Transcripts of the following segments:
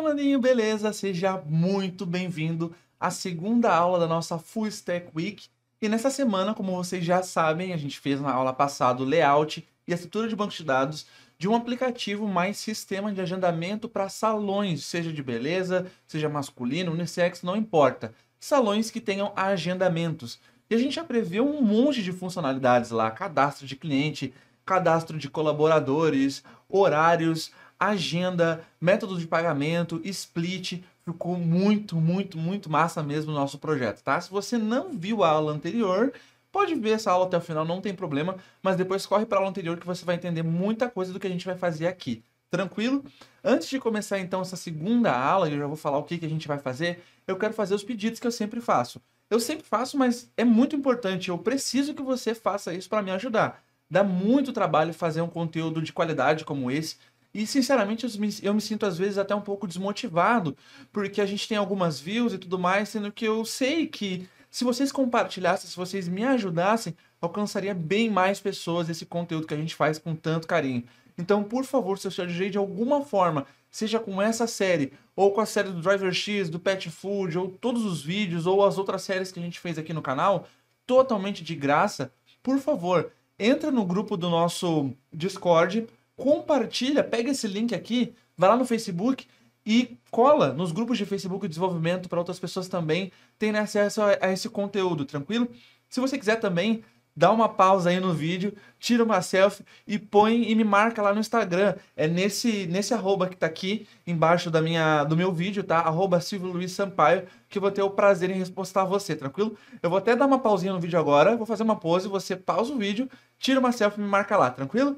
Fala, maninho, beleza? Seja muito bem-vindo à segunda aula da nossa Full Stack Week. E nessa semana, como vocês já sabem, a gente fez na aula passada o layout e a estrutura de banco de dados de um aplicativo mais sistema de agendamento para salões, seja de beleza, seja masculino, unissex, não importa. Salões que tenham agendamentos. E a gente já prevê um monte de funcionalidades lá: cadastro de cliente, cadastro de colaboradores, horários, agenda, método de pagamento, split. Ficou muito, muito, muito massa mesmo o nosso projeto, tá? Se você não viu a aula anterior, Pode ver essa aula até o final, não tem problema, mas depois corre para a aula anterior que você vai entender muita coisa do que a gente vai fazer aqui. Tranquilo? Antes de começar então essa segunda aula, eu já vou falar o que, que a gente vai fazer, eu quero fazer os pedidos que eu sempre faço. Eu sempre faço, mas é muito importante, eu preciso que você faça isso para me ajudar. Dá muito trabalho fazer um conteúdo de qualidade como esse, e, sinceramente, eu me, eu me, sinto às vezes até um pouco desmotivado, porque a gente tem algumas views e tudo mais, sendo que eu sei que se vocês compartilhassem, se vocês me ajudassem, alcançaria bem mais pessoas esse conteúdo que a gente faz com tanto carinho. Então, por favor, se eu ajudei de alguma forma, seja com essa série, ou com a série do Driver X, do Pet Food, ou todos os vídeos, ou as outras séries que a gente fez aqui no canal, totalmente de graça, por favor, entra no grupo do nosso Discord compartilha, pega esse link aqui, vai lá no Facebook e cola nos grupos de Facebook de desenvolvimento para outras pessoas também terem acesso a, a esse conteúdo, tranquilo? Se você quiser também, dá uma pausa aí no vídeo, tira uma selfie e põe e me marca lá no Instagram. É nesse nesse arroba que tá aqui embaixo da minha do meu vídeo, tá? Arroba Silvio Luiz Sampaio, que eu vou ter o prazer em respostar você, tranquilo? Eu vou até dar uma pausinha no vídeo agora, vou fazer uma pose, você pausa o vídeo, tira uma selfie e me marca lá, tranquilo?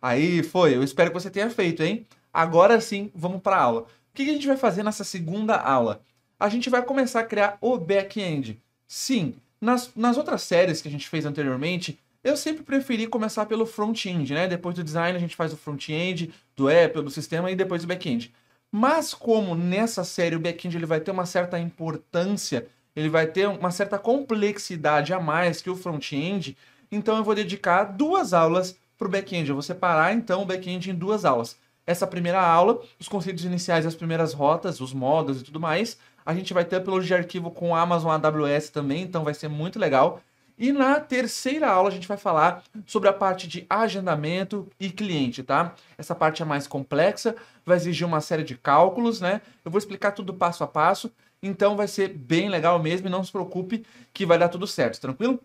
Aí foi, eu espero que você tenha feito, hein? Agora sim, vamos para a aula. O que a gente vai fazer nessa segunda aula? A gente vai começar a criar o back-end. Sim, nas, nas outras séries que a gente fez anteriormente, eu sempre preferi começar pelo front-end, né? Depois do design a gente faz o front-end, do app, do sistema e depois o back-end. Mas como nessa série o back-end ele vai ter uma certa importância, ele vai ter uma certa complexidade a mais que o front-end, então eu vou dedicar duas aulas para o back-end. Eu vou separar então o back-end em duas aulas. Essa primeira aula, os conceitos iniciais, as primeiras rotas, os modos e tudo mais. A gente vai ter upload de arquivo com Amazon AWS também, então vai ser muito legal. E na terceira aula a gente vai falar sobre a parte de agendamento e cliente, tá? Essa parte é mais complexa, vai exigir uma série de cálculos, né? Eu vou explicar tudo passo a passo, então vai ser bem legal mesmo e não se preocupe que vai dar tudo certo, tranquilo?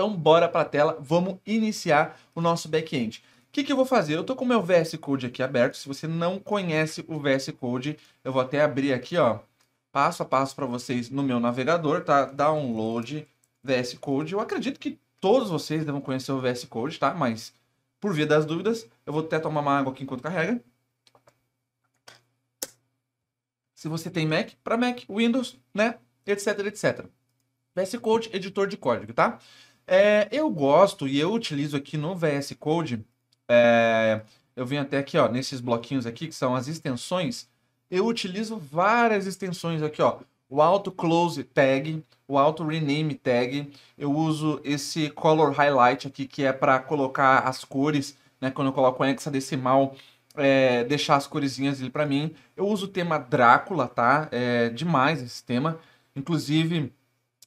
Então bora para a tela, vamos iniciar o nosso back-end. O que, que, eu vou fazer? Eu estou com o meu VS Code aqui aberto. Se você não conhece o VS Code, eu vou até abrir aqui, ó, passo a passo para vocês no meu navegador, tá? Download VS Code. Eu acredito que todos vocês devam conhecer o VS Code, tá? Mas por via das dúvidas, eu vou até tomar uma água aqui enquanto carrega. Se você tem Mac, para Mac, Windows, né? Etc, etc. VS Code, editor de código, tá? É, eu gosto e eu utilizo aqui no VS Code. É, eu vim até aqui, ó, nesses bloquinhos aqui, que são as extensões. Eu utilizo várias extensões aqui, ó. O auto close tag, o auto rename tag. Eu uso esse color highlight aqui, que é para colocar as cores, né? Quando eu coloco um hexadecimal, é, deixar as coresinhas ali para mim. Eu uso o tema Drácula, tá? É demais esse tema. Inclusive,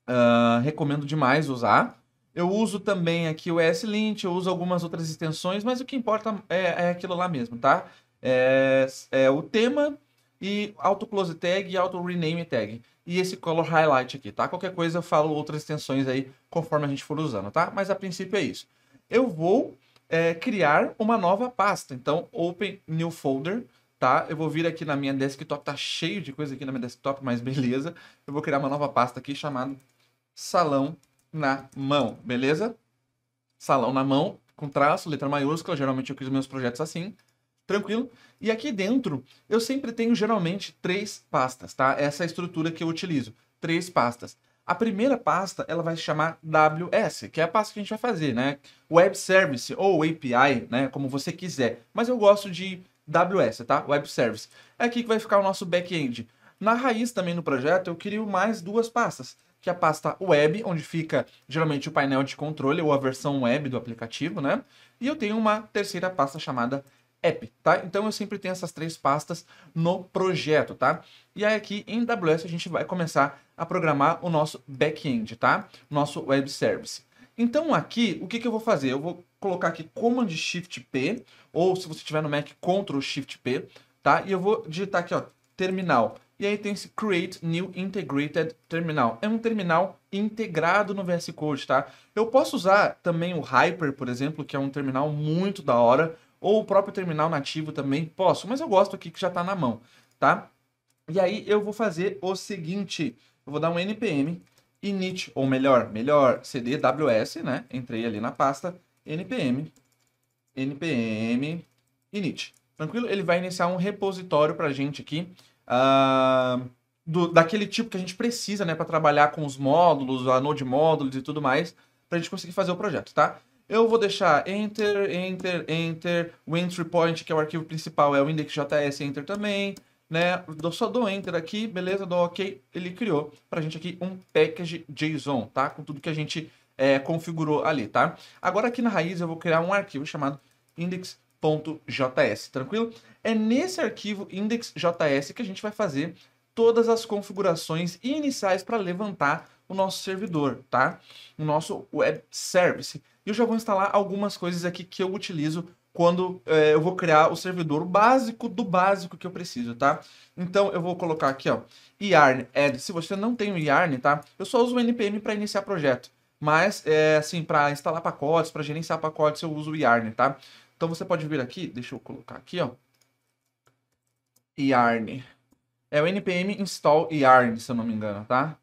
uh, recomendo demais usar. Eu uso também aqui o ESLint, eu uso algumas outras extensões, mas o que importa é, é aquilo lá mesmo, tá? É, é o tema e auto-close tag e auto-rename tag. E esse color highlight aqui, tá? Qualquer coisa eu falo outras extensões aí conforme a gente for usando, tá? Mas a princípio é isso. Eu vou é, criar uma nova pasta. Então, open new folder, tá? Eu vou vir aqui na minha desktop, tá cheio de coisa aqui na minha desktop, mas beleza. Eu vou criar uma nova pasta aqui chamada salão na mão, beleza? Salão na mão, com traço, letra maiúscula, geralmente eu fiz meus projetos assim, tranquilo? E aqui dentro, eu sempre tenho geralmente três pastas, tá? Essa é a estrutura que eu utilizo, três pastas. A primeira pasta, ela vai se chamar WS, que é a pasta que a gente vai fazer, né? Web Service ou API, né? Como você quiser. Mas eu gosto de WS, tá? Web Service. É aqui que vai ficar o nosso back-end. Na raiz também no projeto, eu crio mais duas pastas que é a pasta web, onde fica geralmente o painel de controle ou a versão web do aplicativo, né? E eu tenho uma terceira pasta chamada app, tá? Então eu sempre tenho essas três pastas no projeto, tá? E aí aqui em AWS a gente vai começar a programar o nosso back-end, tá? Nosso web service. Então aqui, o que, que eu vou fazer? Eu vou colocar aqui Command Shift P, ou se você tiver no Mac, Ctrl Shift P, tá? E eu vou digitar aqui, ó, terminal e aí tem esse Create New Integrated Terminal. É um terminal integrado no VS Code, tá? Eu posso usar também o Hyper, por exemplo, que é um terminal muito da hora, ou o próprio terminal nativo também posso, mas eu gosto aqui que já está na mão, tá? E aí eu vou fazer o seguinte, eu vou dar um npm init, ou melhor, melhor, cdws, né? Entrei ali na pasta, npm, npm init. Tranquilo? Ele vai iniciar um repositório para a gente aqui ah, do, daquele tipo que a gente precisa, né, para trabalhar com os módulos, a node módulos e tudo mais, para a gente conseguir fazer o projeto, tá? Eu vou deixar enter, enter, enter, o entry point, que é o arquivo principal, é o index.js, enter também, né? Eu só dou enter aqui, beleza, dou ok, ele criou pra gente aqui um package JSON, tá? Com tudo que a gente é, configurou ali, tá? Agora aqui na raiz eu vou criar um arquivo chamado index index.js, tranquilo? É nesse arquivo index.js que a gente vai fazer todas as configurações iniciais para levantar o nosso servidor, tá? O nosso web service. E eu já vou instalar algumas coisas aqui que eu utilizo quando é, eu vou criar o servidor básico do básico que eu preciso, tá? Então eu vou colocar aqui, ó, yarn add. Se você não tem o yarn, tá? Eu só uso o npm para iniciar projeto. Mas, é, assim, para instalar pacotes, para gerenciar pacotes, eu uso o yarn, tá? Então você pode vir aqui, deixa eu colocar aqui, ó. Yarn. É o npm install yarn, se eu não me engano, tá?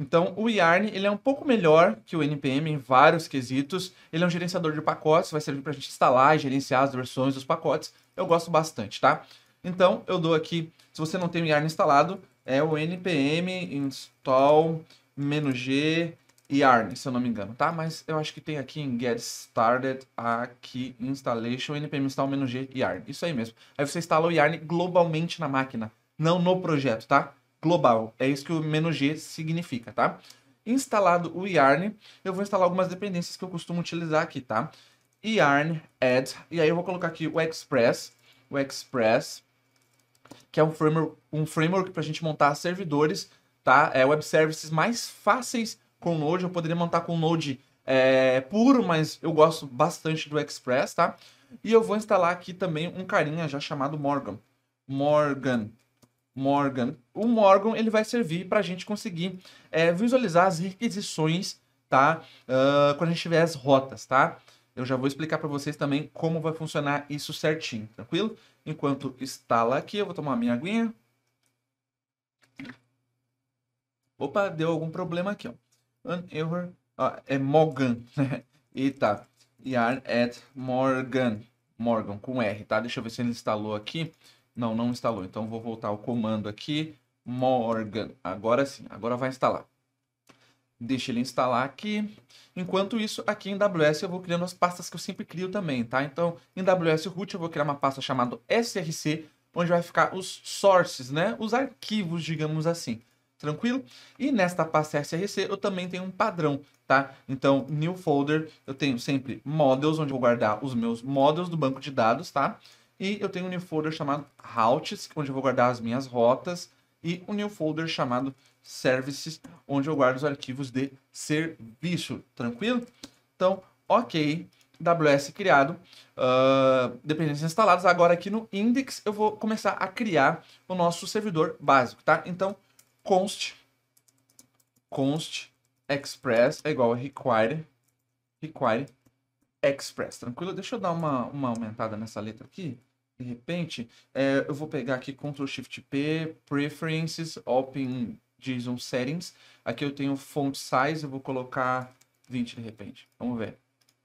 Então, o Yarn ele é um pouco melhor que o NPM em vários quesitos. Ele é um gerenciador de pacotes, vai servir para a gente instalar e gerenciar as versões dos pacotes. Eu gosto bastante, tá? Então, eu dou aqui, se você não tem o Yarn instalado, é o npm install -g Yarn, se eu não me engano, tá? Mas eu acho que tem aqui em Get Started, aqui Installation, npm install-g Yarn. Isso aí mesmo. Aí você instala o Yarn globalmente na máquina, não no projeto, tá? Global. É isso que o -g significa, tá? Instalado o Yarn, eu vou instalar algumas dependências que eu costumo utilizar aqui, tá? Yarn add, e aí eu vou colocar aqui o Express, o Express, que é um framework, um framework para a gente montar servidores, tá? É web services mais fáceis com Node. Eu poderia montar com Node é, puro, mas eu gosto bastante do Express, tá? E eu vou instalar aqui também um carinha já chamado Morgan. Morgan. Morgan. O Morgan ele vai servir para a gente conseguir é, visualizar as requisições, tá? Uh, quando a gente tiver as rotas, tá? Eu já vou explicar para vocês também como vai funcionar isso certinho, tranquilo? Enquanto instala aqui, eu vou tomar minha aguinha. Opa, deu algum problema aqui, ó an hour ah, é Morgan, né? E tá. Yarn at Morgan. Morgan com R, tá? Deixa eu ver se ele instalou aqui. Não, não instalou. Então vou voltar o comando aqui. Morgan. Agora sim, agora vai instalar. Deixa ele instalar aqui. Enquanto isso, aqui em AWS eu vou criando as pastas que eu sempre crio também, tá? Então, em AWS Root eu vou criar uma pasta chamada src, onde vai ficar os sources, né? Os arquivos, digamos assim. Tranquilo? E nesta pasta SRC eu também tenho um padrão, tá? Então, new folder, eu tenho sempre models, onde eu vou guardar os meus models do banco de dados, tá? E eu tenho um new folder chamado routes, onde eu vou guardar as minhas rotas, e um new folder chamado services, onde eu guardo os arquivos de serviço, tranquilo? Então, ok, AWS criado, uh, dependências instaladas, agora aqui no index eu vou começar a criar o nosso servidor básico, tá? Então, const const express é igual a require require express, tranquilo? Deixa eu dar uma, uma aumentada nessa letra aqui. De repente, é, eu vou pegar aqui Ctrl Shift P, Preferences, Open JSON Settings. Aqui eu tenho font size, eu vou colocar 20 de repente. Vamos ver.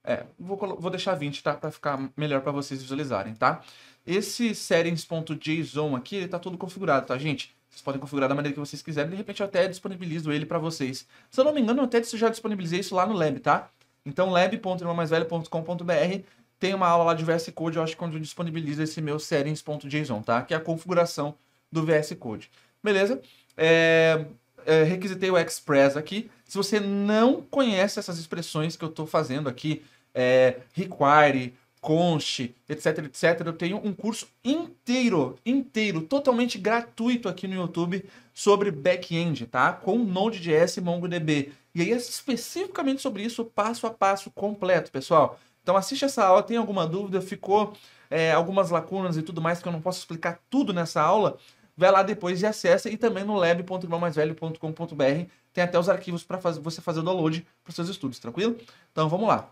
É, vou, vou deixar 20, tá? Para ficar melhor para vocês visualizarem, tá? Esse settings.json aqui, ele tá todo configurado, tá, gente? Vocês podem configurar da maneira que vocês quiserem. De repente eu até disponibilizo ele para vocês. Se eu não me engano, eu até já disponibilizei isso lá no Lab, tá? Então, lab.irmãomaisvelho.com.br tem uma aula lá de VS Code, eu acho que é onde eu disponibilizo esse meu settings.json, tá? Que é a configuração do VS Code. Beleza? É... É, requisitei o Express aqui. Se você não conhece essas expressões que eu estou fazendo aqui, é, require, conche, etc, etc. Eu tenho um curso inteiro, inteiro, totalmente gratuito aqui no YouTube sobre back-end, tá? Com Node.js e MongoDB. E aí, especificamente sobre isso, passo a passo completo, pessoal. Então assiste essa aula, tem alguma dúvida, ficou é, algumas lacunas e tudo mais que eu não posso explicar tudo nessa aula, vai lá depois e acessa e também no lab.irmãomaisvelho.com.br tem até os arquivos para faz, você fazer o download para os seus estudos, tranquilo? Então vamos lá.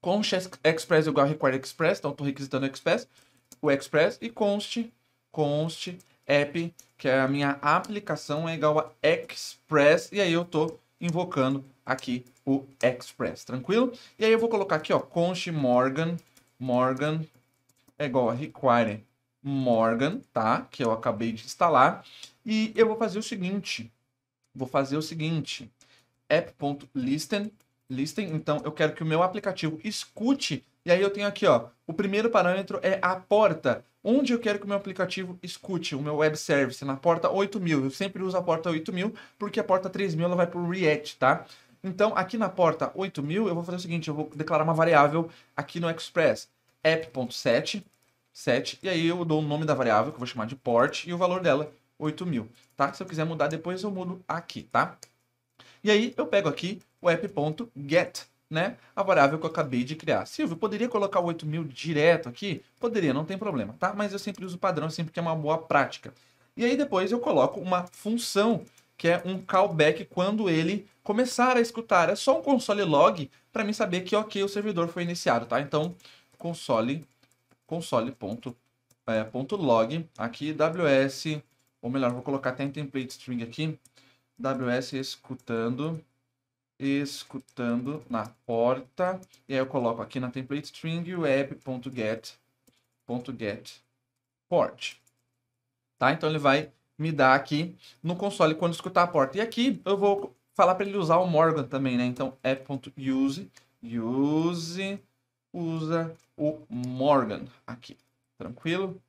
Conste Express igual require Express, então estou requisitando Express, o Express e conste, conste app, que é a minha aplicação é igual a Express, e aí eu estou invocando aqui o Express, tranquilo? E aí eu vou colocar aqui, ó, const Morgan, Morgan é igual a require Morgan, tá? Que eu acabei de instalar. E eu vou fazer o seguinte, vou fazer o seguinte, app.listen Listem, então eu quero que o meu aplicativo escute. E aí eu tenho aqui, ó, o primeiro parâmetro é a porta. Onde eu quero que o meu aplicativo escute, o meu web service, na porta 8000. Eu sempre uso a porta 8000, porque a porta 3000 ela vai para o React, tá? Então, aqui na porta 8000, eu vou fazer o seguinte, eu vou declarar uma variável aqui no Express, app.set, set, e aí eu dou o nome da variável, que eu vou chamar de port, e o valor dela, 8000, tá? Se eu quiser mudar depois, eu mudo aqui, tá? E aí, eu pego aqui o app.get, né? A variável que eu acabei de criar. Silvio, poderia colocar o 8000 direto aqui? Poderia, não tem problema, tá? Mas eu sempre uso o padrão, sempre que é uma boa prática. E aí depois eu coloco uma função que é um callback quando ele começar a escutar. É só um console log para mim saber que ok, o servidor foi iniciado, tá? Então, console console ponto, é, ponto log aqui ws, ou melhor, vou colocar até em template string aqui, ws escutando escutando na porta. E aí eu coloco aqui na template string web.get.get port. Tá? Então ele vai me dar aqui no console quando escutar a porta. E aqui eu vou falar para ele usar o Morgan também, né? Então app.use use usa o Morgan aqui. Tranquilo?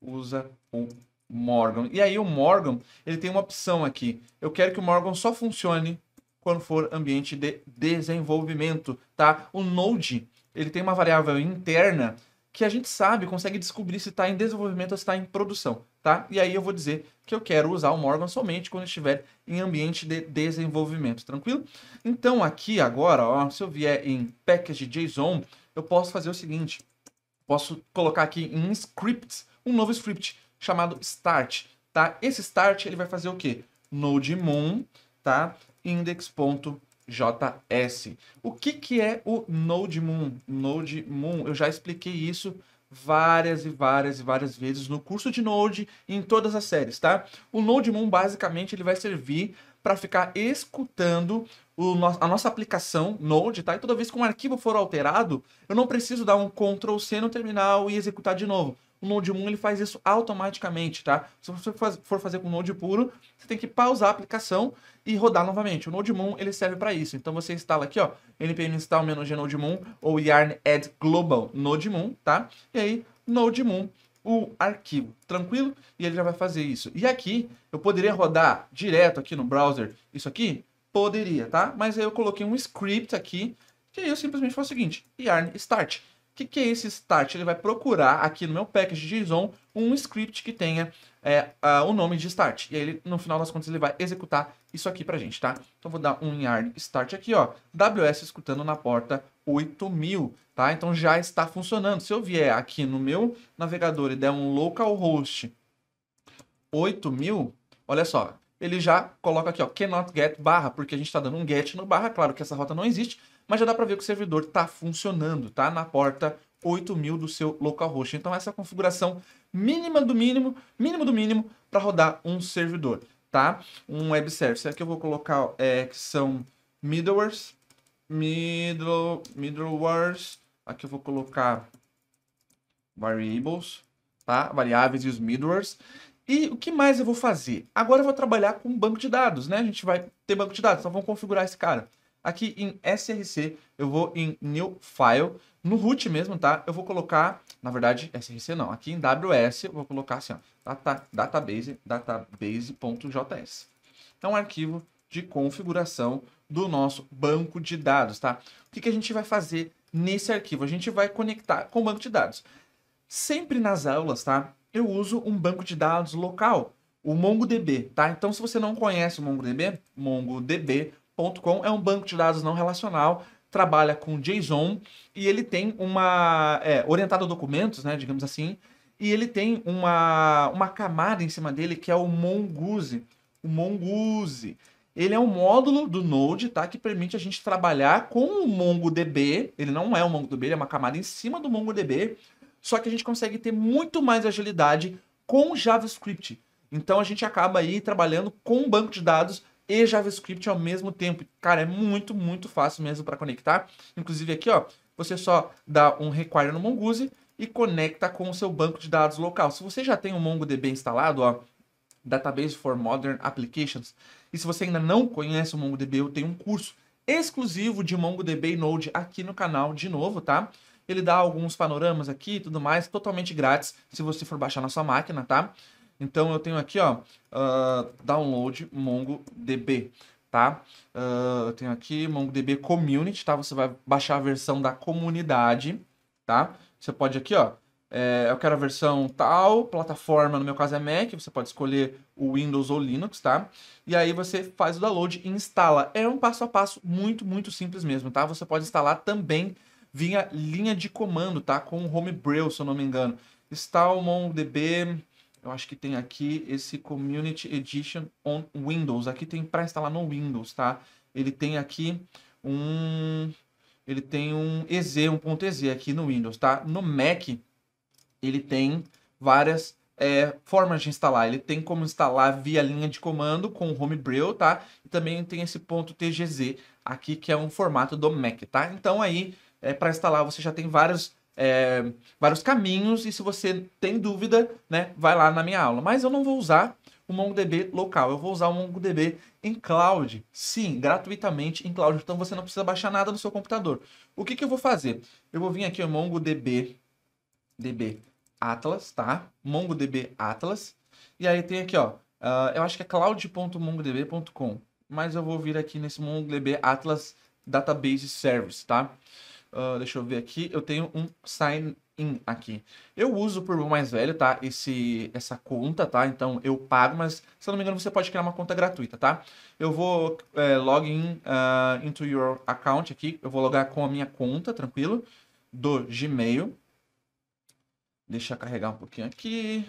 Usa o Morgan. E aí o Morgan, ele tem uma opção aqui. Eu quero que o Morgan só funcione quando for ambiente de desenvolvimento, tá? O Node, ele tem uma variável interna que a gente sabe, consegue descobrir se está em desenvolvimento ou se está em produção, tá? E aí eu vou dizer que eu quero usar o Morgan somente quando estiver em ambiente de desenvolvimento, tranquilo? Então aqui agora, ó, se eu vier em package.json, eu posso fazer o seguinte, posso colocar aqui em scripts um novo script chamado start, tá? Esse start ele vai fazer o quê? Node Moon, tá? index.js. O que, que é o Node Moon? Node Moon, eu já expliquei isso várias e várias e várias vezes no curso de Node e em todas as séries, tá? O Node Moon basicamente ele vai servir para ficar escutando o no a nossa aplicação Node, tá? E toda vez que um arquivo for alterado, eu não preciso dar um Ctrl C no terminal e executar de novo. O Node ele faz isso automaticamente, tá? Se você for fazer com Node puro, você tem que pausar a aplicação e rodar novamente. O Node ele serve para isso. Então você instala aqui, ó, npm install -g node ou yarn add global node tá? E aí node o arquivo, tranquilo? E ele já vai fazer isso. E aqui eu poderia rodar direto aqui no browser isso aqui? Poderia, tá? Mas aí eu coloquei um script aqui, que eu simplesmente faço o seguinte, yarn start. O que, que é esse start? Ele vai procurar aqui no meu package JSON um script que tenha é, uh, o nome de start. E aí, ele, no final das contas, ele vai executar isso aqui pra gente, tá? Então, vou dar um yarn start aqui, ó. WS escutando na porta 8000, tá? Então, já está funcionando. Se eu vier aqui no meu navegador e der um localhost 8000, olha só, ele já coloca aqui, ó, cannot get barra, porque a gente está dando um get no barra, claro que essa rota não existe, mas já dá para ver que o servidor está funcionando, tá na porta 8000 do seu localhost. Então essa é a configuração mínima do mínimo, mínimo do mínimo para rodar um servidor, tá? Um web service. Aqui eu vou colocar é, que são middlewares, middle, middlewares. Aqui eu vou colocar variables, tá? Variáveis e os middlewares. E o que mais eu vou fazer? Agora eu vou trabalhar com banco de dados, né? A gente vai ter banco de dados, então vamos configurar esse cara. Aqui em SRC, eu vou em New File. No root mesmo, tá? Eu vou colocar, na verdade, SRC não. Aqui em WS, eu vou colocar assim, ó, data, database, database.js. É um arquivo de configuração do nosso banco de dados, tá? O que, que a gente vai fazer nesse arquivo? A gente vai conectar com o banco de dados. Sempre nas aulas, tá? Eu uso um banco de dados local, o MongoDB, tá? Então, se você não conhece o MongoDB, MongoDB é um banco de dados não relacional, trabalha com JSON e ele tem uma. É, orientado a documentos, né, digamos assim, e ele tem uma, uma camada em cima dele que é o Mongoose. O Mongoose. Ele é um módulo do Node, tá? Que permite a gente trabalhar com o MongoDB. Ele não é o MongoDB, ele é uma camada em cima do MongoDB. Só que a gente consegue ter muito mais agilidade com JavaScript. Então a gente acaba aí trabalhando com um banco de dados e JavaScript ao mesmo tempo. Cara, é muito, muito fácil mesmo para conectar. Inclusive aqui, ó, você só dá um require no Mongoose e conecta com o seu banco de dados local. Se você já tem o MongoDB instalado, ó, Database for Modern Applications, e se você ainda não conhece o MongoDB, eu tenho um curso exclusivo de MongoDB e Node aqui no canal de novo, tá? Ele dá alguns panoramas aqui e tudo mais, totalmente grátis, se você for baixar na sua máquina, tá? Então eu tenho aqui, ó, uh, download MongoDB, tá? Uh, eu tenho aqui MongoDB Community, tá? Você vai baixar a versão da comunidade, tá? Você pode aqui, ó, é, eu quero a versão tal, plataforma, no meu caso é Mac, você pode escolher o Windows ou Linux, tá? E aí você faz o download e instala. É um passo a passo muito, muito simples mesmo, tá? Você pode instalar também via linha de comando, tá? Com o Homebrew, se eu não me engano. Install MongoDB eu acho que tem aqui esse Community Edition on Windows. Aqui tem para instalar no Windows, tá? Ele tem aqui um ele tem um EZ, um ponto aqui no Windows, tá? No Mac ele tem várias é, formas de instalar. Ele tem como instalar via linha de comando com o Homebrew, tá? E também tem esse ponto .tgz aqui, que é um formato do Mac, tá? Então aí, é, para instalar, você já tem vários é, vários caminhos e se você tem dúvida, né, vai lá na minha aula. Mas eu não vou usar o MongoDB local, eu vou usar o MongoDB em cloud. Sim, gratuitamente em cloud, então você não precisa baixar nada no seu computador. O que, que eu vou fazer? Eu vou vir aqui em MongoDB DB Atlas, tá? MongoDB Atlas. E aí tem aqui, ó, uh, eu acho que é cloud.mongodb.com, mas eu vou vir aqui nesse MongoDB Atlas Database Service, tá? Uh, deixa eu ver aqui. Eu tenho um sign in aqui. Eu uso por mais velho, tá? Esse, essa conta, tá? Então eu pago, mas se eu não me engano você pode criar uma conta gratuita, tá? Eu vou é, eh, login uh, ah, into your account aqui. Eu vou logar com a minha conta, tranquilo? Do Gmail. Deixa eu carregar um pouquinho aqui.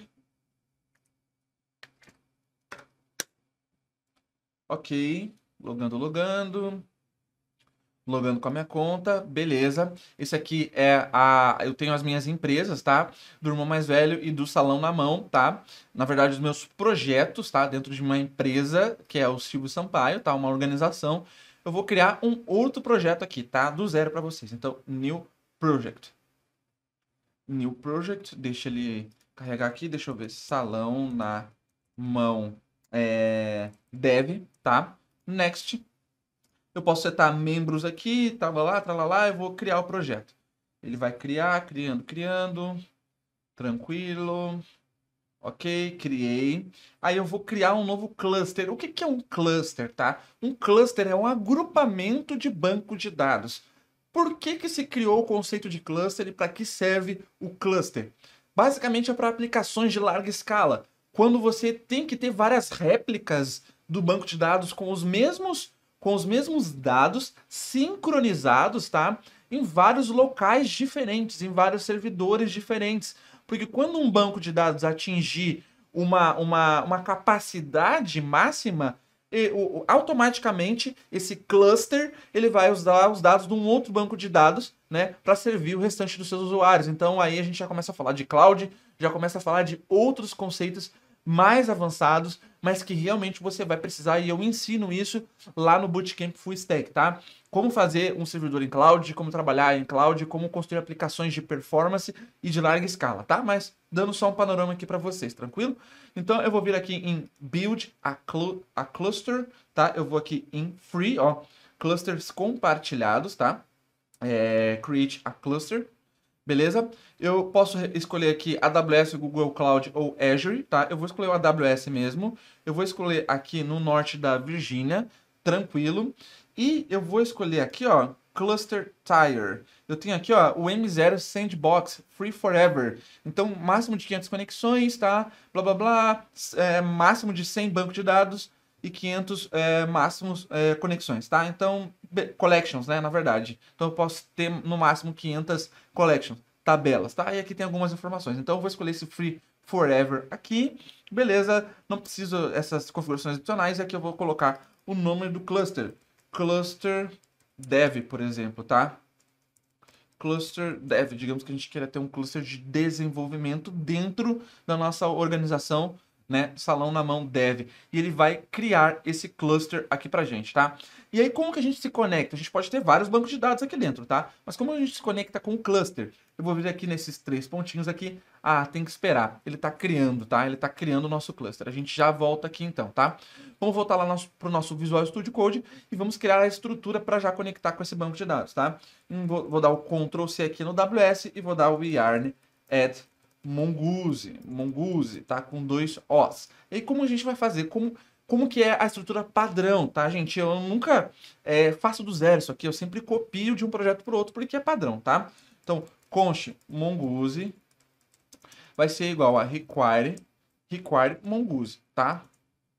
Ok. Logando, logando logando com a minha conta, beleza. Esse aqui é a. Eu tenho as minhas empresas, tá? Do irmão mais velho e do salão na mão, tá? Na verdade, os meus projetos, tá? Dentro de uma empresa que é o Silvio Sampaio, tá? Uma organização. Eu vou criar um outro projeto aqui, tá? Do zero para vocês. Então, New Project. New Project, deixa ele carregar aqui, deixa eu ver. Salão na mão é, dev, tá? Next, eu posso setar membros aqui, lá, lá eu vou criar o projeto. Ele vai criar, criando, criando, tranquilo, ok, criei. Aí eu vou criar um novo cluster. O que, que é um cluster, tá? Um cluster é um agrupamento de banco de dados. Por que, que se criou o conceito de cluster e para que serve o cluster? Basicamente é para aplicações de larga escala, quando você tem que ter várias réplicas do banco de dados com os mesmos com os mesmos dados sincronizados, tá? Em vários locais diferentes, em vários servidores diferentes. Porque quando um banco de dados atingir uma, uma, uma capacidade máxima, automaticamente esse cluster ele vai usar os dados de um outro banco de dados né, para servir o restante dos seus usuários. Então aí a gente já começa a falar de cloud, já começa a falar de outros conceitos mais avançados mas que realmente você vai precisar e eu ensino isso lá no Bootcamp Full Stack, tá? Como fazer um servidor em cloud, como trabalhar em cloud, como construir aplicações de performance e de larga escala, tá? Mas dando só um panorama aqui para vocês, tranquilo? Então eu vou vir aqui em Build a, clu a Cluster, tá? Eu vou aqui em Free, ó, Clusters compartilhados, tá? É, create a Cluster, Beleza? Eu posso escolher aqui AWS, Google Cloud ou Azure, tá? Eu vou escolher o AWS mesmo. Eu vou escolher aqui no norte da Virgínia, tranquilo. E eu vou escolher aqui, ó, Cluster Tire. Eu tenho aqui, ó, o M0 Sandbox Free Forever. Então, máximo de 500 conexões, tá? Blá, blá, blá. É, máximo de 100 banco de dados e 500 é, eh, máximos é, conexões, tá? Então, collections, né, na verdade. Então eu posso ter no máximo 500 collections, tabelas, tá? E aqui tem algumas informações. Então eu vou escolher esse free forever aqui. Beleza, não preciso essas configurações adicionais. Aqui eu vou colocar o nome do cluster. Cluster dev, por exemplo, tá? cluster dev, digamos que a gente queira ter um cluster de desenvolvimento dentro da nossa organização né? Salão na mão dev. E ele vai criar esse cluster aqui pra gente, tá? E aí, como que a gente se conecta? A gente pode ter vários bancos de dados aqui dentro, tá? Mas como a gente se conecta com o cluster? Eu vou vir aqui nesses três pontinhos aqui. Ah, tem que esperar. Ele tá criando, tá? Ele tá criando o nosso cluster. A gente já volta aqui então, tá? Vamos voltar lá nosso, pro nosso Visual Studio Code e vamos criar a estrutura para já conectar com esse banco de dados, tá? Hum, vou, vou, dar o Ctrl C aqui no WS e vou dar o yarn add Mongoose, Mongoose, tá? Com dois Os. E como a gente vai fazer? Como, como que é a estrutura padrão, tá, gente? Eu nunca é, faço do zero isso aqui, eu sempre copio de um projeto para outro porque é padrão, tá? Então, Conch, mongoose vai ser igual a require, require mongoose, tá?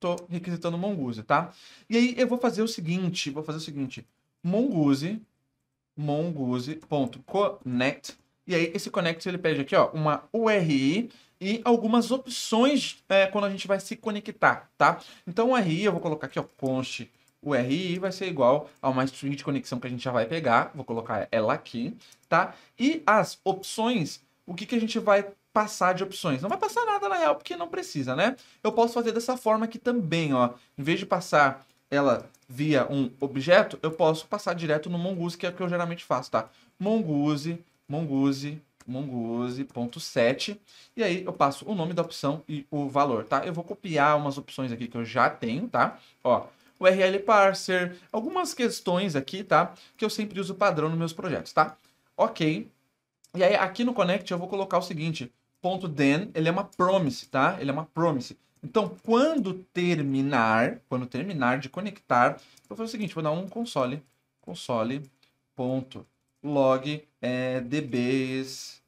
Tô requisitando mongoose, tá? E aí eu vou fazer o seguinte, vou fazer o seguinte, mongoose, mongoose.connect e aí esse connect ele pede aqui, ó, uma URI e algumas opções é, quando a gente vai se conectar, tá? Então URI, eu vou colocar aqui, ó, const URI vai ser igual a uma string de conexão que a gente já vai pegar, vou colocar ela aqui, tá? E as opções, o que, que a gente vai passar de opções. Não vai passar nada na real, porque não precisa, né? Eu posso fazer dessa forma aqui também, ó. Em vez de passar ela via um objeto, eu posso passar direto no Mongoose, que é o que eu geralmente faço, tá? Mongoose Mongoose, mongoose.7 e aí eu passo o nome da opção e o valor, tá? Eu vou copiar umas opções aqui que eu já tenho, tá? Ó, URL parser, algumas questões aqui, tá? Que eu sempre uso padrão nos meus projetos, tá? Ok. E aí aqui no connect eu vou colocar o seguinte, ponto .then, ele é uma promise, tá? Ele é uma promise. Então, quando terminar, quando terminar de conectar, eu vou fazer o seguinte, vou dar um console, console ponto log é, dbs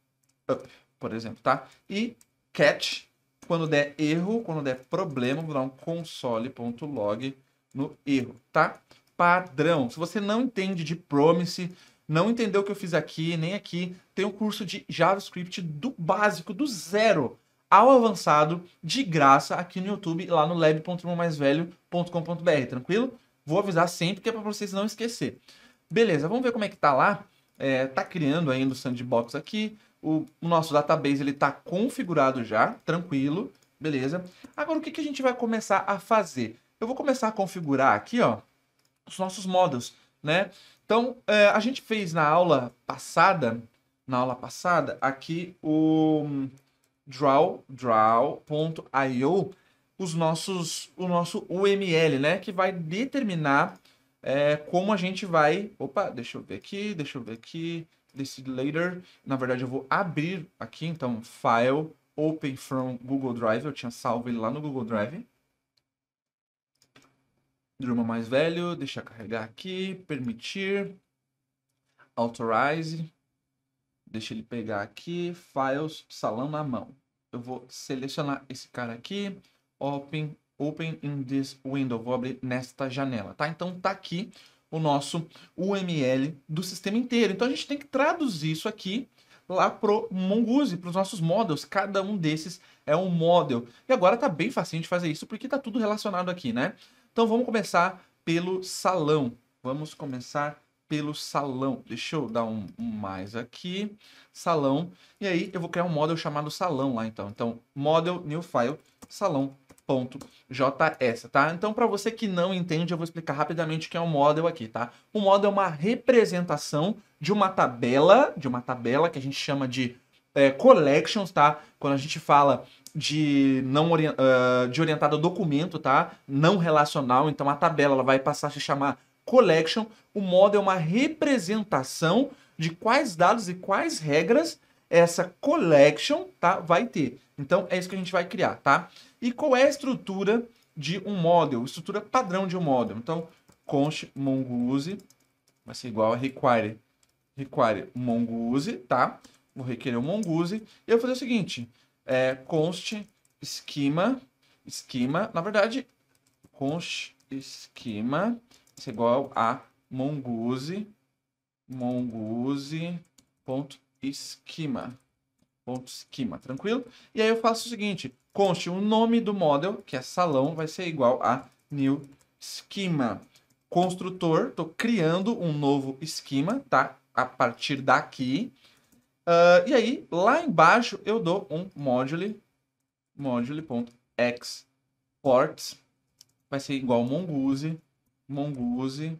up, por exemplo, tá? E catch, quando der erro, quando der problema, vou dar um console.log no erro, tá? Padrão. Se você não entende de promise, não entendeu o que eu fiz aqui, nem aqui, tem o um curso de JavaScript do básico, do zero ao avançado, de graça, aqui no YouTube, lá no lab.irmãomaisvelho.com.br, tranquilo? Vou avisar sempre que é para vocês não esquecer. Beleza, vamos ver como é que tá lá. É, tá criando ainda o sandbox aqui. O, o nosso database ele está configurado já, tranquilo, beleza? Agora o que, que a gente vai começar a fazer? Eu vou começar a configurar aqui, ó, os nossos modos, né? Então é, a gente fez na aula passada, na aula passada aqui o draw draw.io os nossos o nosso UML, né, que vai determinar é, como a gente vai. Opa, deixa eu ver aqui, deixa eu ver aqui. Decide later. Na verdade, eu vou abrir aqui, então, File, Open from Google Drive. Eu tinha salvo ele lá no Google Drive. Drama mais velho, deixa carregar aqui, permitir, authorize, deixa ele pegar aqui, files, salão na mão. Eu vou selecionar esse cara aqui, open Open in this window. Vou abrir nesta janela, tá? Então tá aqui o nosso UML do sistema inteiro. Então a gente tem que traduzir isso aqui lá pro Mongoose, para os nossos models. Cada um desses é um model. E agora tá bem facinho de fazer isso porque tá tudo relacionado aqui, né? Então vamos começar pelo salão. Vamos começar pelo salão. Deixa eu dar um, um mais aqui. Salão. E aí eu vou criar um model chamado salão lá então. Então, model, new file, salão .js, tá? Então, para você que não entende, eu vou explicar rapidamente o que é um model aqui, tá? O model é uma representação de uma tabela, de uma tabela que a gente chama de é, collections, tá? Quando a gente fala de não ori uh, de orientado a documento, tá? Não relacional, então a tabela ela vai passar a se chamar collection. O model é uma representação de quais dados e quais regras essa collection tá, vai ter. Então, é isso que a gente vai criar, tá? E qual é a estrutura de um model? Estrutura padrão de um model. Então, const mongoose vai ser igual a require, require mongoose, tá? Vou requerer o um mongoose. E eu vou fazer o seguinte, é, const esquema, esquema, na verdade, const esquema vai ser igual a mongoose, mongoose.com esquema. Ponto esquema, tranquilo? E aí eu faço o seguinte, conste o nome do model, que é salão, vai ser igual a new esquema. Construtor, estou criando um novo esquema, tá? A partir daqui. Uh, e aí, lá embaixo, eu dou um module, module.export, vai ser igual mongoose, mongoose,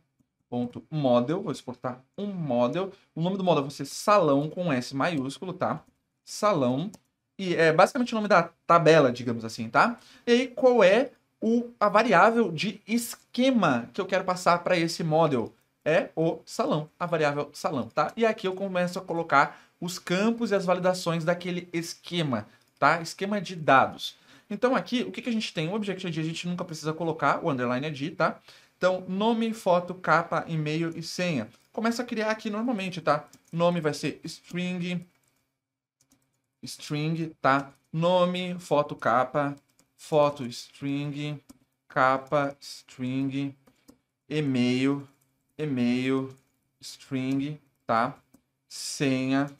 ponto model, vou exportar um model. O nome do model vai ser salão com S maiúsculo, tá? Salão. E é basicamente o nome da tabela, digamos assim, tá? E aí, qual é o, a variável de esquema que eu quero passar para esse model? É o salão, a variável salão, tá? E aqui eu começo a colocar os campos e as validações daquele esquema, tá? Esquema de dados. Então aqui, o que, que a gente tem? O object de a gente nunca precisa colocar, o underline é de tá? Então, nome, foto, capa, e-mail e senha. Começa a criar aqui normalmente, tá? Nome vai ser string, string, tá? Nome, foto, capa, foto, string, capa, string, e-mail, e-mail, string, tá? Senha,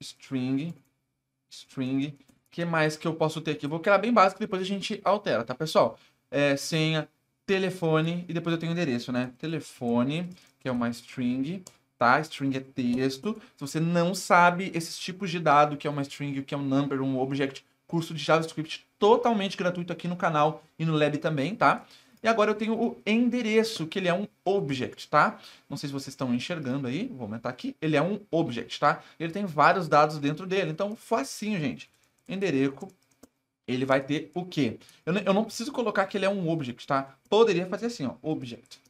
string, string. que mais que eu posso ter aqui? Vou criar bem básico, depois a gente altera, tá, pessoal? É, senha, telefone, e depois eu tenho o endereço, né? Telefone, que é uma string, tá? String é texto. Se você não sabe esses tipos de dado, que é uma string, o que é um number, um object, curso de JavaScript totalmente gratuito aqui no canal e no Lab também, tá? E agora eu tenho o endereço, que ele é um object, tá? Não sei se vocês estão enxergando aí, vou aumentar aqui. Ele é um object, tá? Ele tem vários dados dentro dele, então facinho, gente. Endereço, ele vai ter o quê? Eu, eu não preciso colocar que ele é um object, tá? Poderia fazer assim, ó, object.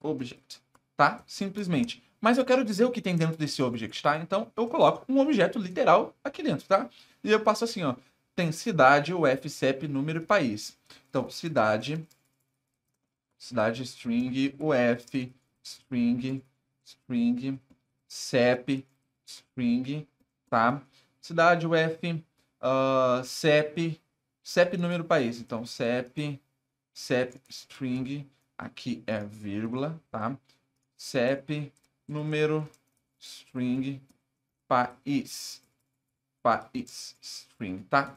Object, tá? Simplesmente. Mas eu quero dizer o que tem dentro desse object, tá? Então, eu coloco um objeto literal aqui dentro, tá? E eu passo assim, ó, tem cidade, sep número e país. Então, cidade, cidade string, UF, string, string, CEP, string, tá? Cidade, UF, uh, ah, CEP, CEP número país. Então, CEP, CEP string, aqui é vírgula, tá? CEP número string país. País string, tá?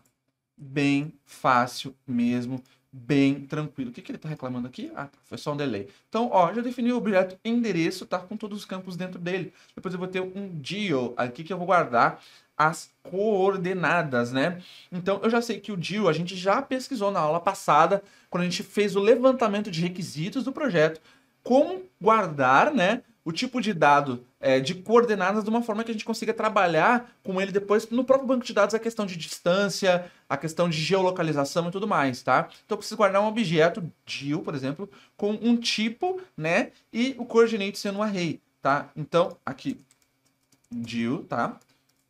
Bem fácil mesmo bem tranquilo. O que, que ele está reclamando aqui? Ah, tá, foi só um delay. Então, ó, já defini o objeto endereço, tá? Com todos os campos dentro dele. Depois eu vou ter um deal aqui que eu vou guardar as coordenadas, né? Então, eu já sei que o deal a gente já pesquisou na aula passada, quando a gente fez o levantamento de requisitos do projeto, como guardar, né, o tipo de dado é, de coordenadas de uma forma que a gente consiga trabalhar com ele depois no próprio banco de dados a é questão de distância, a questão de geolocalização e tudo mais, tá? Então eu preciso guardar um objeto, deal por exemplo, com um tipo, né? E o coordinate sendo um array, tá? Então, aqui, deal tá?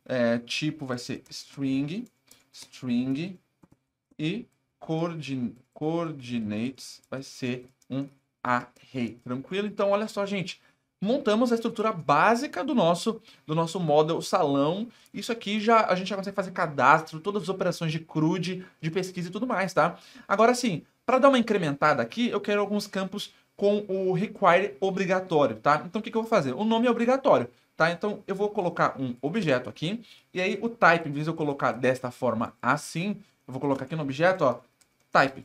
É, tipo vai ser string, string e coordinates vai ser um array, tranquilo? Então, olha só, gente montamos a estrutura básica do nosso do nosso model salão. Isso aqui já a gente já consegue fazer cadastro, todas as operações de CRUD, de pesquisa e tudo mais, tá? Agora sim, para dar uma incrementada aqui, eu quero alguns campos com o require obrigatório, tá? Então o que, que eu vou fazer? O nome é obrigatório, tá? Então eu vou colocar um objeto aqui e aí o type, em vez de eu colocar desta forma assim, eu vou colocar aqui no objeto, ó, type,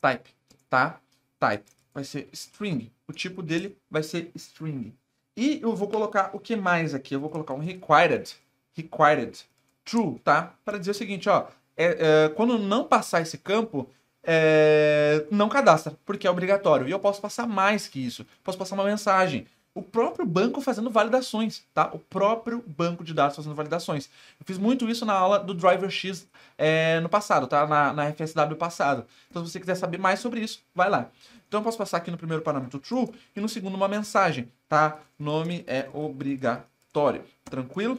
type, tá? Type vai ser string, o tipo dele vai ser string. E eu vou colocar o que mais aqui? Eu vou colocar um required, required true, tá? Para dizer o seguinte, ó, é, é, quando não passar esse campo, é, não cadastra, porque é obrigatório. E eu posso passar mais que isso. Posso passar uma mensagem. O próprio banco fazendo validações, tá? O próprio banco de dados fazendo validações. Eu fiz muito isso na aula do Driver X é, no passado, tá? Na, na FSW passado. Então, se você quiser saber mais sobre isso, vai lá. Então eu posso passar aqui no primeiro parâmetro true e no segundo uma mensagem, tá? Nome é obrigatório. Tranquilo?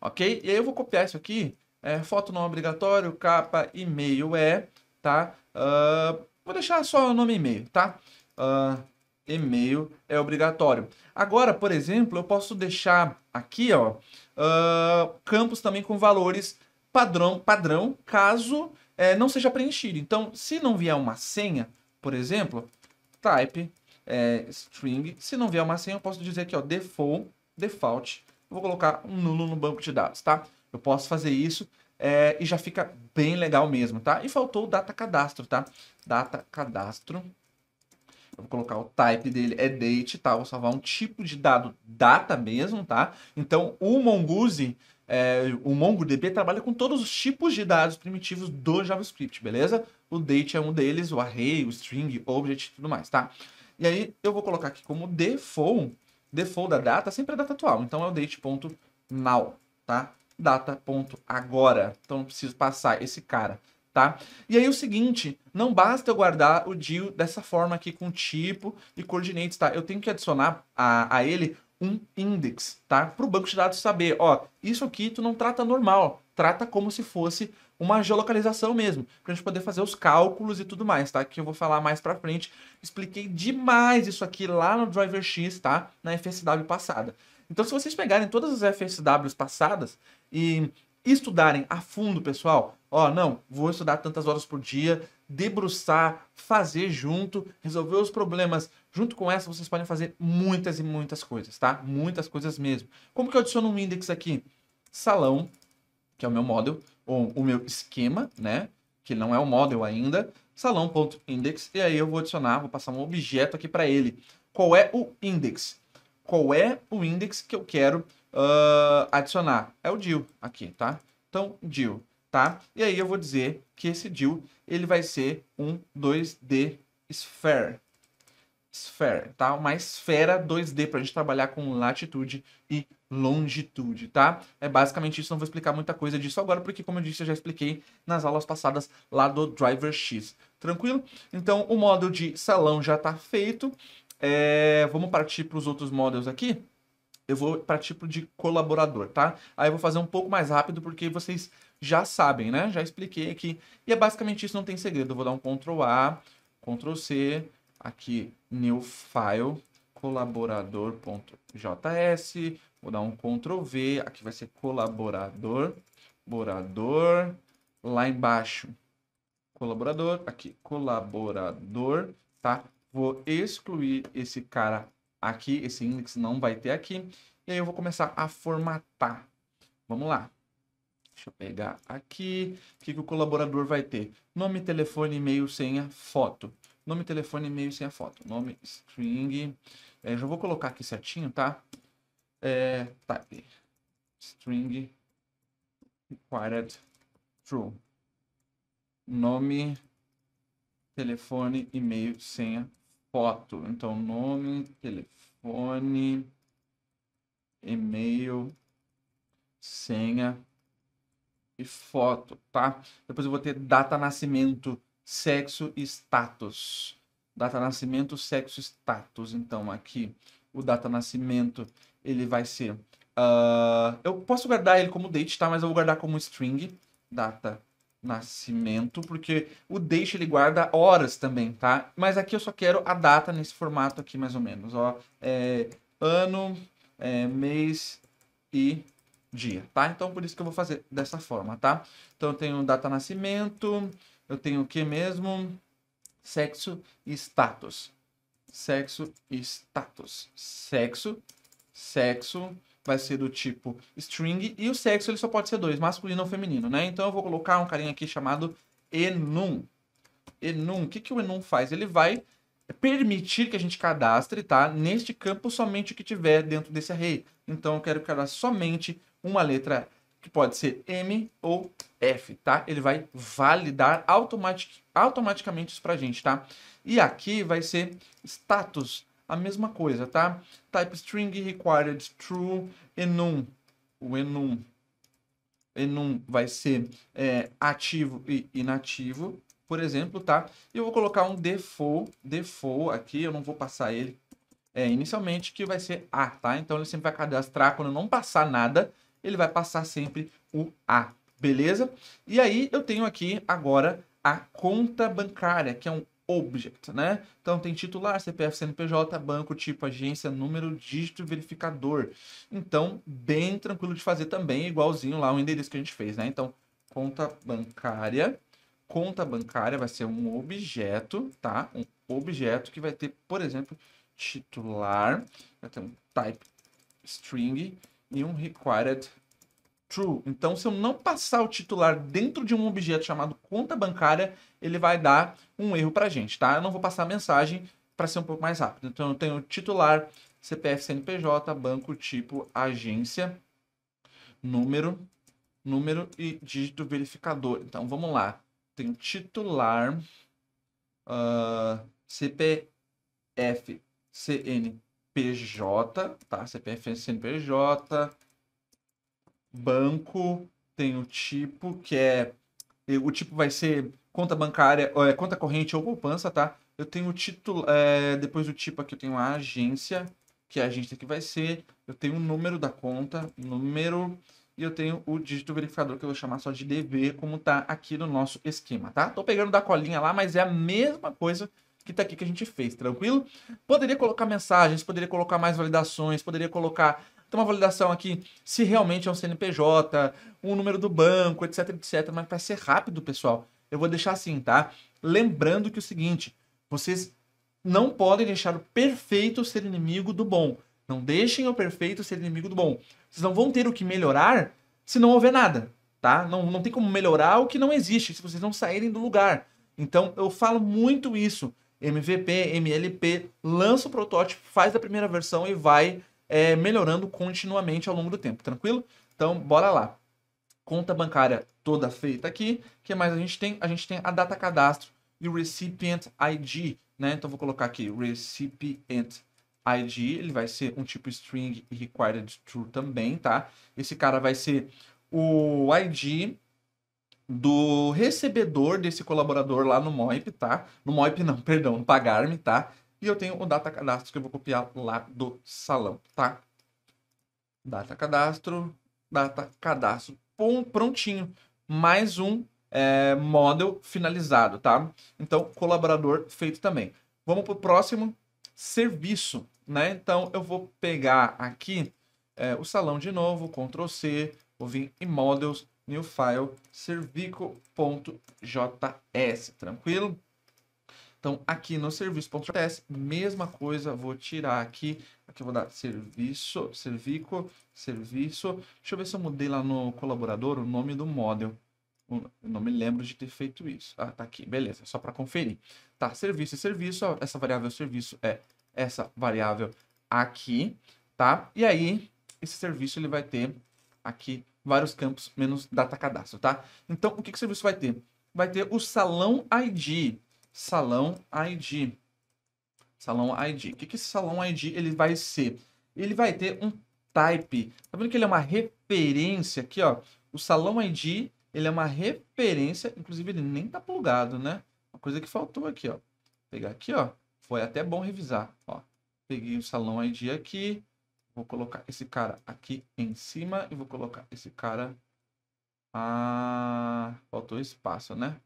Ok? E aí eu vou copiar isso aqui. É, foto não é obrigatório, capa, e-mail é, tá? Uh, vou deixar só o nome e e-mail, tá? Uh, e-mail é obrigatório. Agora, por exemplo, eu posso deixar aqui, ó, uh, campos também com valores padrão, padrão caso é, não seja preenchido. Então, se não vier uma senha, por exemplo, type é, string. Se não vier uma senha, eu posso dizer aqui, ó, default, default. Eu vou colocar um nulo no banco de dados, tá? Eu posso fazer isso é, e já fica bem legal mesmo, tá? E faltou o data cadastro, tá? Data cadastro. Eu vou colocar o type dele, é date, tá? Vou salvar um tipo de dado data mesmo, tá? Então, o Mongoose é, o MongoDB trabalha com todos os tipos de dados primitivos do JavaScript, beleza? O date é um deles, o array, o string, object e tudo mais, tá? E aí eu vou colocar aqui como default, default da data, sempre a é data atual. Então é o date.now, tá? Data.agora. Então não preciso passar esse cara, tá? E aí o seguinte, não basta eu guardar o deal dessa forma aqui com tipo e coordenadas, tá? Eu tenho que adicionar a, a ele um index, tá? Para o banco de dados saber, ó, isso aqui tu não trata normal, trata como se fosse uma geolocalização mesmo, para a gente poder fazer os cálculos e tudo mais, tá? Que eu vou falar mais para frente. Expliquei demais isso aqui lá no Driver X, tá? Na FSW passada. Então, se vocês pegarem todas as FSWs passadas e estudarem a fundo, pessoal, ó, não, vou estudar tantas horas por dia, debruçar, fazer junto, resolver os problemas Junto com essa, vocês podem fazer muitas e muitas coisas, tá? Muitas coisas mesmo. Como que eu adiciono um index aqui? Salão, que é o meu model, ou o meu esquema, né? Que não é o model ainda. Salão.index. E aí eu vou adicionar, vou passar um objeto aqui para ele. Qual é o index? Qual é o index que eu quero uh, adicionar? É o deal aqui, tá? Então, deal tá? E aí eu vou dizer que esse deal ele vai ser um 2D sphere, Sphere, tá? Uma esfera 2D para a gente trabalhar com latitude e longitude, tá? É basicamente isso, não vou explicar muita coisa disso agora, porque como eu disse, eu já expliquei nas aulas passadas lá do Driver X, tranquilo? Então, o modo de salão já está feito, é... vamos partir para os outros modelos aqui? Eu vou partir para de colaborador, tá? Aí eu vou fazer um pouco mais rápido, porque vocês já sabem, né? Já expliquei aqui. E é basicamente isso, não tem segredo. Eu vou dar um Ctrl A, Ctrl C, aqui new file colaborador.js, vou dar um Ctrl V, aqui vai ser colaborador, colaborador, lá embaixo, colaborador, aqui, colaborador, tá? Vou excluir esse cara aqui, esse index não vai ter aqui, e aí eu vou começar a formatar. Vamos lá. Deixa eu pegar aqui, o que, que o colaborador vai ter? Nome, telefone, e-mail, senha, foto. Nome, telefone, e-mail sem a foto. Nome, string. É, já vou colocar aqui certinho, tá? É, type. String required true. Nome, telefone, e-mail, senha, foto. Então, nome, telefone, e-mail, senha e foto, tá? Depois eu vou ter data nascimento sexo e status. Data nascimento, sexo, status. Então, aqui, o data nascimento, ele vai ser... Uh, eu posso guardar ele como date, tá? Mas eu vou guardar como string, data nascimento, porque o date ele guarda horas também, tá? Mas aqui eu só quero a data nesse formato aqui, mais ou menos, ó. É, ano, é, mês e dia, tá? Então, por isso que eu vou fazer dessa forma, tá? Então, eu tenho data nascimento, eu tenho o que mesmo? Sexo e status. Sexo e status. Sexo, sexo vai ser do tipo string e o sexo ele só pode ser dois, masculino ou feminino, né? Então eu vou colocar um carinha aqui chamado enum. Enum, o que, que o enum faz? Ele vai permitir que a gente cadastre, tá? Neste campo somente o que tiver dentro desse array. Então eu quero cadastrar somente uma letra que pode ser M ou F, tá? Ele vai validar automatic, automaticamente isso pra gente, tá? E aqui vai ser status, a mesma coisa, tá? Type string required true enum. O enum, enum vai ser é, ativo e inativo, por exemplo, tá? E eu vou colocar um default, default aqui, eu não vou passar ele é, inicialmente, que vai ser A, tá? Então ele sempre vai cadastrar quando não passar nada, ele vai passar sempre o A, beleza? E aí eu tenho aqui agora a conta bancária, que é um object, né? Então tem titular, CPF, CNPJ, banco, tipo, agência, número, dígito, verificador. Então, bem tranquilo de fazer também, igualzinho lá o endereço que a gente fez, né? Então, conta bancária, conta bancária vai ser um objeto, tá? Um objeto que vai ter, por exemplo, titular, vai ter um type string e um required. True. Então, se eu não passar o titular dentro de um objeto chamado conta bancária, ele vai dar um erro para gente, tá? Eu não vou passar a mensagem para ser um pouco mais rápido. Então, eu tenho titular, CPF, CNPJ, banco, tipo, agência, número, número e dígito verificador. Então, vamos lá. Tem titular, uh, ah, CPF, cnpj PJ, tá? CPF CNPJ, banco, tem o tipo que é. O tipo vai ser conta bancária, é, conta corrente ou poupança, tá? Eu tenho o título. É, depois do tipo aqui eu tenho a agência, que é a agência que vai ser. Eu tenho o número da conta, número. E eu tenho o dígito verificador que eu vou chamar só de DV, como tá aqui no nosso esquema, tá? Tô pegando da colinha lá, mas é a mesma coisa que tá aqui que a gente fez, tranquilo? Poderia colocar mensagens, poderia colocar mais validações, poderia colocar uma validação aqui se realmente é um CNPJ, o um número do banco, etc, etc. Mas para ser rápido, pessoal, eu vou deixar assim, tá? Lembrando que é o seguinte, vocês não podem deixar o perfeito ser inimigo do bom. Não deixem o perfeito ser inimigo do bom. Vocês não vão ter o que melhorar se não houver nada, tá? Não, não tem como melhorar o que não existe se vocês não saírem do lugar. Então, eu falo muito isso. MVP, MLP, lança o protótipo, faz a primeira versão e vai é, melhorando continuamente ao longo do tempo, tranquilo? Então, bora lá. Conta bancária toda feita aqui. O que mais a gente tem? A gente tem a data cadastro e o recipient ID, né? Então, vou colocar aqui recipient ID, ele vai ser um tipo string e required true também, tá? Esse cara vai ser o ID do recebedor desse colaborador lá no Moip, tá? No Moip não, perdão, no Pagarme, tá? E eu tenho o data cadastro que eu vou copiar lá do salão, tá? Data cadastro, data cadastro, Pum, prontinho. Mais um é, model finalizado, tá? Então, colaborador feito também. Vamos para o próximo serviço, né? Então, eu vou pegar aqui é, o salão de novo, Ctrl C, vou vir em Models, new file servico.js, tranquilo? Então, aqui no serviço.js, mesma coisa, vou tirar aqui, aqui eu vou dar serviço, servico, serviço. Deixa eu ver se eu mudei lá no colaborador o nome do model. Eu não me lembro de ter feito isso. Ah, tá aqui, beleza, só para conferir. Tá, serviço e serviço, essa variável serviço é essa variável aqui, tá? E aí, esse serviço ele vai ter aqui vários campos, menos data cadastro, tá? Então, o que, que o serviço vai ter? Vai ter o salão ID. Salão ID. Salão ID. O que, que esse salão ID ele vai ser? Ele vai ter um type. Tá vendo que ele é uma referência aqui, ó? O salão ID, ele é uma referência. Inclusive, ele nem tá plugado, né? Uma coisa que faltou aqui, ó. Vou pegar aqui, ó. Foi até bom revisar, ó. Peguei o salão ID aqui. Vou colocar esse cara aqui em cima e vou colocar esse cara... Ah, faltou espaço, né?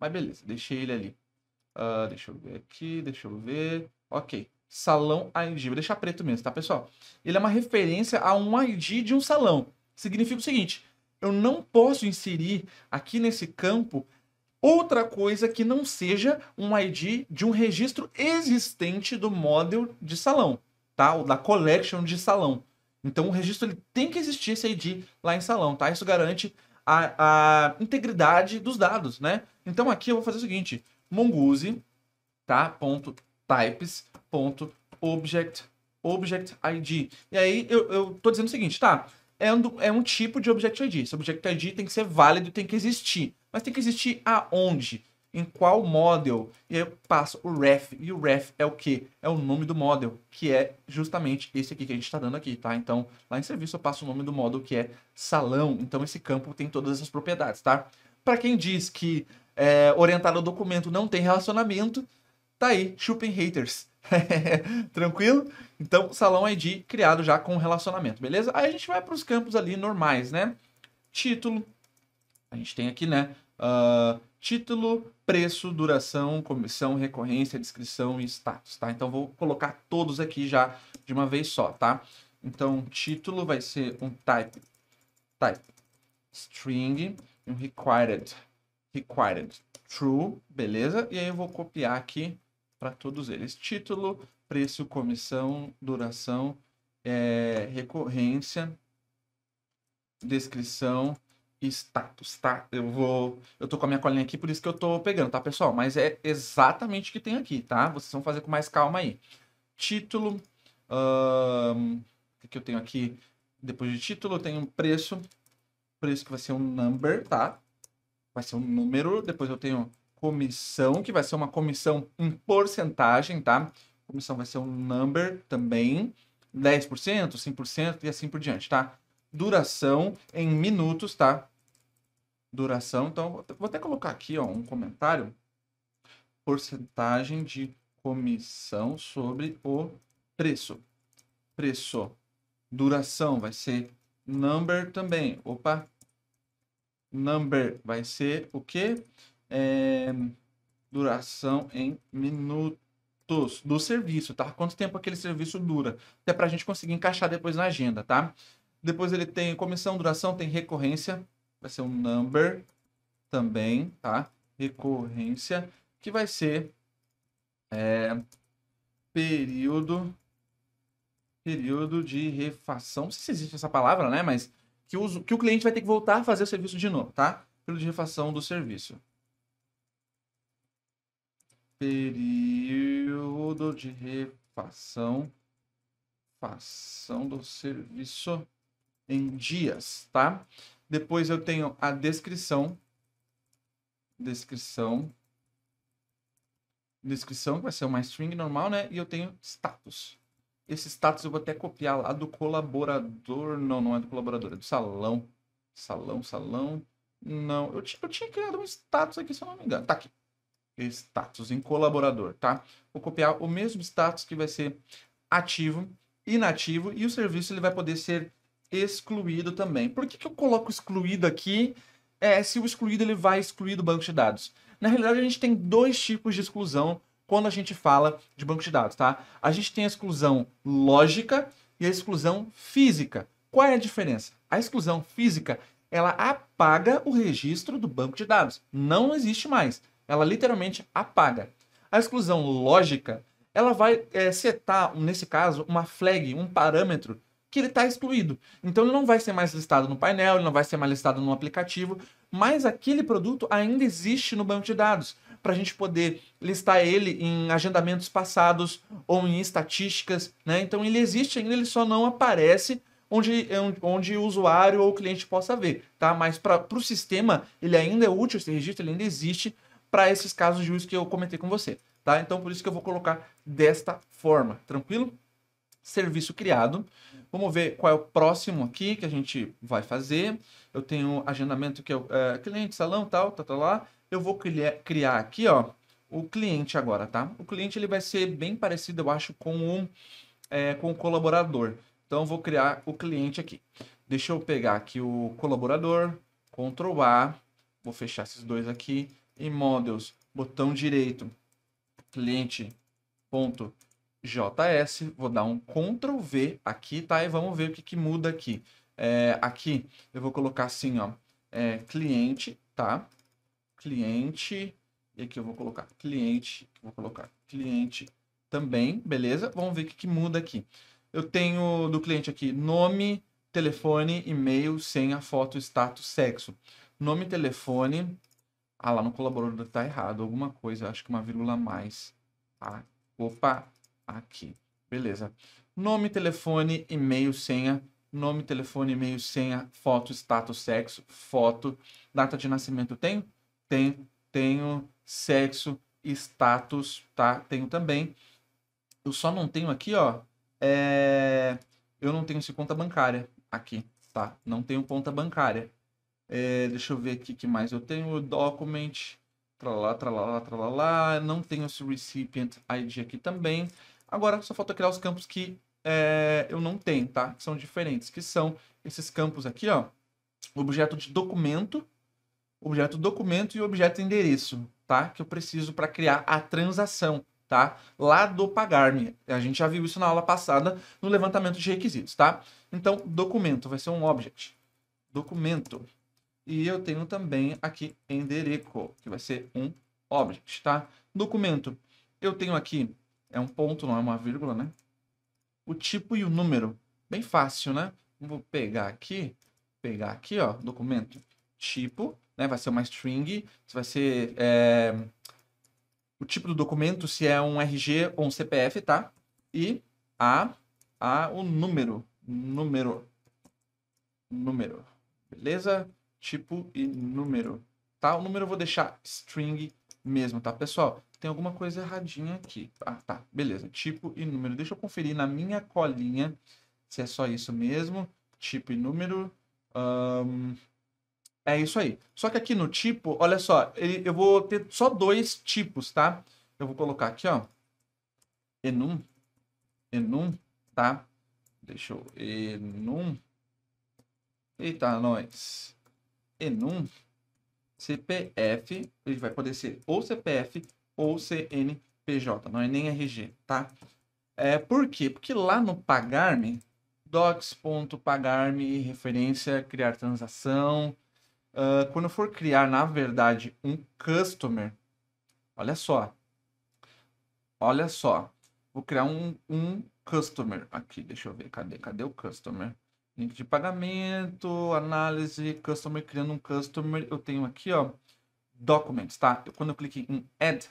Mas beleza, deixei ele ali. Uh, deixa eu ver aqui, deixa eu ver. Ok, salão ID. Vou deixar preto mesmo, tá, pessoal? Ele é uma referência a um ID de um salão. Significa o seguinte, eu não posso inserir aqui nesse campo outra coisa que não seja um ID de um registro existente do model de salão da collection de salão. Então o registro ele tem que existir esse ID lá em salão, tá? Isso garante a, a integridade dos dados, né? Então aqui eu vou fazer o seguinte: mongoose, tá? Ponto types, ponto object, object ID. E aí eu, eu tô dizendo o seguinte, tá? É um, é um tipo de object ID. Esse object ID tem que ser válido, tem que existir. Mas tem que existir aonde? em qual model. E aí eu passo o ref. E o ref é o que? É o nome do model, que é justamente esse aqui que a gente está dando aqui, tá? Então, lá em serviço eu passo o nome do model, que é salão. Então, esse campo tem todas essas propriedades, tá? Para quem diz que é, orientado ao documento não tem relacionamento, tá aí, chupem haters. Tranquilo? Então, salão ID criado já com relacionamento, beleza? Aí a gente vai para os campos ali normais, né? Título, a gente tem aqui, né? Uh, título, preço, duração, comissão, recorrência, descrição e status, tá? Então vou colocar todos aqui já de uma vez só, tá? Então título vai ser um type, type string, um required, required true, beleza? E aí eu vou copiar aqui para todos eles. Título, preço, comissão, duração, é, recorrência, descrição status, tá? Eu vou. Eu tô com a minha colinha aqui, por isso que eu tô pegando, tá, pessoal? Mas é exatamente o que tem aqui, tá? Vocês vão fazer com mais calma aí. Título. o que eu tenho aqui? Depois de título, eu tenho um preço. Preço que vai ser um number, tá? Vai ser um número. Depois eu tenho comissão, que vai ser uma comissão em porcentagem, tá? Comissão vai ser um number também. 10%, 5% e assim por diante, tá? Duração em minutos, tá? duração. Então, vou até colocar aqui ó, um comentário. Porcentagem de comissão sobre o preço. Preço. Duração vai ser number também. Opa. Number vai ser o quê? É, duração em minutos do serviço, tá? Quanto tempo aquele serviço dura. Até para a gente conseguir encaixar depois na agenda, tá? Depois ele tem comissão, duração, tem recorrência, vai ser um number também, tá? Recorrência, que vai ser é, período período de refação. Não sei se existe essa palavra, né? Mas que, uso, que o cliente vai ter que voltar a fazer o serviço de novo, tá? Período de refação do serviço. Período de refação fação do serviço em dias, tá? Depois eu tenho a descrição. Descrição. Descrição, que vai ser uma string normal, né? E eu tenho status. Esse status eu vou até copiar lá do colaborador. Não, não é do colaborador, é do salão. Salão, salão. Não, eu, eu tinha criado um status aqui, se eu não me engano. Tá aqui. Status em colaborador, tá? Vou copiar o mesmo status que vai ser ativo, inativo. E o serviço ele vai poder ser excluído também. Por que, que eu coloco excluído aqui? É, se o excluído ele vai excluir do banco de dados. Na realidade, a gente tem dois tipos de exclusão quando a gente fala de banco de dados, tá? A gente tem a exclusão lógica e a exclusão física. Qual é a diferença? A exclusão física, ela apaga o registro do banco de dados. Não existe mais. Ela literalmente apaga. A exclusão lógica, ela vai é, setar, nesse caso, uma flag, um parâmetro que ele está excluído. Então ele não vai ser mais listado no painel, ele não vai ser mais listado no aplicativo, mas aquele produto ainda existe no banco de dados para a gente poder listar ele em agendamentos passados ou em estatísticas, né? Então ele existe ainda, ele só não aparece onde, onde o usuário ou o cliente possa ver, tá? Mas para o sistema ele ainda é útil esse registro, ele ainda existe para esses casos de uso que eu comentei com você, tá? Então por isso que eu vou colocar desta forma, tranquilo? Serviço criado Vamos ver qual é o próximo aqui que a gente vai fazer. Eu tenho agendamento que é, é cliente, salão, tal, tal, tal, lá. Eu vou criar aqui, ó, o cliente agora, tá? O cliente ele vai ser bem parecido, eu acho, com o, é, com colaborador. Então, eu vou criar o cliente aqui. Deixa eu pegar aqui o colaborador, Ctrl A, vou fechar esses dois aqui, e Models, botão direito, cliente, ponto, JS, vou dar um Ctrl V aqui, tá? E vamos ver o que, que muda aqui. É, aqui eu vou colocar assim, ó, é, cliente, tá? Cliente, e aqui eu vou colocar cliente, vou colocar cliente também, beleza? Vamos ver o que, que muda aqui. Eu tenho do cliente aqui nome, telefone, e-mail, senha, foto, status, sexo. Nome, telefone, ah lá no colaborador tá errado, alguma coisa, acho que uma vírgula a mais, tá? Opa, aqui. Beleza. Nome, telefone, e-mail, senha. Nome, telefone, e-mail, senha, foto, status, sexo, foto. Data de nascimento tenho? Tenho. Tenho sexo, status, tá? Tenho também. Eu só não tenho aqui, ó. É... Eu não tenho esse conta bancária aqui, tá? Não tenho conta bancária. É... Deixa eu ver aqui que mais eu tenho. Document, tralalá, tralalá, tralalá. Não tenho esse recipient ID aqui também. Agora só falta criar os campos que é, eu não tenho, tá? Que são diferentes, que são esses campos aqui, ó. Objeto de documento, objeto documento e objeto endereço, tá? Que eu preciso para criar a transação, tá? Lá do pagar-me. A gente já viu isso na aula passada no levantamento de requisitos, tá? Então, documento vai ser um object. Documento. E eu tenho também aqui endereço, que vai ser um object, tá? Documento. Eu tenho aqui é um ponto, não é uma vírgula, né? O tipo e o número. Bem fácil, né? Vou pegar aqui, pegar aqui, ó, documento. Tipo, né? Vai ser uma string, vai ser é, o tipo do documento, se é um RG ou um CPF, tá? E a, a o número, número, número, beleza? Tipo e número, tá? O número eu vou deixar string mesmo, tá, pessoal? tem alguma coisa erradinha aqui. Ah, tá, beleza. Tipo e número. Deixa eu conferir na minha colinha se é só isso mesmo. Tipo e número. Um, é isso aí. Só que aqui no tipo, olha só, ele, eu vou ter só dois tipos, tá? Eu vou colocar aqui, ó. Enum. Enum, tá? Deixa eu... Enum. Eita, nós. Enum. CPF. Ele vai poder ser ou CPF ou CNPJ, não é nem RG, tá? É, por quê? Porque lá no Pagarme, docs.pagarme, referência, criar transação. Uh, quando for criar, na verdade, um customer, olha só. Olha só. Vou criar um, um customer aqui. Deixa eu ver. Cadê? Cadê o customer? Link de pagamento, análise, customer, criando um customer. Eu tenho aqui, ó, documents, tá? Eu, quando eu cliquei em add,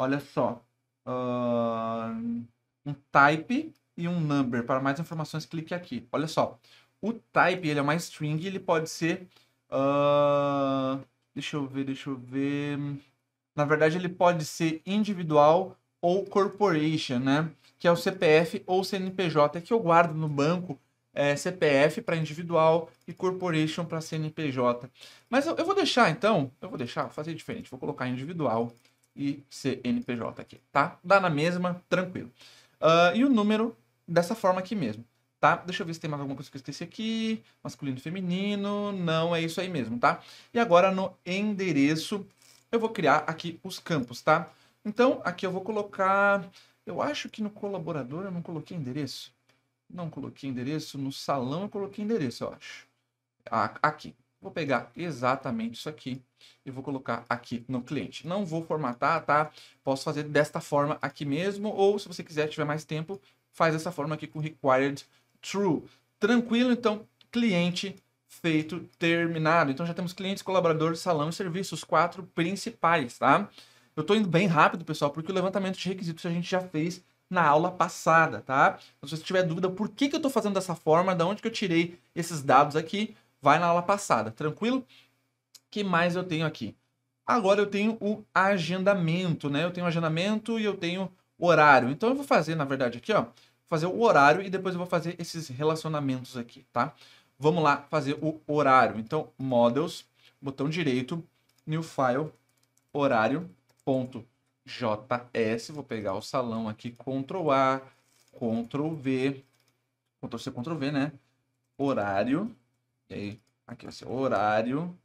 Olha só. Uh, um type e um number. Para mais informações, clique aqui. Olha só. O type, ele é uma string, ele pode ser... Uh, deixa eu ver, deixa eu ver... Na verdade, ele pode ser individual ou corporation, né? Que é o CPF ou CNPJ, que eu guardo no banco é, CPF para individual e corporation para CNPJ. Mas eu, eu, vou deixar então, eu vou deixar, vou fazer diferente, vou colocar individual e CNPJ aqui, tá? Dá na mesma, tranquilo. Uh, e o número dessa forma aqui mesmo, tá? Deixa eu ver se tem mais alguma coisa que eu esqueci aqui. Masculino e feminino, não, é isso aí mesmo, tá? E agora no endereço, eu vou criar aqui os campos, tá? Então, aqui eu vou colocar... Eu acho que no colaborador eu não coloquei endereço. Não coloquei endereço. No salão eu coloquei endereço, eu acho. Aqui, Vou pegar exatamente isso aqui e vou colocar aqui no cliente. Não vou formatar, tá? Posso fazer desta forma aqui mesmo, ou se você quiser, tiver mais tempo, faz dessa forma aqui com required true. Tranquilo, então, cliente feito, terminado. Então já temos clientes, colaboradores, salão e serviços, os quatro principais, tá? Eu estou indo bem rápido, pessoal, porque o levantamento de requisitos a gente já fez na aula passada, tá? Então, se você tiver dúvida por que, que eu estou fazendo dessa forma, da de onde que eu tirei esses dados aqui, vai na aula passada, tranquilo? que mais eu tenho aqui? Agora eu tenho o agendamento, né? Eu tenho agendamento e eu tenho horário. Então eu vou fazer, na verdade, aqui, ó, fazer o horário e depois eu vou fazer esses relacionamentos aqui, tá? Vamos lá fazer o horário. Então, models, botão direito, new file, horário.js. vou pegar o salão aqui, Ctrl A, Ctrl V, Ctrl C, Ctrl V, né? Horário, e aí, aqui vai ser horário.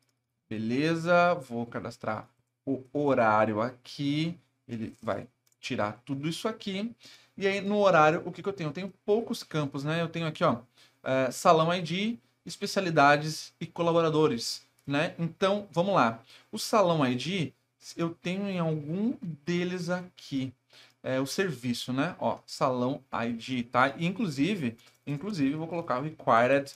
Beleza, vou cadastrar o horário aqui. Ele vai tirar tudo isso aqui. E aí, no horário, o que, que eu tenho? Eu tenho poucos campos, né? Eu tenho aqui, ó, é, salão ID, especialidades e colaboradores, né? Então, vamos lá. O salão ID, eu tenho em algum deles aqui. É, o serviço, né? Ó, salão ID, tá? E, inclusive, inclusive, vou colocar o required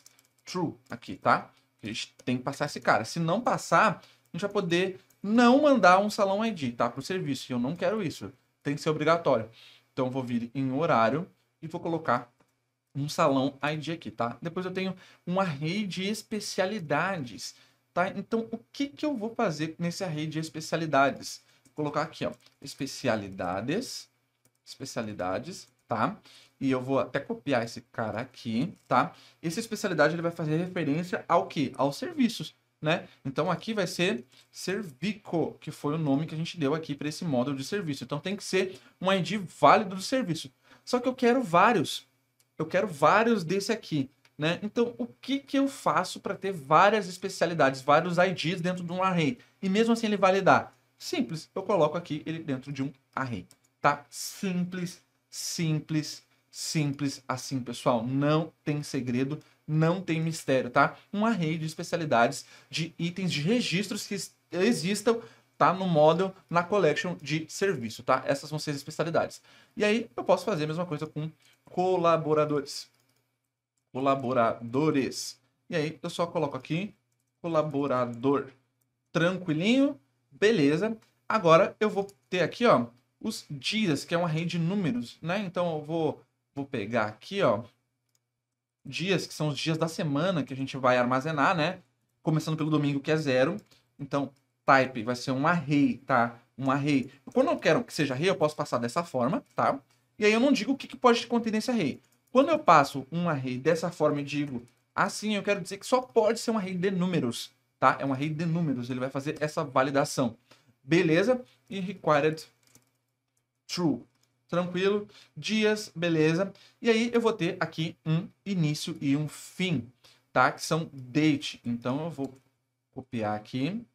true aqui, tá? A gente tem que passar esse cara. Se não passar, a gente vai poder não mandar um salão ID, tá? Para o serviço. E eu não quero isso. Tem que ser obrigatório. Então, eu vou vir em horário e vou colocar um salão ID aqui, tá? Depois eu tenho um array de especialidades, tá? Então, o que, que eu vou fazer nesse array de especialidades? Vou colocar aqui, ó, especialidades, especialidades, tá? e eu vou até copiar esse cara aqui, tá? Essa especialidade ele vai fazer referência ao que? Aos serviços, né? Então aqui vai ser Servico, que foi o nome que a gente deu aqui para esse módulo de serviço. Então tem que ser um ID válido do serviço. Só que eu quero vários. Eu quero vários desse aqui, né? Então o que, que eu faço para ter várias especialidades, vários IDs dentro de um array? E mesmo assim ele validar? Simples, eu coloco aqui ele dentro de um array, tá? Simples, simples, Simples assim, pessoal. Não tem segredo, não tem mistério, tá? uma rede de especialidades de itens de registros que existam tá no model, na collection de serviço, tá? Essas vão ser as especialidades. E aí eu posso fazer a mesma coisa com colaboradores. Colaboradores. E aí eu só coloco aqui colaborador. Tranquilinho, beleza. Agora eu vou ter aqui, ó, os dias, que é uma rede de números, né? Então eu vou Vou pegar aqui, ó, dias, que são os dias da semana que a gente vai armazenar, né? Começando pelo domingo, que é zero. Então, type vai ser um array, tá? Um array. Quando eu quero que seja array, eu posso passar dessa forma, tá? E aí eu não digo o que, que pode conter nesse array. Quando eu passo um array dessa forma e digo assim, eu quero dizer que só pode ser um array de números, tá? É um array de números, ele vai fazer essa validação. Beleza? E required true tranquilo, dias, beleza. E aí eu vou ter aqui um início e um fim, tá? Que são date. Então eu vou copiar aqui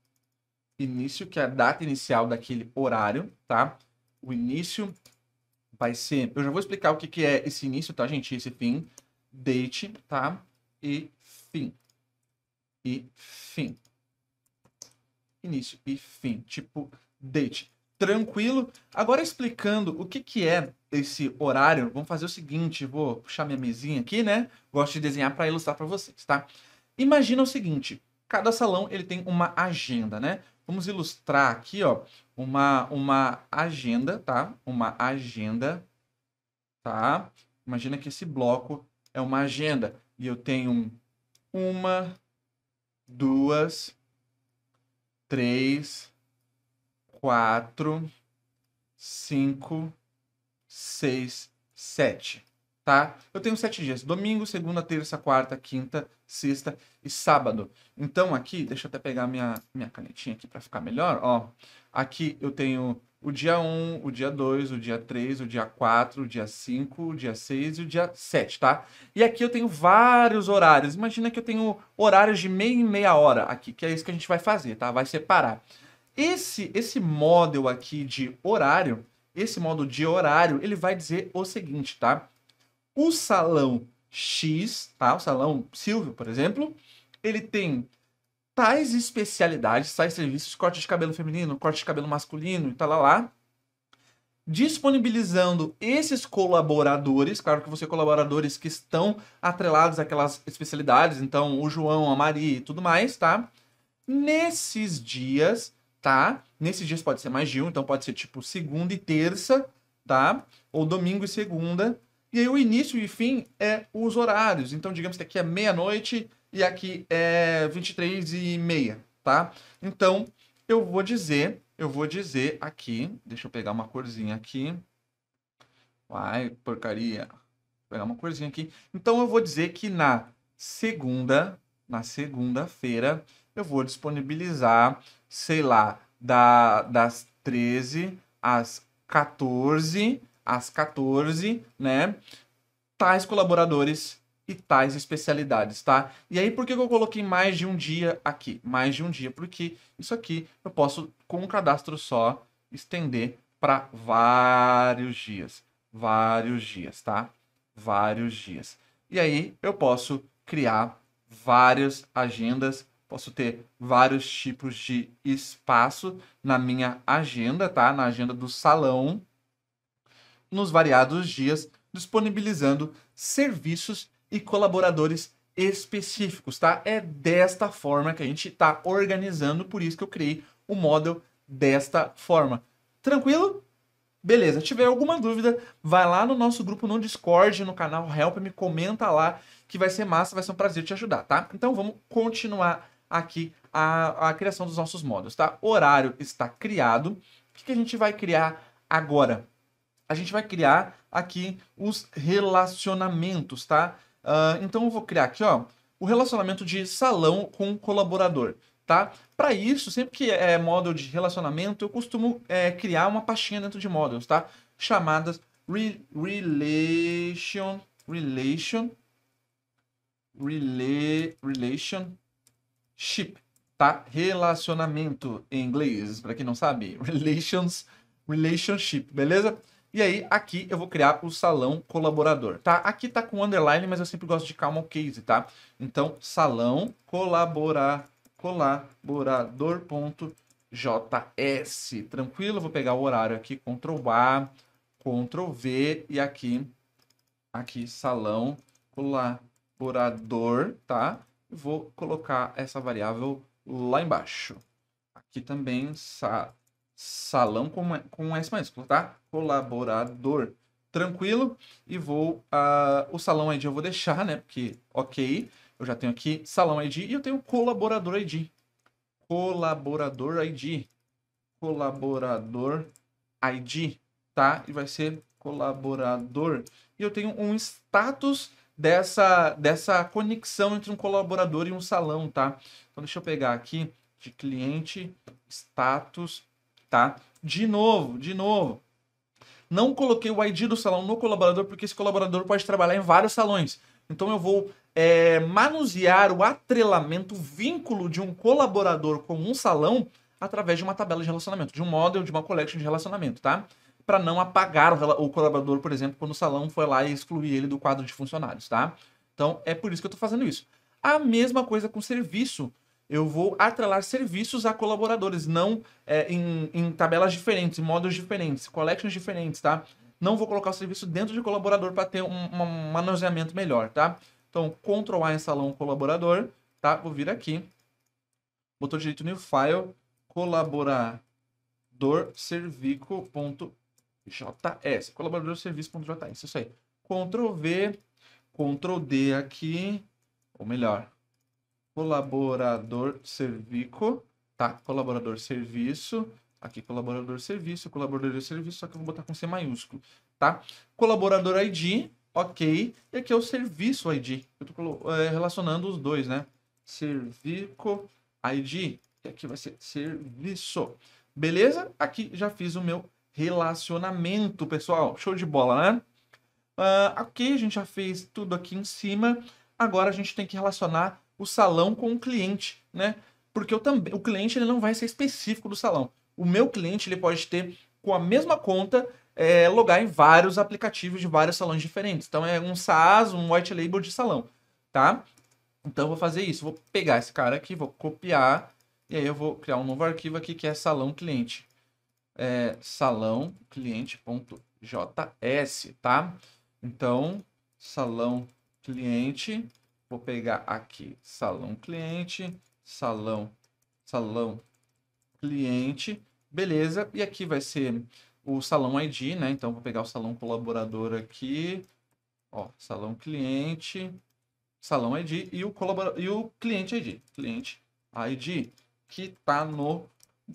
início, que é a data inicial daquele horário, tá? O início vai ser, eu já vou explicar o que que é esse início, tá, gente? Esse fim, date, tá? E fim. E fim. Início e fim, tipo date tranquilo. Agora explicando o que, que é esse horário, vamos fazer o seguinte, vou puxar minha mesinha aqui, né? Gosto de desenhar para ilustrar para vocês, tá? Imagina o seguinte, cada salão ele tem uma agenda, né? Vamos ilustrar aqui, ó, uma, uma agenda, tá? Uma agenda, tá? Imagina que esse bloco é uma agenda e eu tenho uma, duas, três, 4, 5, 6, 7. tá? Eu tenho sete dias: domingo, segunda, terça, quarta, quinta, sexta e sábado. Então aqui, deixa eu até pegar minha, minha canetinha aqui para ficar melhor, ó. Aqui eu tenho o dia 1, o dia 2, o dia 3, o dia 4, o dia 5, o dia 6 e o dia 7, tá? E aqui eu tenho vários horários. Imagina que eu tenho horários de meia e meia hora aqui, que é isso que a gente vai fazer, tá? Vai separar. Esse, esse modelo aqui de horário, esse modo de horário, ele vai dizer o seguinte, tá? O salão X, tá? O salão Silvio, por exemplo, ele tem tais especialidades, tais serviços, corte de cabelo feminino, corte de cabelo masculino e tal lá, lá, disponibilizando esses colaboradores, claro que você colaboradores que estão atrelados àquelas especialidades, então o João, a Maria e tudo mais, tá? Nesses dias tá? Nesses dias pode ser mais de um, então pode ser tipo segunda e terça, tá? Ou domingo e segunda. E aí o início e fim é os horários. Então, digamos que aqui é meia-noite e aqui é 23 e meia, tá? Então, eu vou dizer, eu vou dizer aqui, deixa eu pegar uma corzinha aqui. Vai, porcaria. Vou pegar uma corzinha aqui. Então, eu vou dizer que na segunda, na segunda-feira, eu vou disponibilizar sei lá, da, das 13 às 14, às 14, né? Tais colaboradores e tais especialidades, tá? E aí, por que eu coloquei mais de um dia aqui? Mais de um dia, porque isso aqui eu posso, com um cadastro só, estender para vários dias. Vários dias, tá? Vários dias. E aí, eu posso criar várias agendas Posso ter vários tipos de espaço na minha agenda, tá? Na agenda do salão, nos variados dias, disponibilizando serviços e colaboradores específicos, tá? É desta forma que a gente está organizando, por isso que eu criei o model desta forma. Tranquilo? Beleza, Se tiver alguma dúvida, vai lá no nosso grupo no Discord, no canal Help, me comenta lá, que vai ser massa, vai ser um prazer te ajudar, tá? Então vamos continuar aqui a, a criação dos nossos módulos, tá? O horário está criado. O que, que a gente vai criar agora? A gente vai criar aqui os relacionamentos, tá? Uh, então eu vou criar aqui, ó, o relacionamento de salão com colaborador, tá? Para isso, sempre que é módulo de relacionamento, eu costumo é, criar uma pastinha dentro de módulos, tá? Chamadas re relation, relation, rela relation Ship, tá? Relacionamento em inglês, para quem não sabe, relations, relationship, beleza? E aí, aqui eu vou criar o salão colaborador, tá? Aqui tá com underline, mas eu sempre gosto de calma o case, tá? Então, salão colaborar, colaborador.js, tranquilo? Vou pegar o horário aqui, Ctrl A, Ctrl V e aqui, aqui, salão colaborador, tá? vou colocar essa variável lá embaixo. Aqui também, sa salão com, com S maiúsculo, tá? Colaborador. Tranquilo. E vou... Uh, o salão ID eu vou deixar, né? Porque, ok, eu já tenho aqui salão ID e eu tenho colaborador ID. Colaborador ID. Colaborador ID, tá? E vai ser colaborador. E eu tenho um status dessa, dessa conexão entre um colaborador e um salão, tá? Então deixa eu pegar aqui de cliente, status, tá? De novo, de novo. Não coloquei o ID do salão no colaborador, porque esse colaborador pode trabalhar em vários salões. Então eu vou é, manusear o atrelamento, o vínculo de um colaborador com um salão através de uma tabela de relacionamento, de um model, de uma collection de relacionamento, tá? para não apagar o colaborador, por exemplo, quando o salão foi lá e excluir ele do quadro de funcionários, tá? Então é por isso que eu estou fazendo isso. A mesma coisa com serviço. Eu vou atrelar serviços a colaboradores, não é, em, em, tabelas diferentes, em modos diferentes, collections diferentes, tá? Não vou colocar o serviço dentro de colaborador para ter um, um manuseamento melhor, tá? Então, Ctrl A em salão colaborador, tá? Vou vir aqui, botão direito no file, colaborador servico.com JS. É, é colaborador serviço.js. Isso aí. Ctrl V, Ctrl D aqui. Ou melhor, colaborador servico. Tá? Colaborador serviço. Aqui, colaborador serviço, colaborador serviço, só que eu vou botar com C maiúsculo, tá? Colaborador ID, ok. E aqui é o serviço ID. Eu tô é, relacionando os dois, né? Servico ID. E aqui vai ser serviço. Beleza? Aqui já fiz o meu relacionamento, pessoal. Show de bola, né? Uh, ok, a gente já fez tudo aqui em cima. Agora a gente tem que relacionar o salão com o cliente, né? Porque eu também, o cliente ele não vai ser específico do salão. O meu cliente ele pode ter com a mesma conta é, logar em vários aplicativos de vários salões diferentes. Então é um SaaS, um white label de salão, tá? Então eu vou fazer isso, vou pegar esse cara aqui, vou copiar e aí eu vou criar um novo arquivo aqui que é salão cliente é, salão cliente.js, tá? Então, salão cliente, vou pegar aqui salão cliente, salão, salão cliente, beleza? E aqui vai ser o salão ID, né? Então, vou pegar o salão colaborador aqui, ó, salão cliente, salão ID e o, colabora... e o cliente ID, cliente ID, que tá no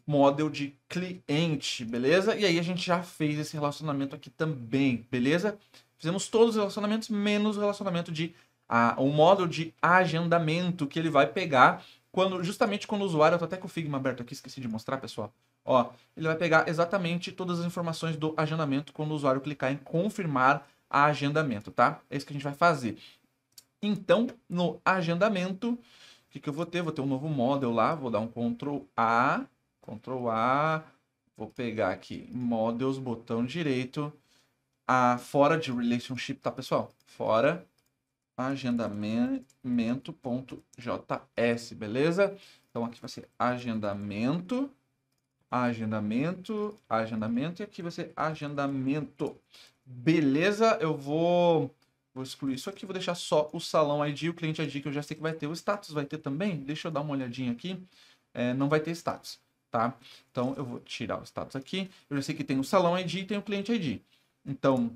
model de cliente, beleza? E aí a gente já fez esse relacionamento aqui também, beleza? Fizemos todos os relacionamentos, menos o relacionamento de a, o módulo de agendamento que ele vai pegar quando justamente quando o usuário, eu tô até com o Figma aberto aqui, esqueci de mostrar, pessoal. Ó, ele vai pegar exatamente todas as informações do agendamento quando o usuário clicar em confirmar a agendamento, tá? É isso que a gente vai fazer. Então, no agendamento, o que, que eu vou ter? Vou ter um novo model lá, vou dar um Ctrl A, Ctrl A, vou pegar aqui Models, botão direito, a ah, fora de Relationship, tá, pessoal? Fora agendamento.js, beleza? Então aqui vai ser agendamento, agendamento, agendamento, e aqui vai ser agendamento. Beleza? Eu vou, vou excluir isso aqui, vou deixar só o salão ID, o cliente ID que eu já sei que vai ter. O status vai ter também? Deixa eu dar uma olhadinha aqui. É, não vai ter status tá? Então, eu vou tirar o status aqui. Eu já sei que tem o salão ID e tem o cliente ID. Então,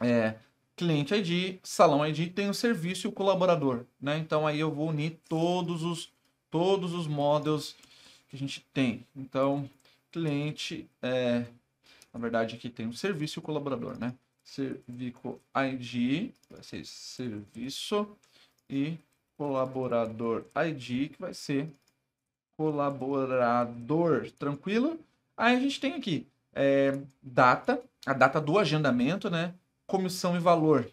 é, cliente ID, salão ID, tem o serviço e o colaborador, né? Então, aí eu vou unir todos os, todos os models que a gente tem. Então, cliente, é, na verdade, aqui tem o serviço e o colaborador, né? Servico ID, vai ser serviço e colaborador ID, que vai ser colaborador, tranquilo? Aí a gente tem aqui é, data, a data do agendamento, né? Comissão e valor.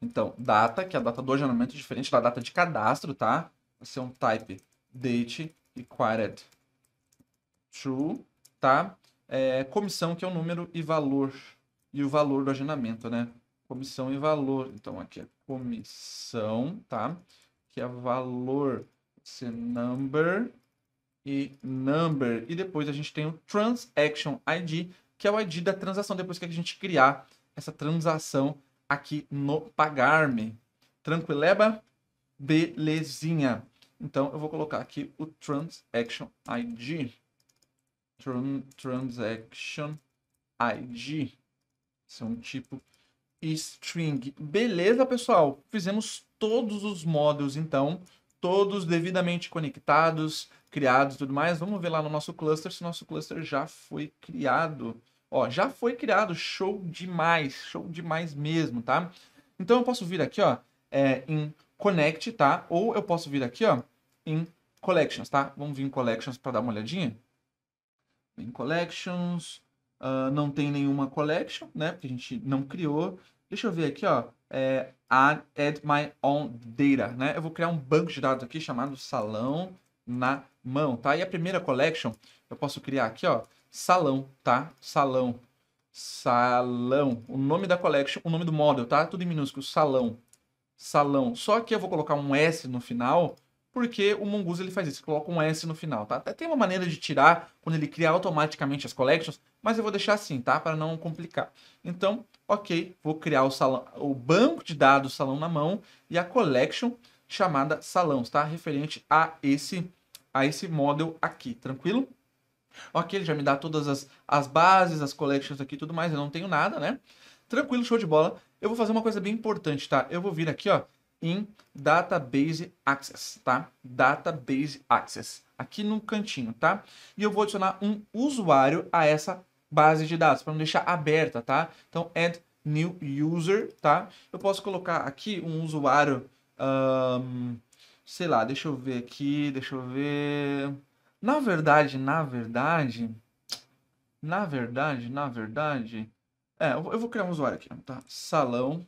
Então, data, que é a data do agendamento, é diferente da data de cadastro, tá? Vai ser um type date required true, tá? É, comissão, que é o número e valor. E o valor do agendamento, né? Comissão e valor. Então, aqui é comissão, tá? Que é valor ser number e number. E depois a gente tem o transaction ID, que é o ID da transação, depois que a gente criar essa transação aqui no Pagar.me. Tranquileba? Belezinha. Então, eu vou colocar aqui o transaction ID. Tran transaction ID. Isso é um tipo string. Beleza, pessoal? Fizemos todos os módulos, então, todos devidamente conectados, criados e tudo mais. Vamos ver lá no nosso cluster se nosso cluster já foi criado. Ó, já foi criado, show demais, show demais mesmo, tá? Então eu posso vir aqui, ó, é, em Connect, tá? Ou eu posso vir aqui, ó, em Collections, tá? Vamos vir em Collections para dar uma olhadinha. Em Collections, uh, não tem nenhuma Collection, né? Porque a gente não criou. Deixa eu ver aqui, ó, é, add, add my own data, né? Eu vou criar um banco de dados aqui chamado salão na mão, tá? E a primeira collection eu posso criar aqui, ó, salão, tá? Salão, salão. O nome da collection, o nome do model, tá? Tudo em minúsculo, salão, salão. Só que eu vou colocar um S no final porque o Mongoose ele faz isso, coloca um S no final, tá? Até tem uma maneira de tirar quando ele cria automaticamente as collections, mas eu vou deixar assim, tá? Para não complicar. Então, ok, vou criar o, salão, o banco de dados salão na mão e a collection chamada salão tá? Referente a esse, a esse model aqui, tranquilo? Ok, ele já me dá todas as, as bases, as collections aqui e tudo mais, eu não tenho nada, né? Tranquilo, show de bola. Eu vou fazer uma coisa bem importante, tá? Eu vou vir aqui, ó, em Database Access, tá? Database Access, aqui no cantinho, tá? E eu vou adicionar um usuário a essa base de dados, para não deixar aberta, tá? Então, add new user, tá? Eu posso colocar aqui um usuário, um, sei lá, deixa eu ver aqui, deixa eu ver... Na verdade, na verdade, na verdade, na verdade, é, eu vou criar um usuário aqui, tá? Salão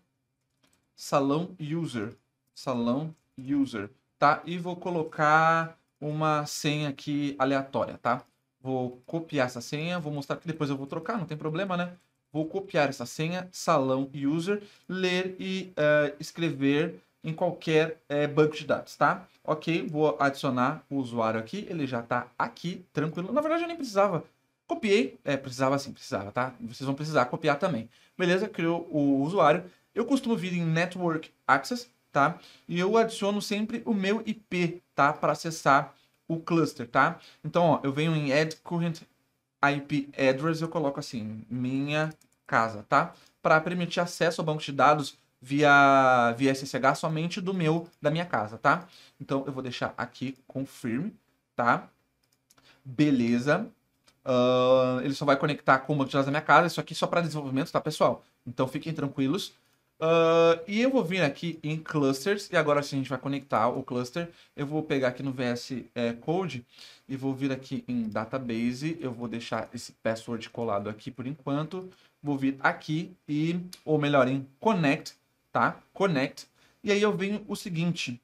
salão user. Salão user, tá? E vou colocar uma senha aqui aleatória, tá? Vou copiar essa senha, vou mostrar que depois eu vou trocar, não tem problema, né? Vou copiar essa senha, salão user, ler e uh, escrever em qualquer uh, banco de dados, tá? Ok, vou adicionar o usuário aqui, ele já está aqui, tranquilo. Na verdade, eu nem precisava. Copiei, é, precisava sim, precisava, tá? Vocês vão precisar copiar também. Beleza, criou o usuário. Eu costumo vir em Network Access, tá? E eu adiciono sempre o meu IP, tá? Para acessar o cluster, tá? Então, ó, eu venho em Add Current IP Address, eu coloco assim, minha casa, tá? Para permitir acesso ao banco de dados via, via SSH somente do meu, da minha casa, tá? Então, eu vou deixar aqui Confirm, tá? Beleza. Uh, ele só vai conectar com o banco de dados da minha casa, isso aqui só para desenvolvimento, tá, pessoal? Então, fiquem tranquilos. Uh, e eu vou vir aqui em clusters, e agora sim a gente vai conectar o cluster. Eu vou pegar aqui no VS é, Code e vou vir aqui em Database. Eu vou deixar esse password colado aqui por enquanto. Vou vir aqui e, ou melhor, em Connect, tá? Connect. E aí eu venho o seguinte,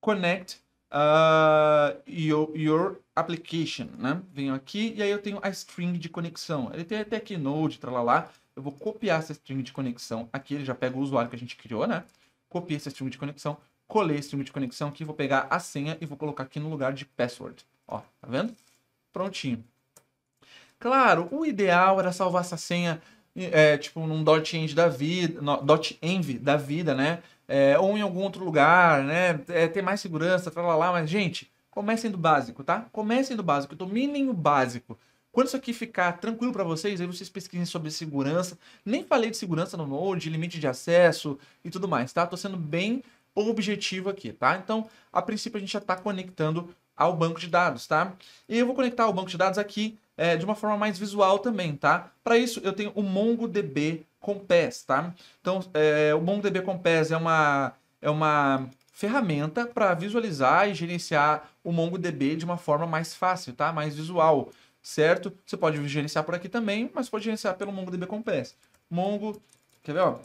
Connect uh, your, your Application, né? Venho aqui e aí eu tenho a string de conexão. Ele tem até aqui Node, tralalá. lá eu vou copiar essa string de conexão aqui, ele já pega o usuário que a gente criou, né? Copiei essa string de conexão, colei a string de conexão aqui, vou pegar a senha e vou colocar aqui no lugar de password. Ó, tá vendo? Prontinho. Claro, o ideal era salvar essa senha é, tipo num dot .env da vida, no, .env da vida, né? É, ou em algum outro lugar, né? É, ter mais segurança, lá, lá. mas gente, comecem do básico, tá? Comecem do básico, dominem o básico. Quando isso aqui ficar tranquilo para vocês, aí vocês pesquisem sobre segurança. Nem falei de segurança no Node, limite de acesso e tudo mais, tá? Tô sendo bem objetivo aqui, tá? Então, a princípio a gente já está conectando ao banco de dados, tá? E eu vou conectar ao banco de dados aqui é, de uma forma mais visual também, tá? Para isso, eu tenho o MongoDB Compass, tá? Então, é, o MongoDB Compass é uma, é uma ferramenta para visualizar e gerenciar o MongoDB de uma forma mais fácil, tá? Mais visual certo? Você pode gerenciar por aqui também, mas pode gerenciar pelo MongoDB Compass. Mongo, quer ver, ó?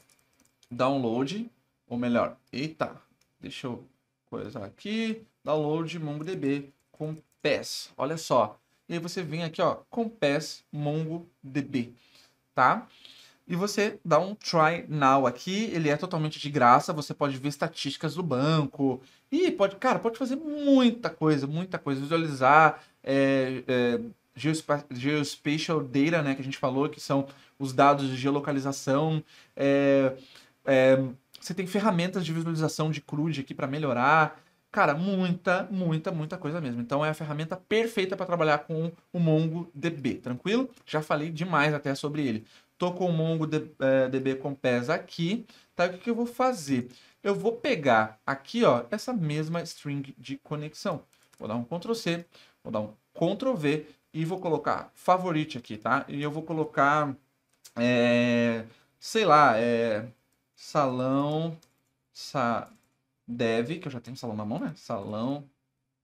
Download, ou melhor, eita, deixa eu coisar aqui, download MongoDB Compass. Olha só. E aí você vem aqui, ó, Compass MongoDB, tá? E você dá um try now aqui, ele é totalmente de graça, você pode ver estatísticas do banco. E pode, cara, pode fazer muita coisa, muita coisa, visualizar, é, é geospatial data, né, que a gente falou, que são os dados de geolocalização. É, é, você tem ferramentas de visualização de CRUD aqui para melhorar. Cara, muita, muita, muita coisa mesmo. Então é a ferramenta perfeita para trabalhar com o MongoDB, tranquilo? Já falei demais até sobre ele. Tô com o MongoDB é, pes aqui, tá? O que, que eu vou fazer? Eu vou pegar aqui, ó, essa mesma string de conexão. Vou dar um Ctrl C, vou dar um Ctrl V e vou colocar favorite aqui, tá? E eu vou colocar, é, sei lá, é, salão sa, dev, que eu já tenho salão na mão, né? Salão,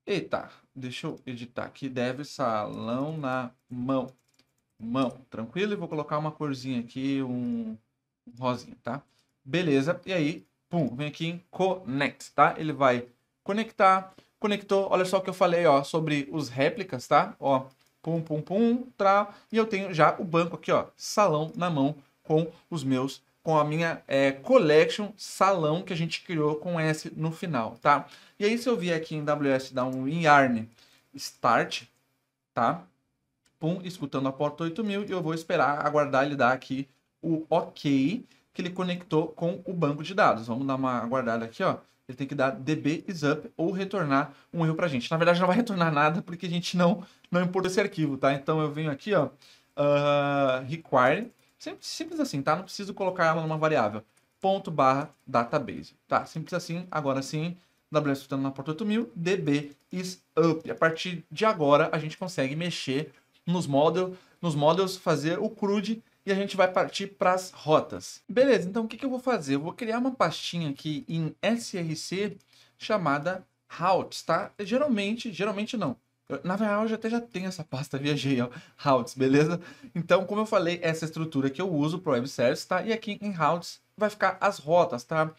eita, deixa eu editar aqui, dev salão na mão, mão, tranquilo? E vou colocar uma corzinha aqui, um, um rosinha, tá? Beleza, e aí, pum, vem aqui em connect, tá? Ele vai conectar, conectou, olha só o que eu falei, ó, sobre os réplicas, tá? Ó, pum, pum, pum, tra, e eu tenho já o banco aqui, ó, salão na mão com os meus, com a minha é, collection salão que a gente criou com S no final, tá? E aí se eu vier aqui em WS dar um yarn start, tá? Pum, escutando a porta 8000 e eu vou esperar, aguardar ele dar aqui o ok que ele conectou com o banco de dados. Vamos dar uma aguardada aqui, ó ele tem que dar db is up ou retornar um erro para a gente. Na verdade, não vai retornar nada porque a gente não, não importa esse arquivo, tá? Então eu venho aqui, ó, uh, require, simples, simples assim, tá? Não preciso colocar ela numa variável, ponto barra database, tá? Simples assim, agora sim, WS está na porta 8000, db is up. A partir de agora, a gente consegue mexer nos, model, nos models, fazer o CRUD e a gente vai partir para as rotas. Beleza, então o que, que eu vou fazer? Eu vou criar uma pastinha aqui em SRC chamada routes, tá? Geralmente, geralmente não. Eu, na real, eu já até já tenho essa pasta, viajei, ó, routes, beleza? Então, como eu falei, essa estrutura que eu uso para o web service, tá? E aqui em routes vai ficar as rotas, tá?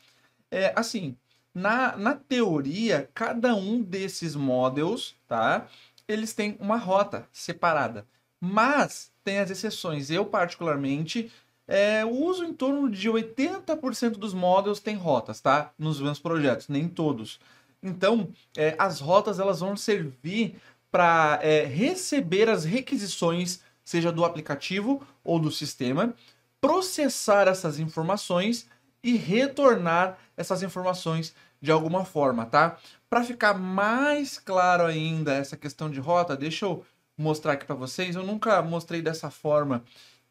É, assim, na, na teoria, cada um desses models, tá? Eles têm uma rota separada. Mas tem as exceções. Eu, particularmente, é, uso em torno de 80% dos models tem rotas, tá? Nos meus projetos, nem todos. Então, é, as rotas elas vão servir para é, receber as requisições, seja do aplicativo ou do sistema, processar essas informações e retornar essas informações de alguma forma, tá? Para ficar mais claro ainda essa questão de rota, deixa eu mostrar aqui para vocês. Eu nunca mostrei dessa forma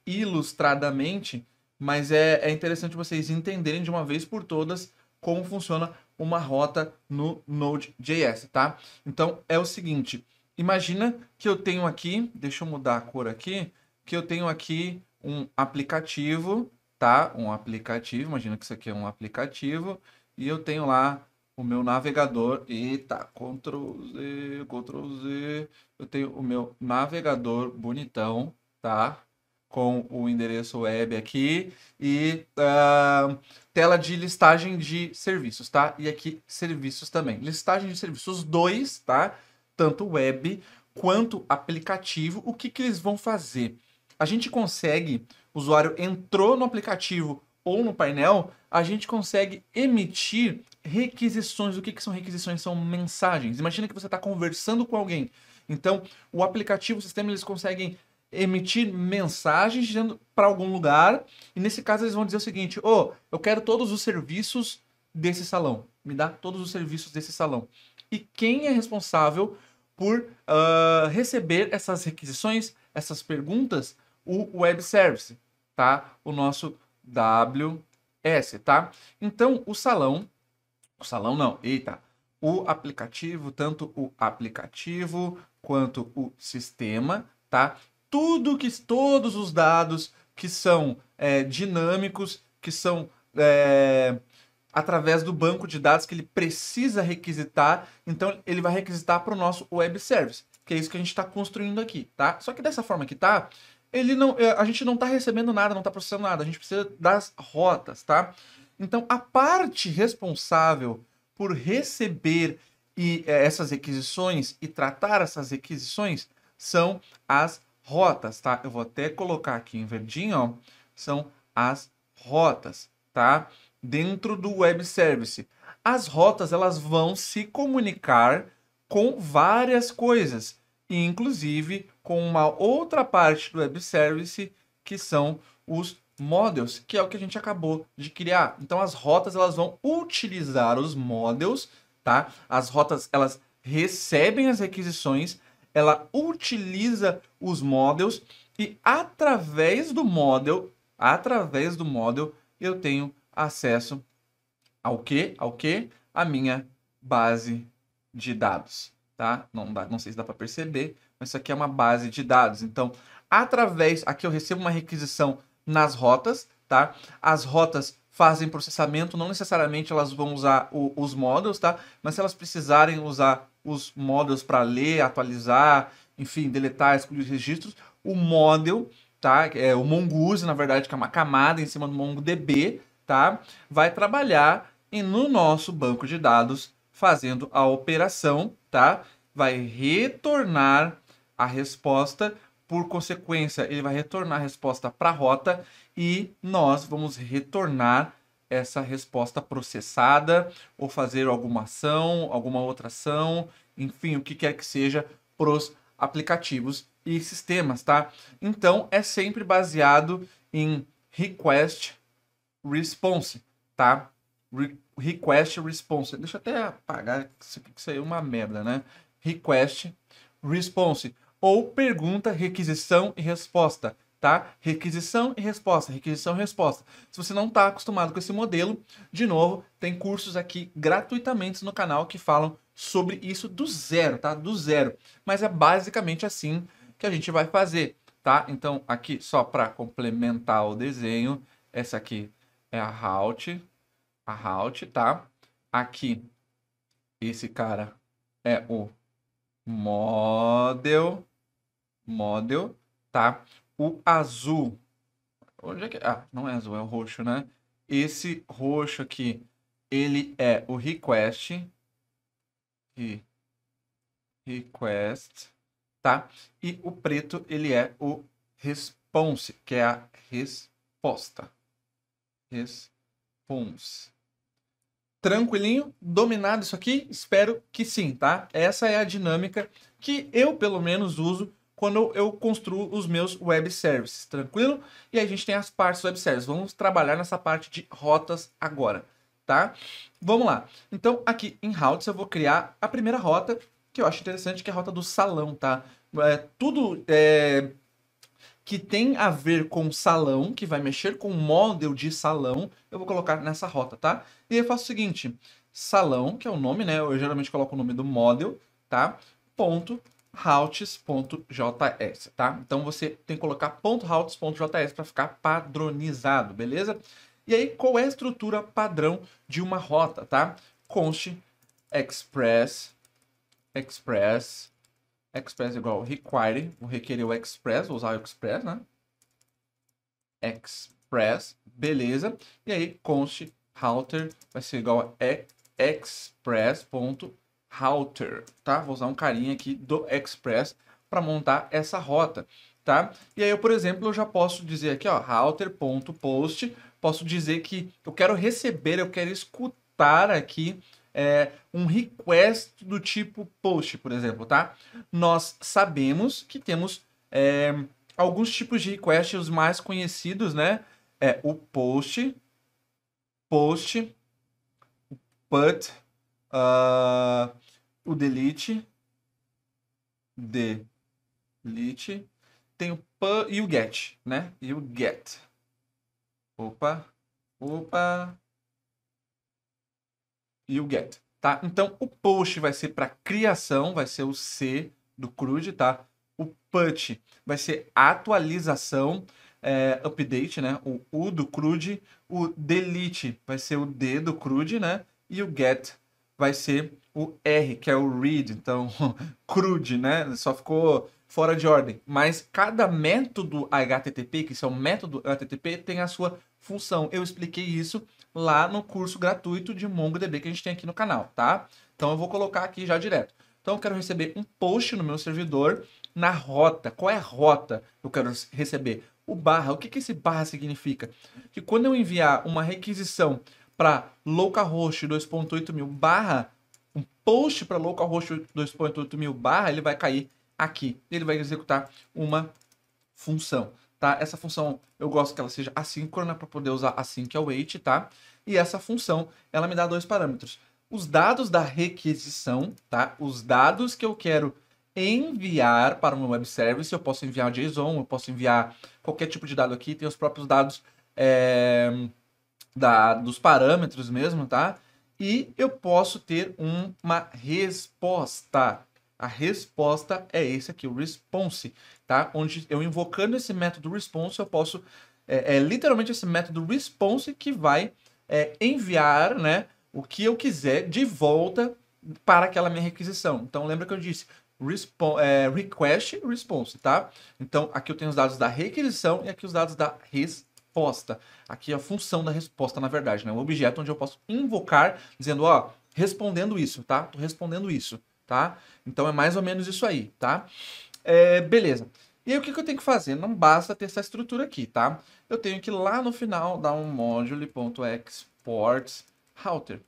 ilustradamente, mas é, é interessante vocês entenderem de uma vez por todas como funciona uma rota no Node.js, tá? Então é o seguinte, imagina que eu tenho aqui, deixa eu mudar a cor aqui, que eu tenho aqui um aplicativo, tá? Um aplicativo, imagina que isso aqui é um aplicativo, e eu tenho lá o meu navegador. Eita, tá, Ctrl Z, Ctrl Z. Eu tenho o meu navegador bonitão, tá? Com o endereço web aqui. E uh, tela de listagem de serviços, tá? E aqui serviços também. Listagem de serviços dois, tá? Tanto web quanto aplicativo. O que, que eles vão fazer? A gente consegue, o usuário entrou no aplicativo ou no painel, a gente consegue emitir requisições. O que, que são requisições? São mensagens. Imagina que você está conversando com alguém. Então, o aplicativo, o sistema, eles conseguem emitir mensagens para algum lugar. E nesse caso, eles vão dizer o seguinte: Ô, oh, eu quero todos os serviços desse salão. Me dá todos os serviços desse salão. E quem é responsável por uh, receber essas requisições, essas perguntas? O web service, tá? O nosso WS, tá? Então, o salão o salão não, eita. O aplicativo, tanto o aplicativo quanto o sistema, tá? Tudo que todos os dados que são é, dinâmicos, que são é, através do banco de dados que ele precisa requisitar. Então, ele vai requisitar para o nosso web service, que é isso que a gente está construindo aqui, tá? Só que dessa forma que tá, ele não, é, a gente não está recebendo nada, não está processando nada. A gente precisa das rotas, tá? Então, a parte responsável por receber e, é, essas requisições e tratar essas requisições são as rotas, tá? Eu vou até colocar aqui em verdinho, ó, são as rotas, tá? Dentro do web service. As rotas, elas vão se comunicar com várias coisas, inclusive com uma outra parte do web service que são os models, que é o que a gente acabou de criar. Então as rotas elas vão utilizar os models, tá? As rotas elas recebem as requisições, ela utiliza os models e através do model, através do model eu tenho acesso ao que? Ao que? A minha base de dados, tá? Não dá, não sei se dá para perceber, mas isso aqui é uma base de dados. Então, através aqui eu recebo uma requisição nas rotas, tá? As rotas fazem processamento, não necessariamente elas vão usar o, os models, tá? Mas se elas precisarem usar os models para ler, atualizar, enfim, deletar, excluir registros, o model, tá? É o Mongoose, na verdade, que é uma camada em cima do MongoDB, tá? Vai trabalhar em, no nosso banco de dados fazendo a operação, tá? Vai retornar a resposta por consequência, ele vai retornar a resposta para a rota e nós vamos retornar essa resposta processada ou fazer alguma ação, alguma outra ação, enfim, o que quer que seja para os aplicativos e sistemas, tá? Então é sempre baseado em request response, tá? Re request response. Deixa eu até apagar, isso aqui que saiu uma merda, né? Request response ou pergunta, requisição e resposta, tá? Requisição e resposta, requisição e resposta. Se você não está acostumado com esse modelo, de novo, tem cursos aqui gratuitamente no canal que falam sobre isso do zero, tá? Do zero. Mas é basicamente assim que a gente vai fazer, tá? Então, aqui, só para complementar o desenho, essa aqui é a route, a route, tá? Aqui, esse cara é o model, model, tá? O azul. Onde é que. Ah, não é azul, é o roxo, né? Esse roxo aqui, ele é o request. E request, tá? E o preto, ele é o response, que é a resposta. Response. Tranquilinho? Dominado isso aqui? Espero que sim, tá? Essa é a dinâmica que eu, pelo menos, uso quando eu construo os meus web services, tranquilo? E a gente tem as partes web services. Vamos trabalhar nessa parte de rotas agora, tá? Vamos lá. Então, aqui em routes eu vou criar a primeira rota, que eu acho interessante, que é a rota do salão, tá? É, tudo é, que tem a ver com salão, que vai mexer com o model de salão, eu vou colocar nessa rota, tá? E eu faço o seguinte, salão, que é o nome, né? Eu geralmente coloco o nome do model, tá? Ponto routes.js, tá? Então você tem que colocar .routes.js para ficar padronizado, beleza? E aí, qual é a estrutura padrão de uma rota, tá? Const express express express é igual require, vou requerer o express, vou usar o express, né? express, beleza? E aí const router vai ser igual a express.js Halter, tá? Vou usar um carinha aqui do Express para montar essa rota, tá? E aí eu, por exemplo, eu já posso dizer aqui, ó, halter.post, posso dizer que eu quero receber, eu quero escutar aqui é, um request do tipo post, por exemplo, tá? Nós sabemos que temos é, alguns tipos de requests, os mais conhecidos, né? É o post, post, put, uh, o delete, delete, tem o pub e o get, né? E o get. Opa, opa. E o get, tá? Então o post vai ser para criação, vai ser o C do CRUD, tá? O put vai ser atualização, é, update, né? O U do CRUD. O delete vai ser o D do CRUD, né? E o get vai ser o R, que é o read, então crude, né? Só ficou fora de ordem. Mas cada método HTTP, que é o método HTTP, tem a sua função. Eu expliquei isso lá no curso gratuito de MongoDB que a gente tem aqui no canal, tá? Então eu vou colocar aqui já direto. Então eu quero receber um post no meu servidor na rota. Qual é a rota que eu quero receber? O barra. O que, que esse barra significa? Que quando eu enviar uma requisição para localhost 2.8 mil barra, um post para localhost 2.8 mil barra, ele vai cair aqui. Ele vai executar uma função, tá? Essa função eu gosto que ela seja assíncrona para poder usar async assim await, é tá? E essa função, ela me dá dois parâmetros. Os dados da requisição, tá? Os dados que eu quero enviar para o meu web service, eu posso enviar JSON, eu posso enviar qualquer tipo de dado aqui, tem os próprios dados é da, dos parâmetros mesmo, tá? E eu posso ter um, uma resposta. A resposta é esse aqui, o response, tá? Onde eu invocando esse método response, eu posso... É, é literalmente esse método response que vai é, enviar, né? O que eu quiser de volta para aquela minha requisição. Então, lembra que eu disse respo é, request response, tá? Então, aqui eu tenho os dados da requisição e aqui os dados da resposta resposta. Aqui é a função da resposta, na verdade, né? Um objeto onde eu posso invocar dizendo, ó, respondendo isso, tá? Tô respondendo isso, tá? Então é mais ou menos isso aí, tá? É, beleza. E aí o que, que eu tenho que fazer? Não basta ter essa estrutura aqui, tá? Eu tenho que lá no final dar um module.export router.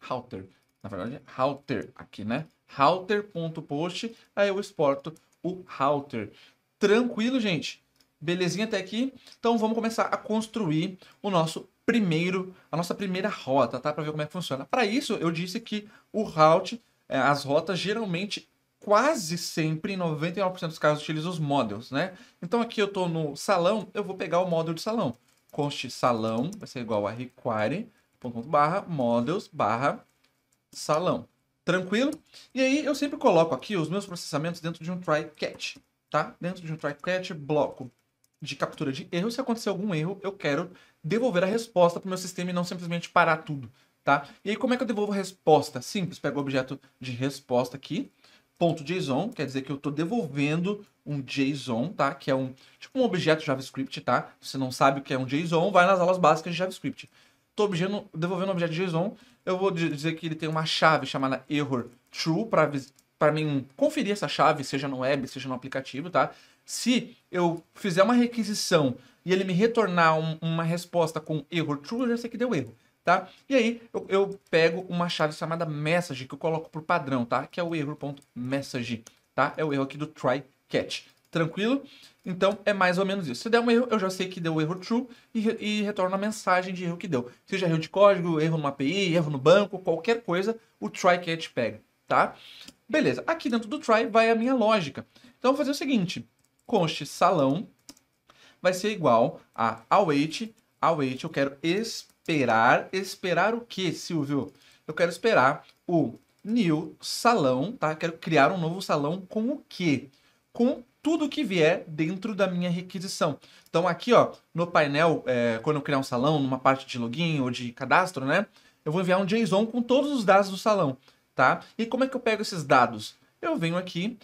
Router. Na verdade, é router aqui, né? Router.post, aí eu exporto o router. Tranquilo, gente? Belezinha até aqui? Então vamos começar a construir o nosso primeiro, a nossa primeira rota, tá? Para ver como é que funciona. Para isso, eu disse que o route, é, as rotas, geralmente, quase sempre, em 99% dos casos, utiliza os models, né? Então aqui eu estou no salão, eu vou pegar o model de salão. Const salão vai ser igual a require, ponto, ponto, barra, models, barra, salão. Tranquilo? E aí eu sempre coloco aqui os meus processamentos dentro de um try catch, tá? Dentro de um try catch bloco de captura de erro. Se acontecer algum erro, eu quero devolver a resposta para o meu sistema e não simplesmente parar tudo, tá? E aí, como é que eu devolvo a resposta? Simples, pego o objeto de resposta aqui, ponto .json, quer dizer que eu estou devolvendo um JSON, tá? Que é um tipo um objeto JavaScript, tá? Se você não sabe o que é um JSON, vai nas aulas básicas de JavaScript. Estou devolvendo um objeto de JSON, eu vou dizer que ele tem uma chave chamada error true para para mim conferir essa chave, seja no web, seja no aplicativo, tá? Se eu fizer uma requisição e ele me retornar um, uma resposta com erro true, eu já sei que deu erro. Tá? E aí eu, eu, pego uma chave chamada message que eu coloco por padrão, tá? Que é o erro.message, tá? É o erro aqui do try catch. Tranquilo? Então é mais ou menos isso. Se der um erro, eu já sei que deu erro true e, e retorno a mensagem de erro que deu. Seja erro de código, erro no API, erro no banco, qualquer coisa, o try catch pega, tá? Beleza. Aqui dentro do try vai a minha lógica. Então eu vou fazer o seguinte, conste salão vai ser igual a await, await, eu quero esperar, esperar o que, Silvio? Eu quero esperar o new salão, tá? Eu quero criar um novo salão com o que? Com tudo que vier dentro da minha requisição. Então aqui, ó, no painel, é, quando eu criar um salão, numa parte de login ou de cadastro, né? Eu vou enviar um JSON com todos os dados do salão, tá? E como é que eu pego esses dados? Eu venho aqui,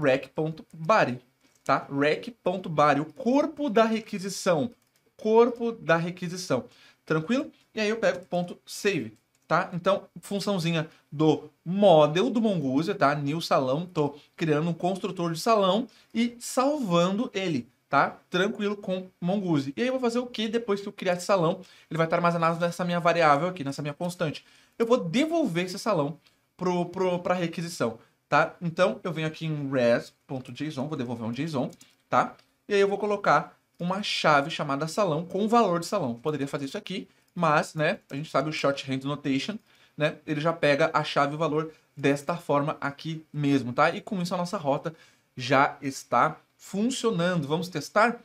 rec.body, tá? Rec.bar, o corpo da requisição. Corpo da requisição. Tranquilo? E aí eu pego ponto save, tá? Então, funçãozinha do model do Mongoose, tá? New salão, tô criando um construtor de salão e salvando ele, tá? Tranquilo com Mongoose. E aí eu vou fazer o que depois que eu criar esse salão? Ele vai estar armazenado nessa minha variável aqui, nessa minha constante. Eu vou devolver esse salão para pro, pro, a requisição tá? Então, eu venho aqui em res.json, vou devolver um JSON, tá? E aí eu vou colocar uma chave chamada salão com o valor de salão. Poderia fazer isso aqui, mas, né, a gente sabe o shorthand notation, né? Ele já pega a chave e o valor desta forma aqui mesmo, tá? E com isso a nossa rota já está funcionando. Vamos testar?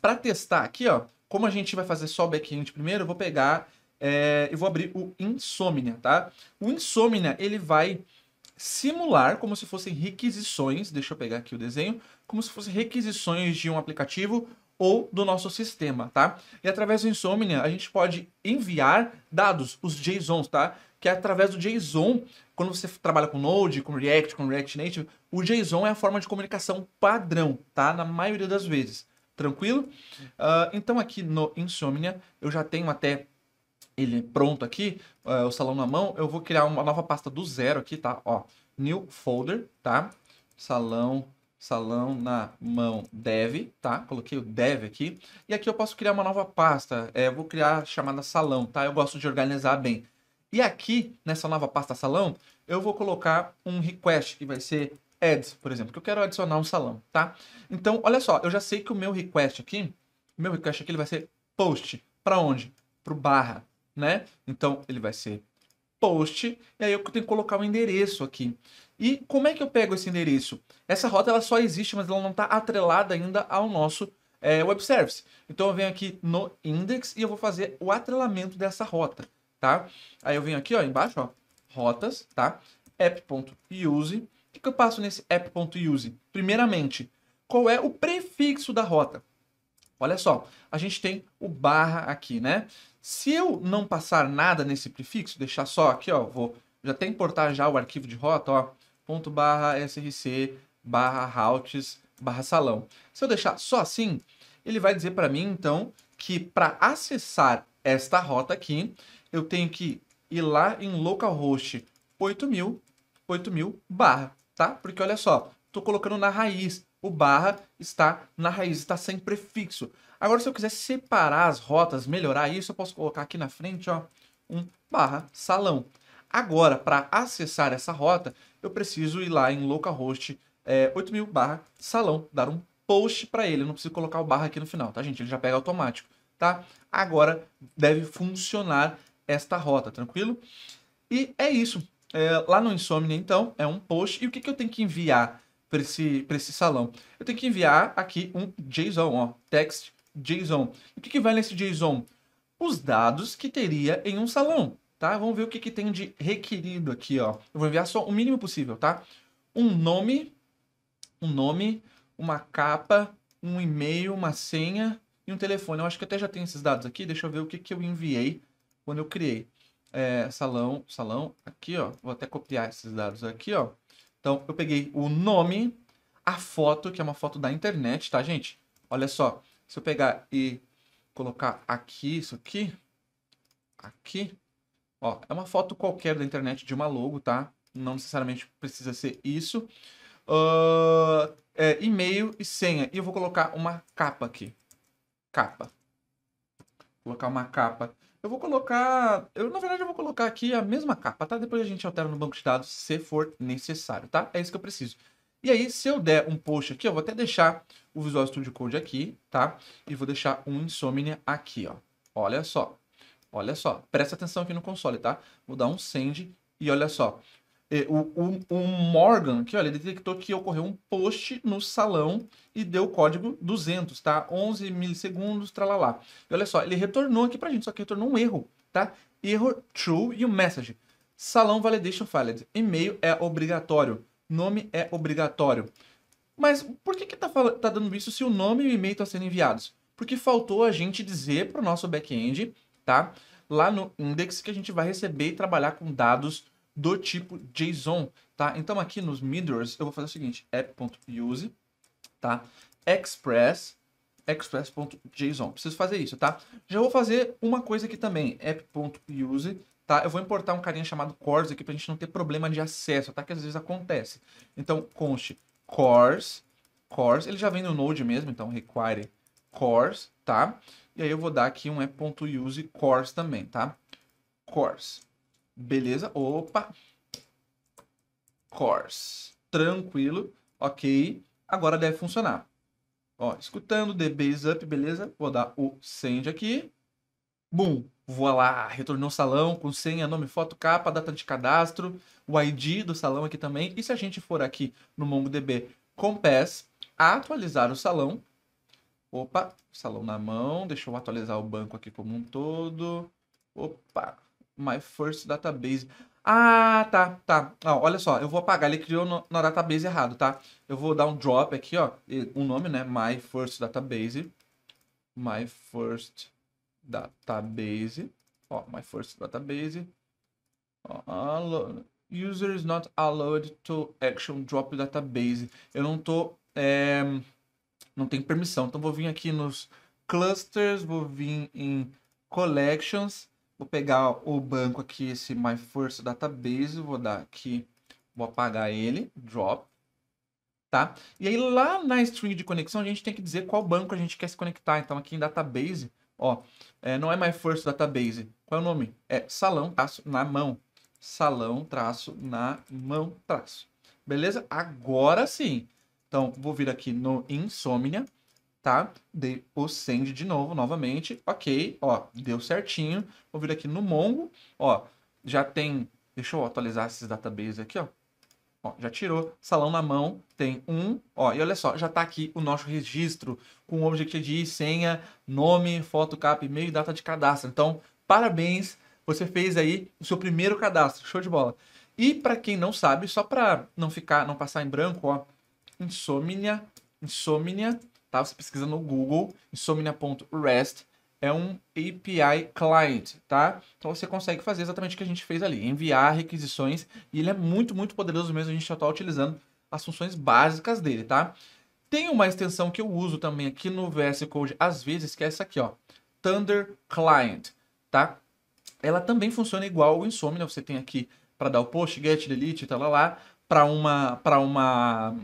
Para testar aqui, ó, como a gente vai fazer só back-end primeiro, eu vou pegar, é, vou abrir o Insomnia, tá? O Insomnia, ele vai simular como se fossem requisições, deixa eu pegar aqui o desenho, como se fossem requisições de um aplicativo ou do nosso sistema, tá? E através do Insomnia, a gente pode enviar dados, os JSONs, tá? Que é através do JSON, quando você trabalha com Node, com React, com React Native, o JSON é a forma de comunicação padrão, tá? Na maioria das vezes. Tranquilo? Uh, então aqui no Insomnia, eu já tenho até ele pronto aqui, uh, o salão na mão, eu vou criar uma nova pasta do zero aqui, tá? Ó, new folder, tá? Salão, salão na mão dev, tá? Coloquei o dev aqui. E aqui eu posso criar uma nova pasta. É, vou criar chamada salão, tá? Eu gosto de organizar bem. E aqui, nessa nova pasta salão, eu vou colocar um request que vai ser ads, por exemplo, que eu quero adicionar um salão, tá? Então, olha só, eu já sei que o meu request aqui, meu request aqui ele vai ser post. Para onde? Para o barra, né? Então ele vai ser post, e aí eu tenho que colocar o um endereço aqui. E como é que eu pego esse endereço? Essa rota ela só existe, mas ela não está atrelada ainda ao nosso é, web service. Então eu venho aqui no index e eu vou fazer o atrelamento dessa rota, tá? Aí eu venho aqui, ó, embaixo, ó, rotas, tá? app.use. O que, que eu passo nesse app.use? Primeiramente, qual é o prefixo da rota? Olha só, a gente tem o barra aqui, né? Se eu não passar nada nesse prefixo, deixar só aqui, ó, vou já até importar já o arquivo de rota, ó, ponto barra src barra routes barra salão. Se eu deixar só assim, ele vai dizer para mim, então, que para acessar esta rota aqui, eu tenho que ir lá em localhost 8000, 8000 barra, tá? Porque olha só, estou colocando na raiz, o barra está na raiz, está sem prefixo. Agora, se eu quiser separar as rotas, melhorar isso, eu posso colocar aqui na frente, ó, um barra salão. Agora, para acessar essa rota, eu preciso ir lá em localhost é, 8000 barra salão, dar um post para ele. Eu não preciso colocar o barra aqui no final, tá, gente? Ele já pega automático, tá? Agora deve funcionar esta rota, tranquilo? E é isso. É, lá no Insomnia, então, é um post. E o que, que eu tenho que enviar para esse, esse salão? Eu tenho que enviar aqui um JSON, ó, text JSON. O que, que vale esse JSON? Os dados que teria em um salão, tá? Vamos ver o que, que tem de requerido aqui, ó. Eu vou enviar só o mínimo possível, tá? Um nome, um nome, uma capa, um e-mail, uma senha e um telefone. Eu acho que até já tem esses dados aqui. Deixa eu ver o que, que eu enviei quando eu criei. É, salão, salão, aqui, ó. Vou até copiar esses dados aqui, ó. Então, eu peguei o nome, a foto, que é uma foto da internet, tá, gente? Olha só. Se eu pegar e colocar aqui, isso aqui, aqui, ó, é uma foto qualquer da internet de uma logo, tá? Não necessariamente precisa ser isso. Uh, é, e-mail e senha. E eu vou colocar uma capa aqui. Capa. Vou colocar uma capa. Eu vou colocar. Eu, na verdade, eu vou colocar aqui a mesma capa, tá? Depois a gente altera no banco de dados se for necessário, tá? É isso que eu preciso. E aí, se eu der um post aqui, eu vou até deixar o Visual Studio Code aqui, tá? E vou deixar um Insomnia aqui, ó. Olha só. Olha só. Presta atenção aqui no console, tá? Vou dar um send e olha só. É, o, o, o Morgan aqui, olha, ele detectou que ocorreu um post no salão e deu o código 200, tá? 11 milissegundos, tralalá. E olha só, ele retornou aqui pra gente, só que retornou um erro, tá? Erro true e o message. Salão validation failed. E-mail é obrigatório nome é obrigatório. Mas por que, que tá, tá dando isso se o nome e o e-mail estão sendo enviados? Porque faltou a gente dizer para o nosso back-end, tá? Lá no index que a gente vai receber e trabalhar com dados do tipo JSON, tá? Então aqui nos mirrors eu vou fazer o seguinte, app.use, tá? Express, express.json. Preciso fazer isso, tá? Já vou fazer uma coisa aqui também, app.use, tá? Eu vou importar um carinha chamado cores aqui pra gente não ter problema de acesso, tá? Que às vezes acontece. Então, conste cores, cores, ele já vem no Node mesmo, então require cores, tá? E aí eu vou dar aqui um app.use cores também, tá? Cores. Beleza? Opa! Cores. Tranquilo. Ok. Agora deve funcionar. Ó, escutando, the base up, beleza? Vou dar o send aqui. Boom voa lá, retornou o salão com senha, nome, foto, capa, data de cadastro, o ID do salão aqui também. E se a gente for aqui no MongoDB com PES, atualizar o salão. Opa, salão na mão, deixa eu atualizar o banco aqui como um todo. Opa, my first database. Ah, tá, tá. Não, olha só, eu vou apagar, ele criou no, na database errado, tá? Eu vou dar um drop aqui, ó, um nome, né? My first database. My first database, ó, my first database, ó, user is not allowed to action drop database. Eu não tô, é, não tem permissão. Então vou vir aqui nos clusters, vou vir em collections, vou pegar o banco aqui, esse my first database, vou dar aqui, vou apagar ele, drop, tá? E aí lá na string de conexão a gente tem que dizer qual banco a gente quer se conectar. Então aqui em database Ó, é, não é MyFirst Database. Qual é o nome? É salão traço na mão. Salão traço na mão traço. Beleza? Agora sim. Então, vou vir aqui no Insomnia, tá? Dei o send de novo, novamente. Ok, ó, deu certinho. Vou vir aqui no Mongo, ó, já tem... Deixa eu atualizar esses databases aqui, ó. Ó, já tirou, salão na mão, tem um, ó, e olha só, já está aqui o nosso registro com objetivo senha, nome, foto, cap e-mail e data de cadastro. Então, parabéns, você fez aí o seu primeiro cadastro, show de bola. E para quem não sabe, só para não ficar, não passar em branco, ó, insomnia, insomnia, tá? Você pesquisa no Google, insomnia.rest, é um API client, tá? Então você consegue fazer exatamente o que a gente fez ali, enviar requisições e ele é muito, muito poderoso mesmo, a gente já está utilizando as funções básicas dele, tá? Tem uma extensão que eu uso também aqui no VS Code, às vezes, que é essa aqui, ó, Thunder Client, tá? Ela também funciona igual o Insomnia, né? você tem aqui para dar o post, get, delete, tal, tá lá, lá para uma, para uma,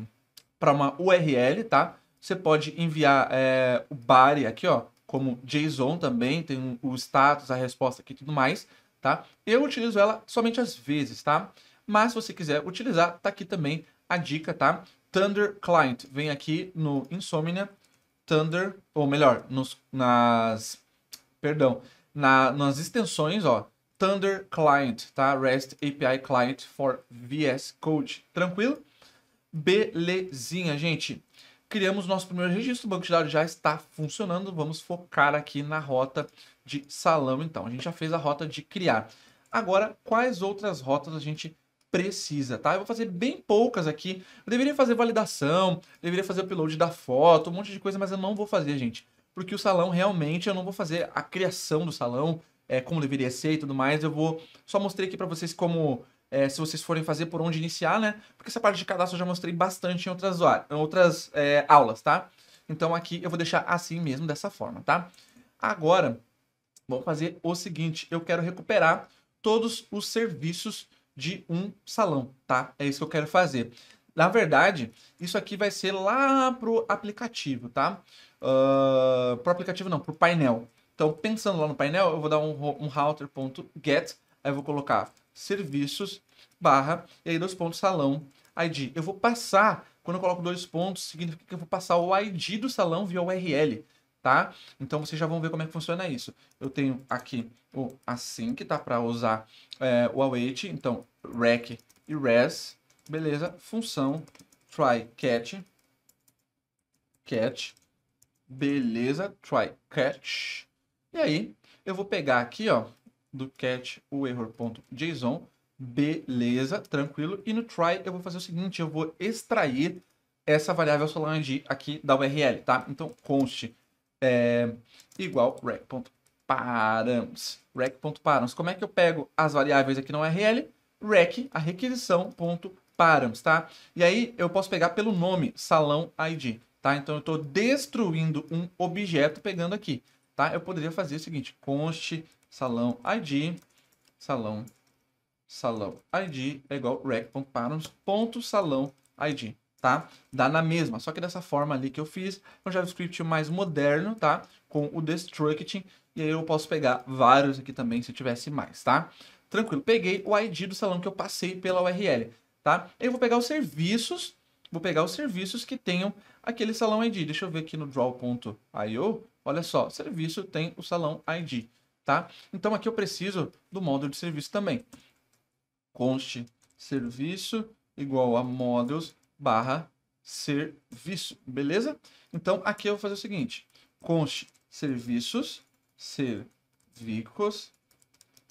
para uma URL, tá? Você pode enviar é, o body aqui, ó, como JSON também, tem o status, a resposta aqui e tudo mais, tá? Eu utilizo ela somente às vezes, tá? Mas se você quiser utilizar, tá aqui também a dica, tá? Thunder Client, vem aqui no Insomnia, Thunder, ou melhor, nos, nas, perdão, na, nas extensões, ó, Thunder Client, tá? REST API Client for VS Code, tranquilo? Belezinha, gente criamos nosso primeiro registro, o banco de dados já está funcionando. Vamos focar aqui na rota de salão, então. A gente já fez a rota de criar. Agora, quais outras rotas a gente precisa, tá? Eu vou fazer bem poucas aqui. Eu deveria fazer validação, deveria fazer upload da foto, um monte de coisa, mas eu não vou fazer, gente. Porque o salão realmente eu não vou fazer a criação do salão é, como deveria ser e tudo mais. Eu vou só mostrei aqui para vocês como é, se vocês forem fazer por onde iniciar, né? Porque essa parte de cadastro eu já mostrei bastante em outras, em outras é, aulas, tá? Então aqui eu vou deixar assim mesmo, dessa forma, tá? Agora, vou fazer o seguinte, eu quero recuperar todos os serviços de um salão, tá? É isso que eu quero fazer. Na verdade, isso aqui vai ser lá pro aplicativo, tá? Uh, pro aplicativo não, pro painel. Então, pensando lá no painel, eu vou dar um, um router.get, aí eu vou colocar serviços, barra, e aí dois pontos, salão, ID. Eu vou passar, quando eu coloco dois pontos, significa que eu vou passar o ID do salão via URL, tá? Então vocês já vão ver como é que funciona isso. Eu tenho aqui o async, tá? Para usar é, o await, então rec e res, beleza? Função try catch, catch, beleza? Try catch. E aí eu vou pegar aqui, ó, do cat o error.json. Beleza, tranquilo. E no try eu vou fazer o seguinte, eu vou extrair essa variável Solange aqui da URL, tá? Então, const é igual rec.params. Rec.params. Como é que eu pego as variáveis aqui na URL? Rec, a requisição, ponto, params, tá? E aí eu posso pegar pelo nome salão ID, tá? Então eu estou destruindo um objeto pegando aqui, tá? Eu poderia fazer o seguinte, const salão ID, salão, salão ID é igual rec.params.salão ID, tá? Dá na mesma, só que dessa forma ali que eu fiz, um JavaScript mais moderno, tá? Com o destructing, e aí eu posso pegar vários aqui também se tivesse mais, tá? Tranquilo, peguei o ID do salão que eu passei pela URL, tá? Eu vou pegar os serviços, vou pegar os serviços que tenham aquele salão ID. Deixa eu ver aqui no draw.io, olha só, serviço tem o salão ID tá? Então aqui eu preciso do módulo de serviço também. Conste serviço igual a models barra serviço, beleza? Então aqui eu vou fazer o seguinte, conste serviços, servicos,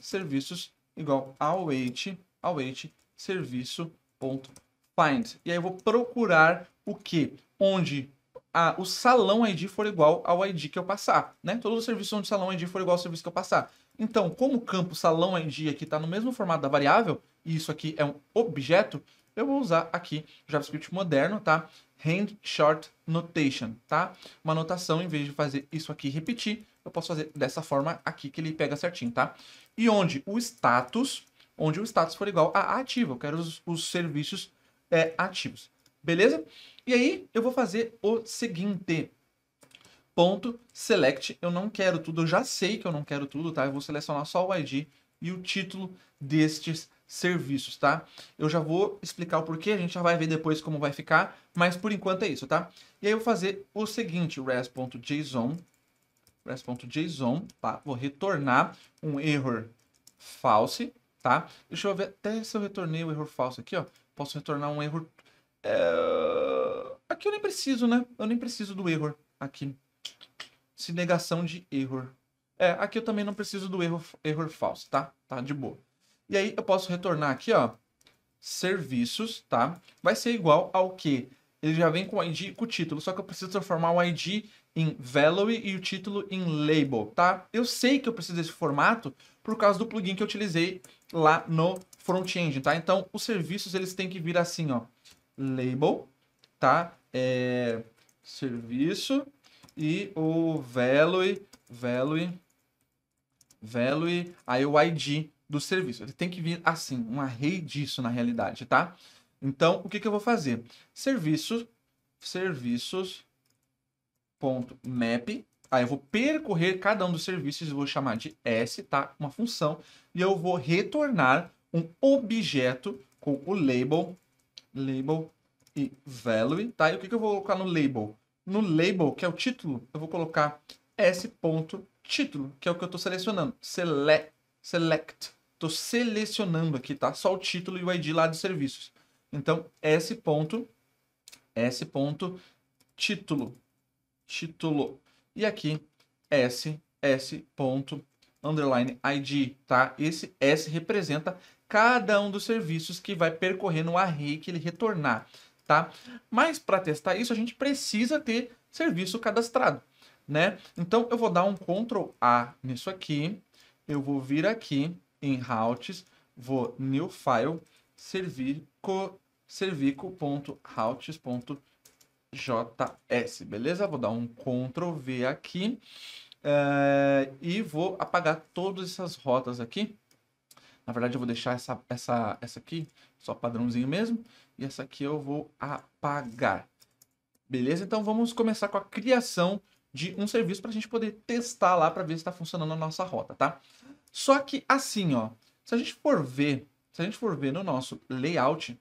serviços igual await, await serviço.find. E aí eu vou procurar o que? Onde a, o salão ID for igual ao ID que eu passar, né? Todos os serviços onde o salão ID for igual ao serviço que eu passar. Então, como o campo salão ID aqui está no mesmo formato da variável, e isso aqui é um objeto, eu vou usar aqui JavaScript moderno, tá? Hand Short Notation, tá? Uma notação, em vez de fazer isso aqui repetir, eu posso fazer dessa forma aqui que ele pega certinho, tá? E onde o status, onde o status for igual a ativo, eu quero os, os serviços é, ativos. Beleza? E aí eu vou fazer o seguinte. Ponto, select, eu não quero tudo, eu já sei que eu não quero tudo, tá? Eu vou selecionar só o ID e o título destes serviços, tá? Eu já vou explicar o porquê, a gente já vai ver depois como vai ficar, mas por enquanto é isso, tá? E aí eu vou fazer o seguinte, res.json, res.json, tá? Vou retornar um error false, tá? Deixa eu ver até se eu retornei o error falso aqui, ó. Posso retornar um erro é... Aqui eu nem preciso, né? Eu nem preciso do erro aqui. Se negação de erro. É, aqui eu também não preciso do erro, erro falso, tá? Tá de boa. E aí eu posso retornar aqui, ó, serviços, tá? Vai ser igual ao que? Ele já vem com o ID com o título, só que eu preciso transformar o ID em value e o título em label, tá? Eu sei que eu preciso desse formato por causa do plugin que eu utilizei lá no front-end, tá? Então, os serviços eles têm que vir assim, ó, label, tá? É, serviço e o value, value, value, aí o ID do serviço. Ele tem que vir assim, um array disso na realidade, tá? Então, o que, que eu vou fazer? Serviços, serviços ponto map Aí eu vou percorrer cada um dos serviços, e vou chamar de S, tá? Uma função. E eu vou retornar um objeto com o label label e value, tá? E o que, que eu vou colocar no label? No label, que é o título, eu vou colocar s.título, que é o que eu estou selecionando. Select, select. Estou selecionando aqui, tá? Só o título e o ID lá de serviços. Então, s. s. título. Título. E aqui, s. s. underline ID, tá? Esse s representa cada um dos serviços que vai percorrendo o array que ele retornar, tá? Mas para testar isso, a gente precisa ter serviço cadastrado, né? Então, eu vou dar um Ctrl A nisso aqui, eu vou vir aqui em routes, vou new file, servico, servico.routes.js, beleza? Vou dar um Ctrl V aqui eh, e vou apagar todas essas rotas aqui, na verdade, eu vou deixar essa, essa, essa aqui, só padrãozinho mesmo. E essa aqui eu vou apagar. Beleza? Então vamos começar com a criação de um serviço para a gente poder testar lá para ver se está funcionando a nossa rota, tá? Só que assim, ó, se a gente for ver, se a gente for ver no nosso layout,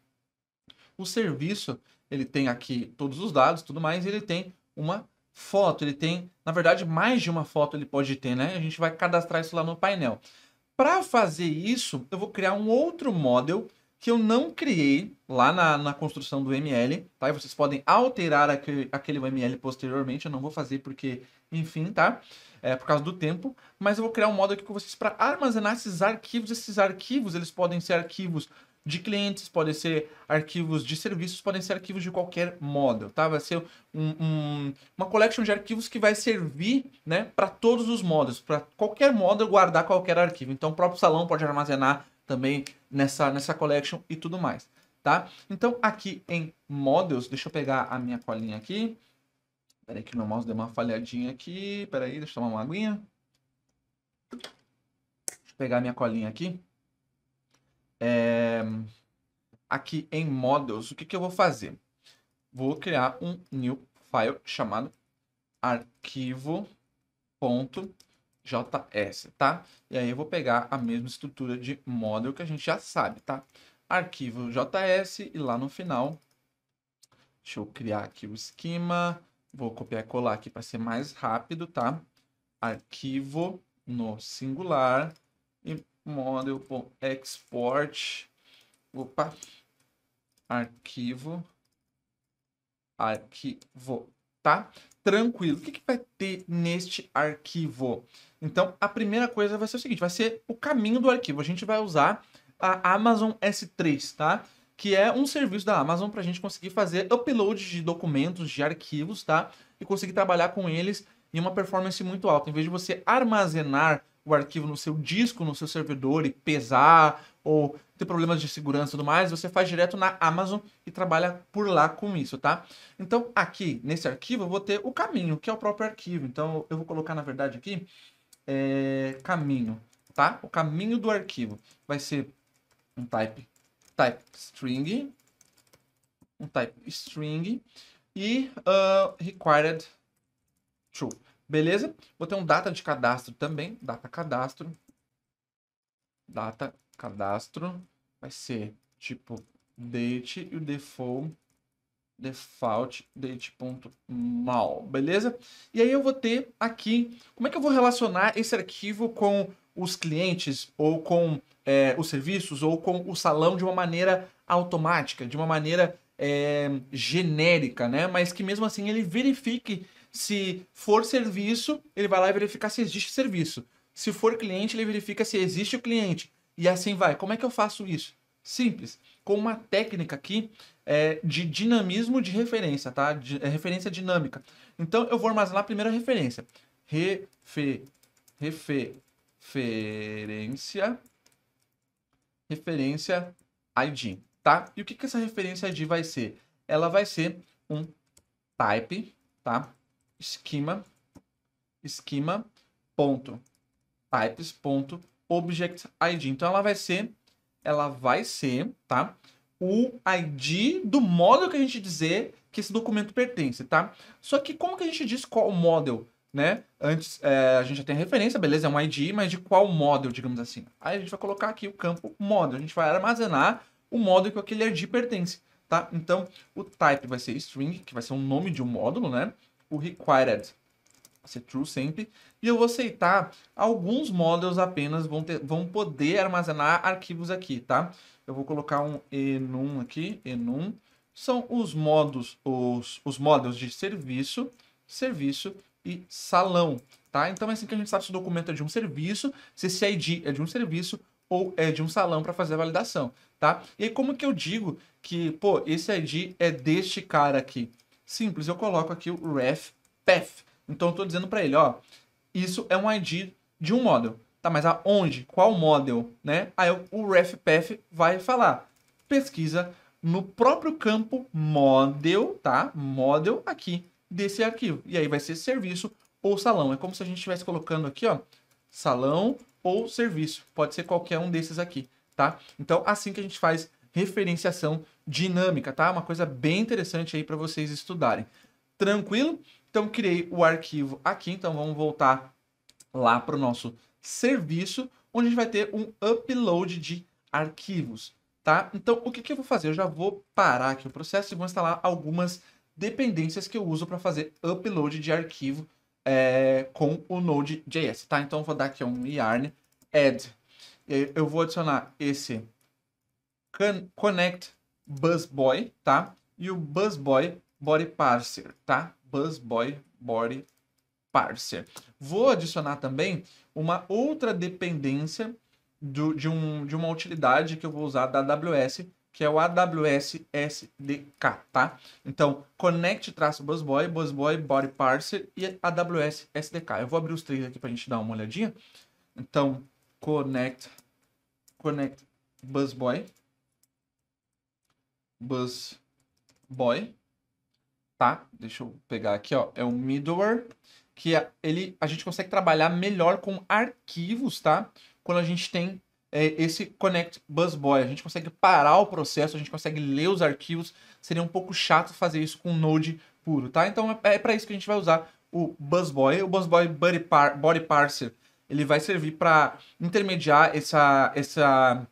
o serviço ele tem aqui todos os dados, tudo mais, ele tem uma foto, ele tem, na verdade, mais de uma foto ele pode ter, né? A gente vai cadastrar isso lá no painel. Para fazer isso, eu vou criar um outro model que eu não criei lá na, na construção do ML, tá? E vocês podem alterar aquele, aquele ML posteriormente, eu não vou fazer porque, enfim, tá? É, por causa do tempo, mas eu vou criar um model aqui com vocês para armazenar esses arquivos. Esses arquivos, eles podem ser arquivos de clientes, podem ser arquivos de serviços, podem ser arquivos de qualquer modo, tá? Vai ser um, um, uma collection de arquivos que vai servir, né, para todos os modos, para qualquer modo guardar qualquer arquivo. Então, o próprio salão pode armazenar também nessa, nessa collection e tudo mais, tá? Então, aqui em Models, deixa eu pegar a minha colinha aqui. Peraí que meu mouse deu uma falhadinha aqui. Peraí, deixa eu tomar uma aguinha. Deixa eu pegar a minha colinha aqui é, aqui em Models, o que, que eu vou fazer? Vou criar um new file chamado arquivo.js, tá? E aí eu vou pegar a mesma estrutura de model que a gente já sabe, tá? Arquivo JS e lá no final, deixa eu criar aqui o esquema, vou copiar e colar aqui para ser mais rápido, tá? Arquivo no singular model.export. Opa! Arquivo. Arquivo, tá? Tranquilo. O que, que vai ter neste arquivo? Então, a primeira coisa vai ser o seguinte: vai ser o caminho do arquivo. A gente vai usar a Amazon S3, tá? Que é um serviço da Amazon para a gente conseguir fazer upload de documentos, de arquivos, tá? E conseguir trabalhar com eles em uma performance muito alta. Em vez de você armazenar o arquivo no seu disco, no seu servidor e pesar ou ter problemas de segurança e tudo mais, você faz direto na Amazon e trabalha por lá com isso, tá? Então, aqui nesse arquivo eu vou ter o caminho, que é o próprio arquivo. Então, eu vou colocar, na verdade, aqui é, caminho, tá? O caminho do arquivo vai ser um type, type string, um type string e uh, required true. Beleza? Vou ter um data de cadastro também. Data cadastro. Data cadastro. Vai ser tipo date e o default default date.mal, beleza? E aí eu vou ter aqui, como é que eu vou relacionar esse arquivo com os clientes ou com é, os serviços ou com o salão de uma maneira automática, de uma maneira é, genérica, né? Mas que mesmo assim ele verifique se for serviço, ele vai lá e verificar se existe serviço. Se for cliente, ele verifica se existe o cliente. E assim vai. Como é que eu faço isso? Simples. Com uma técnica aqui é, de dinamismo de referência, tá? De, é, referência dinâmica. Então, eu vou armazenar a primeira referência. Refe, refe, referência, referência ID, tá? E o que, que essa referência ID vai ser? Ela vai ser um type, tá? esquema, esquema ponto types ponto object ID. Então ela vai ser, ela vai ser, tá? O ID do model que a gente dizer que esse documento pertence, tá? Só que como que a gente diz qual model, né? Antes é, a gente já tem a referência, beleza? É um ID, mas de qual model, digamos assim? Aí a gente vai colocar aqui o campo model. A gente vai armazenar o model que aquele ID pertence, tá? Então o type vai ser string, que vai ser o nome de um módulo, né? o required, ser true sempre. E eu vou aceitar, alguns models apenas vão, ter, vão poder armazenar arquivos aqui, tá? Eu vou colocar um enum aqui, enum. São os modos, os, os models de serviço, serviço e salão, tá? Então é assim que a gente sabe se o documento é de um serviço, se esse ID é de um serviço ou é de um salão para fazer a validação, tá? E aí, como que eu digo que, pô, esse ID é deste cara aqui? Simples, eu coloco aqui o ref path. Então eu estou dizendo para ele, ó, isso é um ID de um model. Tá, mas aonde? Qual model? Né? Aí o ref path vai falar. Pesquisa no próprio campo model, tá? Model aqui desse arquivo. E aí vai ser serviço ou salão. É como se a gente estivesse colocando aqui, ó, salão ou serviço. Pode ser qualquer um desses aqui, tá? Então, assim que a gente faz referenciação dinâmica, tá? Uma coisa bem interessante aí para vocês estudarem. Tranquilo? Então criei o arquivo aqui, então vamos voltar lá para o nosso serviço, onde a gente vai ter um upload de arquivos, tá? Então o que, que eu vou fazer? Eu já vou parar aqui o processo e vou instalar algumas dependências que eu uso para fazer upload de arquivo é, com o Node.js, tá? Então vou dar aqui um yarn add. Eu vou adicionar esse connect busboy, tá? E o busboy body parser, tá? Busboy body parser. Vou adicionar também uma outra dependência do, de, um, de uma utilidade que eu vou usar da AWS, que é o AWS SDK, tá? Então, connect traço busboy, busboy body parser e AWS SDK. Eu vou abrir os três aqui para a gente dar uma olhadinha. Então, connect connect busboy bus boy, tá? Deixa eu pegar aqui, ó. É um middleware que ele, a gente consegue trabalhar melhor com arquivos, tá? Quando a gente tem é, esse connect bus boy, a gente consegue parar o processo, a gente consegue ler os arquivos. Seria um pouco chato fazer isso com Node puro, tá? Então é, é para isso que a gente vai usar o bus boy, o bus boy body, par, body parser. Ele vai servir para intermediar essa, essa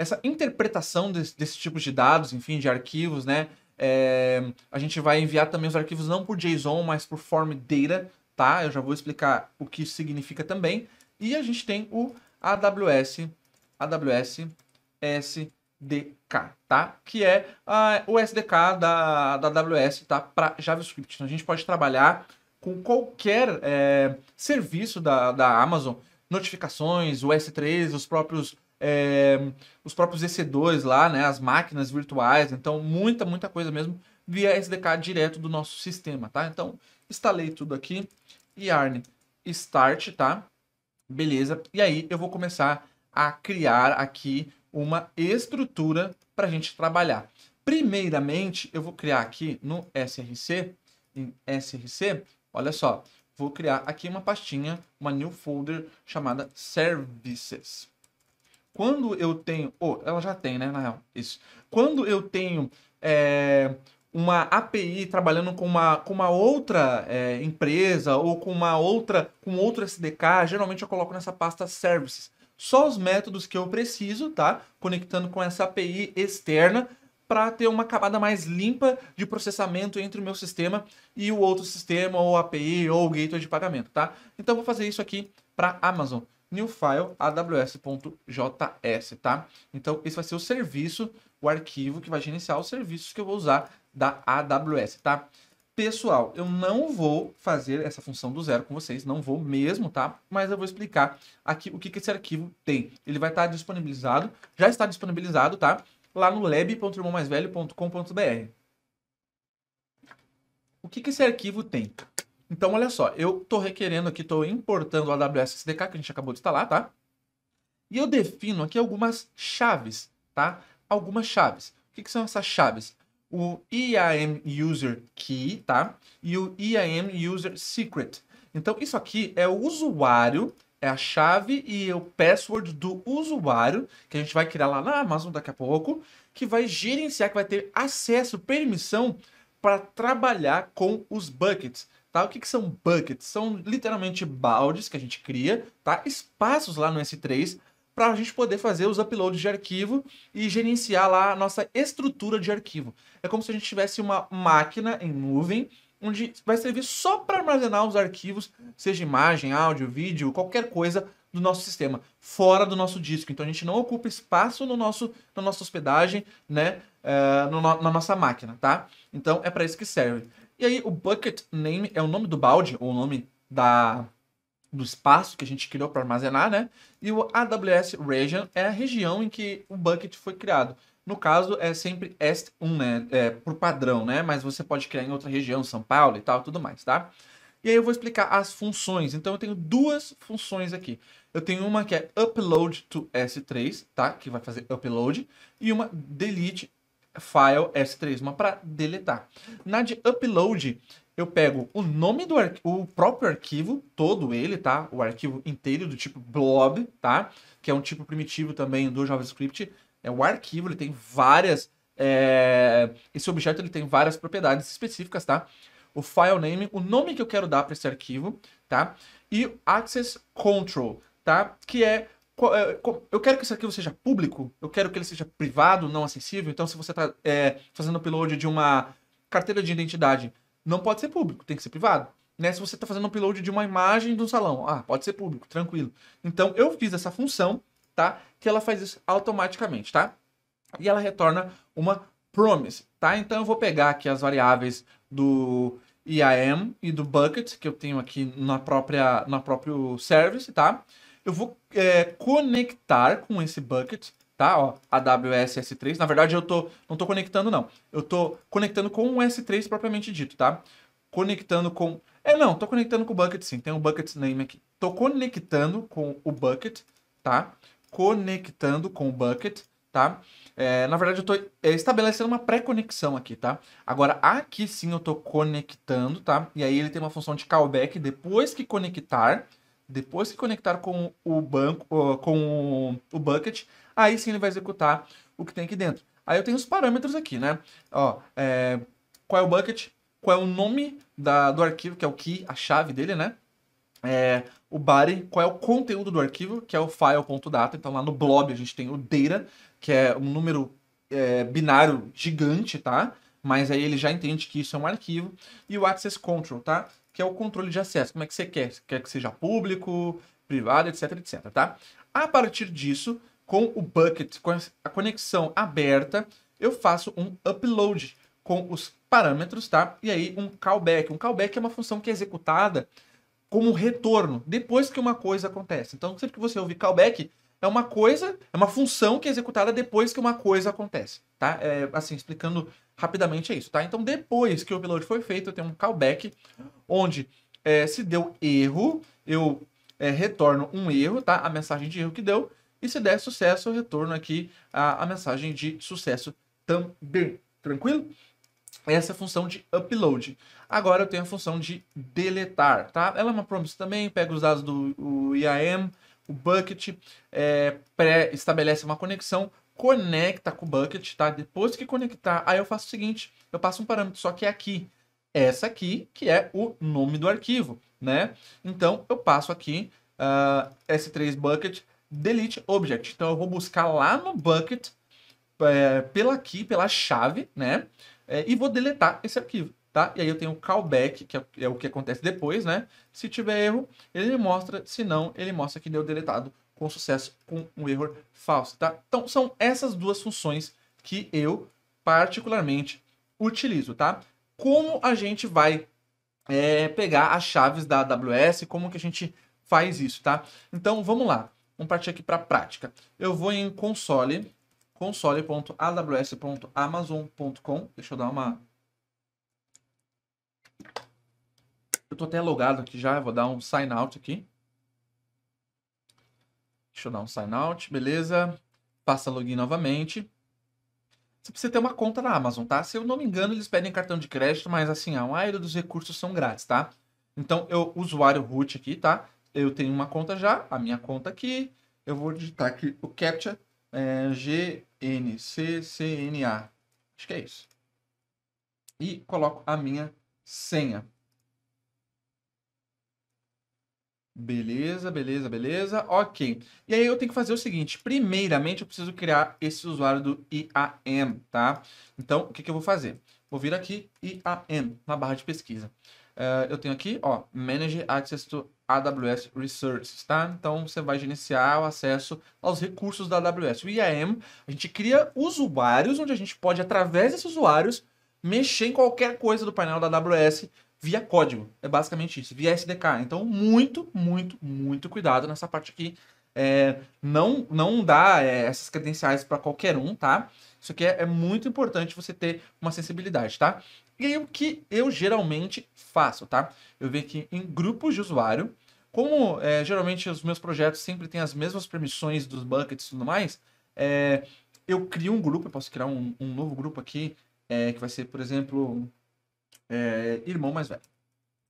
essa interpretação desse, desse tipo de dados, enfim, de arquivos, né? É, a gente vai enviar também os arquivos não por JSON, mas por form data, tá? Eu já vou explicar o que isso significa também. E a gente tem o AWS, AWS SDK, tá? Que é a, o SDK da, da AWS, tá? Para JavaScript. Então a gente pode trabalhar com qualquer é, serviço da, da Amazon, notificações, o S3, os próprios é, os próprios EC2 lá, né, as máquinas virtuais, então muita, muita coisa mesmo via SDK direto do nosso sistema, tá? Então, instalei tudo aqui, yarn start, tá? Beleza, e aí eu vou começar a criar aqui uma estrutura para a gente trabalhar. Primeiramente, eu vou criar aqui no SRC, em SRC, olha só, vou criar aqui uma pastinha, uma new folder chamada services. Quando eu tenho. Oh, ela já tem, né, na real? Isso. Quando eu tenho é, uma API trabalhando com uma, com uma outra é, empresa ou com uma outra. com outro SDK, geralmente eu coloco nessa pasta services. Só os métodos que eu preciso, tá? Conectando com essa API externa para ter uma camada mais limpa de processamento entre o meu sistema e o outro sistema, ou API, ou gateway de pagamento, tá? Então vou fazer isso aqui para Amazon new file aws.js, tá? Então, esse vai ser o serviço, o arquivo que vai gerenciar os serviços que eu vou usar da AWS, tá? Pessoal, eu não vou fazer essa função do zero com vocês, não vou mesmo, tá? Mas eu vou explicar aqui o que, que esse arquivo tem. Ele vai estar disponibilizado, já está disponibilizado, tá? Lá no lab.irmãomaisvelho.com.br. O que, que esse arquivo tem? Então, olha só, eu estou requerendo aqui, estou importando o AWS SDK que a gente acabou de instalar, tá? E eu defino aqui algumas chaves, tá? Algumas chaves. O que, que são essas chaves? O IAM User Key, tá? E o IAM User Secret. Então, isso aqui é o usuário, é a chave e o password do usuário, que a gente vai criar lá na Amazon daqui a pouco, que vai gerenciar, que vai ter acesso, permissão para trabalhar com os buckets. Tá? O que, que são buckets? São literalmente baldes que a gente cria, tá? espaços lá no S3 para a gente poder fazer os uploads de arquivo e gerenciar lá a nossa estrutura de arquivo. É como se a gente tivesse uma máquina em nuvem onde vai servir só para armazenar os arquivos, seja imagem, áudio, vídeo, qualquer coisa do nosso sistema, fora do nosso disco. Então a gente não ocupa espaço no nosso, na nossa hospedagem, né? Uh, no, na nossa máquina, tá? Então é para isso que serve. E aí, o bucket name é o nome do balde, ou o nome da, do espaço que a gente criou para armazenar, né? E o AWS region é a região em que o bucket foi criado. No caso, é sempre s 1 né? É, por padrão, né? Mas você pode criar em outra região, São Paulo e tal, tudo mais, tá? E aí eu vou explicar as funções. Então eu tenho duas funções aqui. Eu tenho uma que é upload to S3, tá? Que vai fazer upload. E uma delete file S3, uma para deletar. Na de upload, eu pego o nome do o próprio arquivo, todo ele, tá? O arquivo inteiro do tipo blob, tá? Que é um tipo primitivo também do JavaScript. É o arquivo, ele tem várias... É... Esse objeto ele tem várias propriedades específicas, tá? O file name, o nome que eu quero dar para esse arquivo, tá? E access control, tá? Que é é, eu quero que isso aqui seja público, eu quero que ele seja privado, não acessível. Então, se você está é, fazendo upload de uma carteira de identidade, não pode ser público, tem que ser privado. Né? Se você está fazendo upload de uma imagem de um salão, ah, pode ser público, tranquilo. Então, eu fiz essa função, tá? Que ela faz isso automaticamente, tá? E ela retorna uma promise, tá? Então, eu vou pegar aqui as variáveis do IAM e do bucket que eu tenho aqui na própria, na próprio service, tá? eu vou é, conectar com esse bucket, tá? Ó, AWS S3. Na verdade, eu tô, não tô conectando, não. Eu tô conectando com o S3 propriamente dito, tá? Conectando com... É, não, tô conectando com o bucket, sim. Tem um bucket name aqui. Tô conectando com o bucket, tá? Conectando com o bucket, tá? É, na verdade, eu tô é, estabelecendo uma pré-conexão aqui, tá? Agora, aqui sim eu tô conectando, tá? E aí ele tem uma função de callback depois que conectar, depois que conectar com o banco, com o bucket, aí sim ele vai executar o que tem aqui dentro. Aí eu tenho os parâmetros aqui, né? Ó, é, qual é o bucket, qual é o nome da, do arquivo, que é o key, a chave dele, né? É, o body, qual é o conteúdo do arquivo, que é o file.data. Então lá no blob a gente tem o data, que é um número é, binário gigante, tá? Mas aí ele já entende que isso é um arquivo. E o access control, tá? que é o controle de acesso. Como é que você quer? Você quer que seja público, privado, etc, etc, tá? A partir disso, com o bucket, com a conexão aberta, eu faço um upload com os parâmetros, tá? E aí um callback. Um callback é uma função que é executada como retorno depois que uma coisa acontece. Então, sempre que você ouvir callback, é uma coisa, é uma função que é executada depois que uma coisa acontece, tá? É, assim, explicando rapidamente é isso, tá? Então, depois que o upload foi feito, eu tenho um callback, onde é, se deu erro, eu é, retorno um erro, tá? A mensagem de erro que deu, e se der sucesso, eu retorno aqui a, a mensagem de sucesso também, tranquilo? Essa é a função de upload. Agora eu tenho a função de deletar, tá? Ela é uma promise também, pega os dados do IAM, o bucket, é, pré-estabelece uma conexão conecta com o bucket, tá? Depois que conectar, aí eu faço o seguinte, eu passo um parâmetro, só que é aqui. Essa aqui, que é o nome do arquivo, né? Então, eu passo aqui uh, ah, S3 bucket delete object. Então, eu vou buscar lá no bucket, é, pela aqui, pela chave, né? É, e vou deletar esse arquivo tá? E aí eu tenho o callback, que é o é que acontece depois, né? Se tiver erro, ele mostra, se não, ele mostra que deu deletado com sucesso com um erro falso, tá? Então são essas duas funções que eu particularmente utilizo, tá? Como a gente vai é, pegar as chaves da AWS, como que a gente faz isso, tá? Então vamos lá, vamos partir aqui para a prática. Eu vou em console, console.aws.amazon.com, deixa eu dar uma eu tô até logado aqui já, vou dar um sign out aqui. Deixa eu dar um sign out, beleza. Passa login novamente. Você precisa ter uma conta na Amazon, tá? Se eu não me engano, eles pedem cartão de crédito, mas assim, a maioria dos recursos são grátis, tá? Então, eu, usuário root aqui, tá? Eu tenho uma conta já, a minha conta aqui. Eu vou digitar aqui o CAPTCHA, é, GNCCNA. Acho que é isso. E coloco a minha senha. Beleza, beleza, beleza. Ok. E aí eu tenho que fazer o seguinte. Primeiramente, eu preciso criar esse usuário do IAM, tá? Então, o que, que eu vou fazer? Vou vir aqui, IAM, na barra de pesquisa. Uh, eu tenho aqui, ó, Manage Access to AWS Resources, tá? Então, você vai gerenciar o acesso aos recursos da AWS. O IAM, a gente cria usuários, onde a gente pode, através desses usuários, mexer em qualquer coisa do painel da AWS via código. É basicamente isso, via SDK. Então, muito, muito, muito cuidado nessa parte aqui. É, não, não dá é, essas credenciais para qualquer um, tá? Isso aqui é, é, muito importante você ter uma sensibilidade, tá? E aí, o que eu geralmente faço, tá? Eu venho aqui em grupos de usuário. Como é, geralmente os meus projetos sempre têm as mesmas permissões dos buckets e tudo mais, é, eu crio um grupo, eu posso criar um, um novo grupo aqui, é, que vai ser, por exemplo, é, irmão mais velho.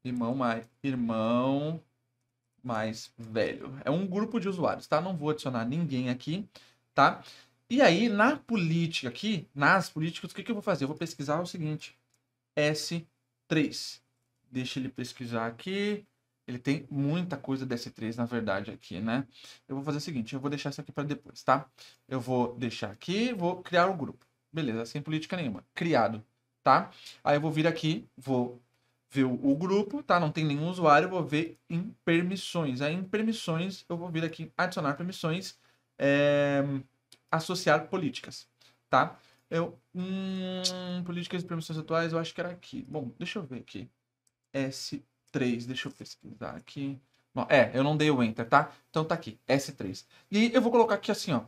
Irmão mais. Irmão mais velho. É um grupo de usuários, tá? Não vou adicionar ninguém aqui, tá? E aí, na política aqui, nas políticas, o que, que eu vou fazer? Eu vou pesquisar o seguinte: S3. Deixa ele pesquisar aqui. Ele tem muita coisa da S3, na verdade, aqui, né? Eu vou fazer o seguinte: eu vou deixar isso aqui para depois, tá? Eu vou deixar aqui, vou criar um grupo. Beleza, sem política nenhuma. Criado tá? Aí eu vou vir aqui, vou ver o grupo, tá? Não tem nenhum usuário, vou ver em permissões. Aí em permissões, eu vou vir aqui adicionar permissões, é, associar políticas, tá? Eu, hum, políticas e permissões atuais, eu acho que era aqui. Bom, deixa eu ver aqui. S3, deixa eu pesquisar aqui. Não, é, eu não dei o enter, tá? Então tá aqui, S3. E eu vou colocar aqui assim, ó.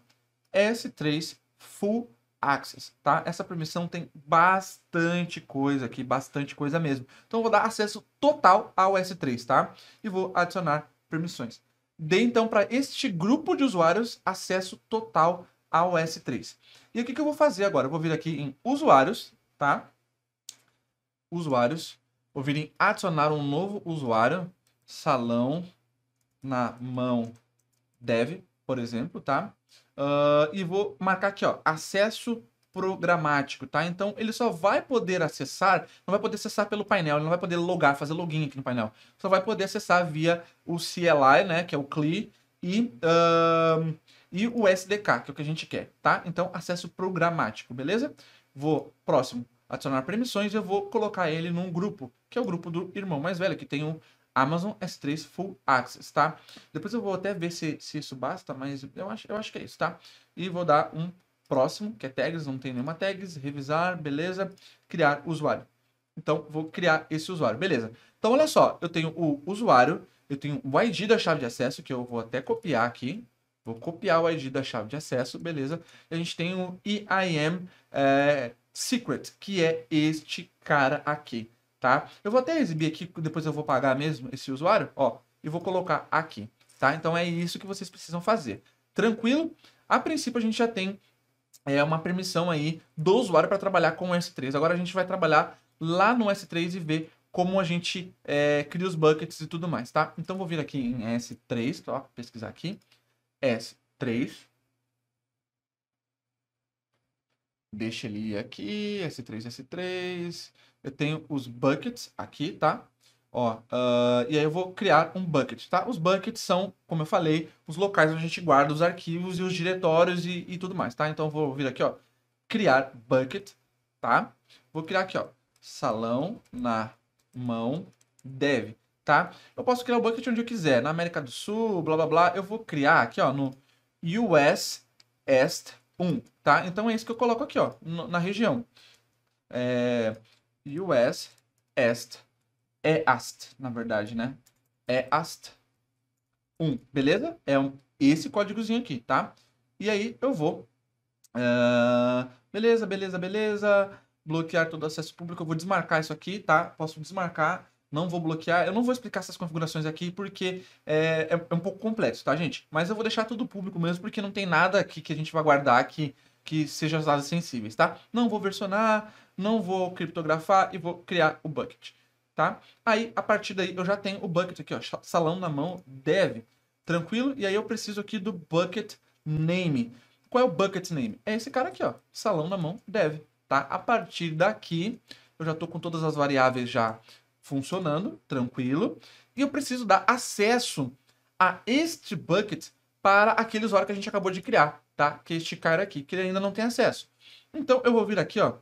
S3 full Access, tá? Essa permissão tem bastante coisa aqui, bastante coisa mesmo. Então vou dar acesso total ao S3, tá? E vou adicionar permissões. dê então para este grupo de usuários acesso total ao S3. E o que, que eu vou fazer agora? Eu vou vir aqui em usuários, tá? Usuários. Vou vir em adicionar um novo usuário, salão na mão dev, por exemplo, tá? Uh, e vou marcar aqui, ó, acesso programático, tá? Então ele só vai poder acessar, não vai poder acessar pelo painel, ele não vai poder logar, fazer login aqui no painel. Só vai poder acessar via o CLI, né, que é o CLI, e, uh, e o SDK, que é o que a gente quer, tá? Então acesso programático, beleza? Vou, próximo, adicionar permissões, eu vou colocar ele num grupo, que é o grupo do irmão mais velho, que tem um, Amazon S3 Full Access, tá? Depois eu vou até ver se, se isso basta, mas eu acho, eu acho que é isso, tá? E vou dar um próximo, que é tags, não tem nenhuma tags, revisar, beleza, criar usuário. Então, vou criar esse usuário, beleza. Então, olha só, eu tenho o usuário, eu tenho o ID da chave de acesso, que eu vou até copiar aqui, Vou copiar o ID da chave de acesso, beleza? A gente tem o EIM é, eh, Secret, que é este cara aqui, tá? Eu vou até exibir aqui, depois eu vou pagar mesmo esse usuário, ó, e vou colocar aqui, tá? Então é isso que vocês precisam fazer. Tranquilo? A princípio a gente já tem é, uma permissão aí do usuário para trabalhar com o S3. Agora a gente vai trabalhar lá no S3 e ver como a gente é, cria os buckets e tudo mais, tá? Então vou vir aqui em S3, ó, pesquisar aqui, S3. Deixa ele aqui, S3, S3 eu tenho os buckets aqui, tá? Ó, uh, e aí eu vou criar um bucket, tá? Os buckets são, como eu falei, os locais onde a gente guarda os arquivos e os diretórios e, e tudo mais, tá? Então eu vou vir aqui, ó, criar bucket, tá? Vou criar aqui, ó, salão na mão dev, tá? Eu posso criar o bucket onde eu quiser, na América do Sul, blá, blá, blá. Eu vou criar aqui, ó, no US Est 1, tá? Então é isso que eu coloco aqui, ó, na região. É... US est, Ast, na verdade, né? É Ast. 1, beleza? É um, esse códigozinho aqui, tá? E aí eu vou. Uh, beleza, beleza, beleza. Bloquear todo acesso público. Eu vou desmarcar isso aqui, tá? Posso desmarcar. Não vou bloquear. Eu não vou explicar essas configurações aqui porque é, é, é um pouco complexo, tá, gente? Mas eu vou deixar tudo público mesmo porque não tem nada aqui que a gente vai guardar aqui que sejam as dados sensíveis, tá? Não vou versionar, não vou criptografar e vou criar o bucket, tá? Aí, a partir daí, eu já tenho o bucket aqui, ó, salão na mão, dev, tranquilo? E aí eu preciso aqui do bucket name. Qual é o bucket name? É esse cara aqui, ó, salão na mão, dev, tá? A partir daqui, eu já estou com todas as variáveis já funcionando, tranquilo, e eu preciso dar acesso a este bucket para aquele usuário que a gente acabou de criar tá? Que é este cara aqui, que ele ainda não tem acesso. Então, eu vou vir aqui, ó,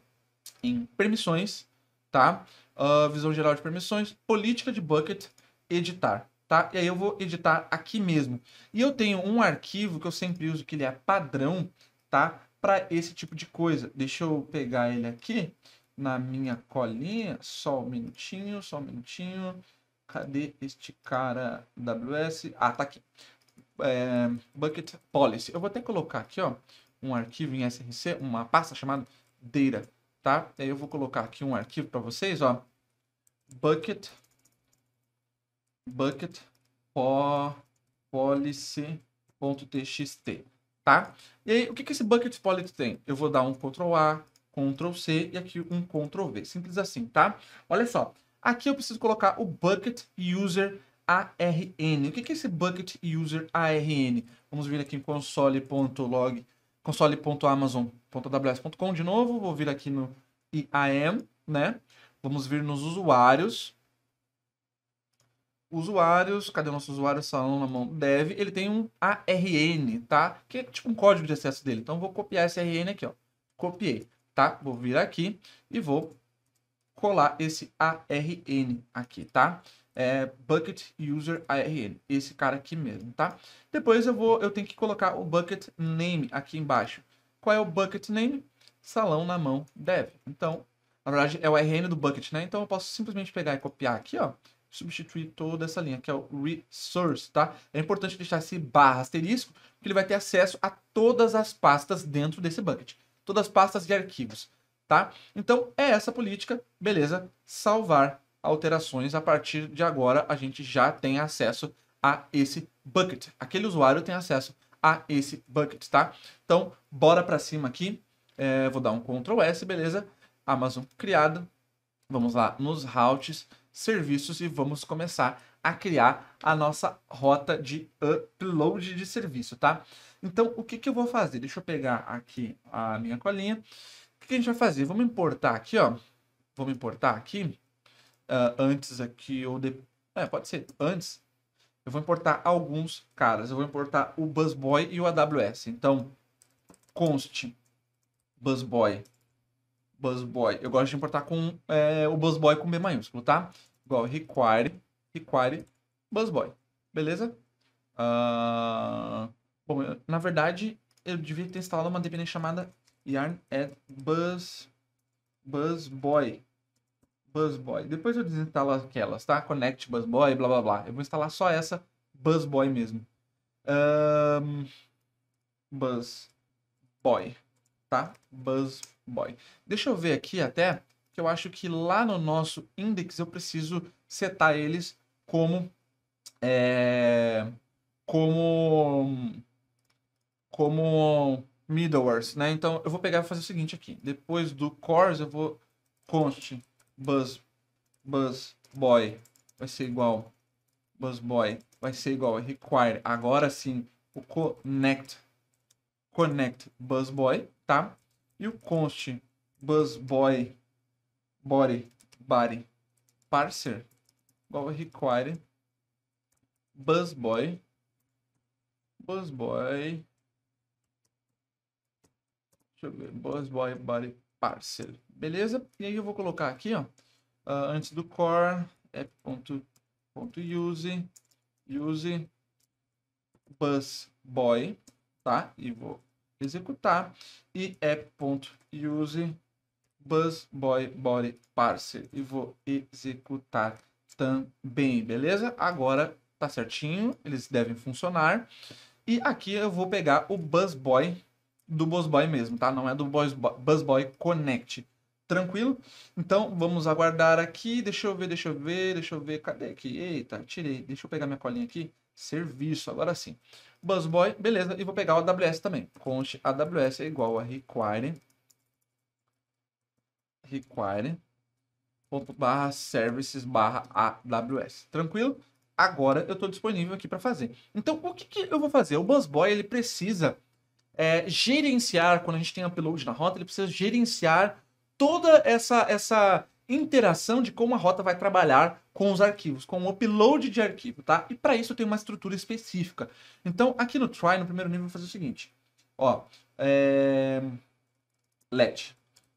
em permissões, tá? Uh, visão geral de permissões, política de bucket, editar, tá? E aí eu vou editar aqui mesmo. E eu tenho um arquivo que eu sempre uso, que ele é padrão, tá? Para esse tipo de coisa. Deixa eu pegar ele aqui na minha colinha. Só um minutinho, só um minutinho. Cadê este cara WS? Ah, tá aqui é, bucket policy. Eu vou até colocar aqui, ó, um arquivo em SRC, uma pasta chamada data, tá? Aí eu vou colocar aqui um arquivo para vocês, ó, bucket bucket po, policy.txt, tá? E aí, o que que esse bucket policy tem? Eu vou dar um ctrl A, ctrl C e aqui um ctrl V, simples assim, tá? Olha só, aqui eu preciso colocar o bucket user ARN. O que é esse bucket user ARN? Vamos vir aqui em console.log, console.amazon.aws.com de novo. Vou vir aqui no IAM, né? Vamos vir nos usuários. Usuários, cadê o nosso usuário? Salão na mão dev. Ele tem um ARN, tá? Que é tipo um código de acesso dele. Então vou copiar esse ARN aqui, ó. Copiei, tá? Vou vir aqui e vou colar esse ARN aqui, tá? é, bucket user ARN, esse cara aqui mesmo, tá? Depois eu vou, eu tenho que colocar o bucket name aqui embaixo. Qual é o bucket name? Salão na mão dev. Então, na verdade é o ARN do bucket, né? Então eu posso simplesmente pegar e copiar aqui, ó, substituir toda essa linha, que é o resource, tá? É importante deixar esse barra asterisco, porque ele vai ter acesso a todas as pastas dentro desse bucket, todas as pastas de arquivos, tá? Então é essa política, beleza? Salvar alterações, a partir de agora a gente já tem acesso a esse bucket. Aquele usuário tem acesso a esse bucket, tá? Então, bora para cima aqui. É, vou dar um Ctrl S, beleza? Amazon criada. Vamos lá nos routes, serviços e vamos começar a criar a nossa rota de upload de serviço, tá? Então, o que, que eu vou fazer? Deixa eu pegar aqui a minha colinha. O que, que a gente vai fazer? Vamos importar aqui, ó. Vamos importar aqui uh, antes aqui ou depois. É, pode ser antes. Eu vou importar alguns caras. Eu vou importar o Buzzboy e o AWS. Então, const Buzzboy Buzzboy Eu gosto de importar com é, o Buzzboy com B maiúsculo, tá? Igual require, require Buzzboy Beleza? Uh... Bom, eu, na verdade, eu devia ter instalado uma dependência chamada yarn at buzz, buzzboy. Buzzboy. Depois eu desinstalo aquelas, tá? Connect, Buzzboy, blá blá blá. Eu vou instalar só essa Buzzboy mesmo. Um, Buzzboy, tá? Buzzboy. Deixa eu ver aqui até, que eu acho que lá no nosso index eu preciso setar eles como... É, como... Como middlewares, né? Então eu vou pegar e fazer o seguinte aqui. Depois do cores eu vou const Buzz, Buzz Boy vai ser igual. Buzz Boy vai ser igual. Require. Agora sim, o connect. Connect Buzz Boy, tá? E o const Buzz Boy body body parser igual a require Buzz Boy Buzz Boy. Deixa eu ver. Buzz Boy body parser Beleza? E aí eu vou colocar aqui, ó, ah, antes do core, app.use, use bus boy, tá? E vou executar. E app.use bus boy body parser. E vou executar também, beleza? Agora tá certinho, eles devem funcionar. E aqui eu vou pegar o bus boy do bus boy mesmo, tá? Não é do bus boy connect tranquilo. Então, vamos aguardar aqui. Deixa eu ver, deixa eu ver, deixa eu ver. Cadê aqui? Eita, tirei. Deixa eu pegar minha colinha aqui. Serviço, agora sim. Buzzboy, beleza. E vou pegar o AWS também. Conte AWS é igual a require. Require. Ponto barra services barra AWS. Tranquilo? Agora eu estou disponível aqui para fazer. Então, o que, que eu vou fazer? O Buzzboy, ele precisa é, gerenciar, quando a gente tem upload na rota, ele precisa gerenciar toda essa, essa interação de como a rota vai trabalhar com os arquivos, com o upload de arquivo, tá? E para isso eu tenho uma estrutura específica. Então, aqui no try, no primeiro nível, eu vou fazer o seguinte. Ó, é... let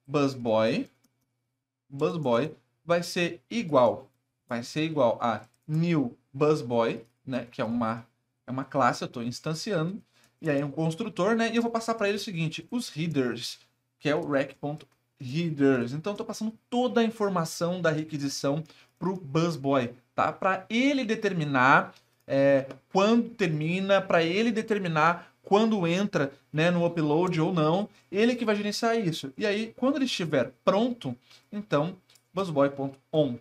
busboy, busboy vai ser igual, vai ser igual a new busboy, né? Que é uma, é uma classe, eu estou instanciando. E aí um construtor, né? E eu vou passar para ele o seguinte, os headers, que é o rack.header readers. Então, estou passando toda a informação da requisição para o busboy, tá? Para ele determinar é, quando termina, para ele determinar quando entra né, no upload ou não, ele que vai gerenciar isso. E aí, quando ele estiver pronto, então, busboy.on.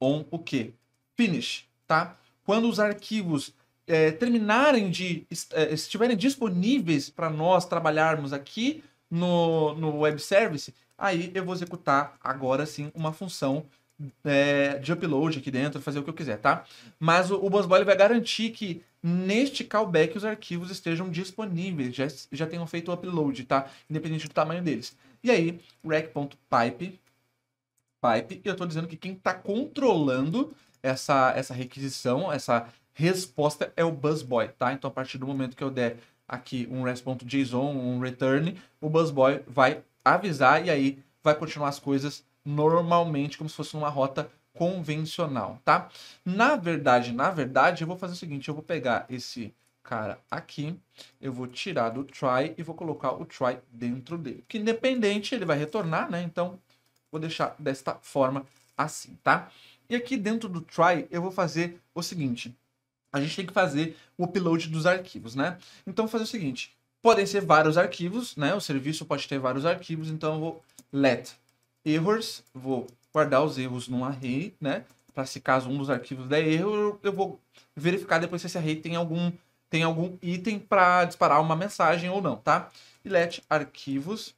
On o quê? Finish, tá? Quando os arquivos é, terminarem de, é, estiverem disponíveis para nós trabalharmos aqui no, no web service, aí eu vou executar agora sim uma função é, de upload aqui dentro, fazer o que eu quiser, tá? Mas o, o vai garantir que neste callback os arquivos estejam disponíveis, já, já tenham feito o upload, tá? Independente do tamanho deles. E aí, rec.pipe, pipe, eu estou dizendo que quem está controlando essa, essa requisição, essa resposta é o Buzzboy, tá? Então, a partir do momento que eu der aqui um REST.json, um return, o busboy vai avisar e aí vai continuar as coisas normalmente como se fosse uma rota convencional, tá? Na verdade, na verdade, eu vou fazer o seguinte, eu vou pegar esse cara aqui, eu vou tirar do try e vou colocar o try dentro dele. Que independente ele vai retornar, né? Então, vou deixar desta forma assim, tá? E aqui dentro do try eu vou fazer o seguinte, a gente tem que fazer o upload dos arquivos, né? Então, vou fazer o seguinte. Podem ser vários arquivos, né? O serviço pode ter vários arquivos, então eu vou let errors, vou guardar os erros num array, né? Para se caso um dos arquivos der erro, eu vou verificar depois se esse array tem algum, tem algum item para disparar uma mensagem ou não, tá? E let arquivos,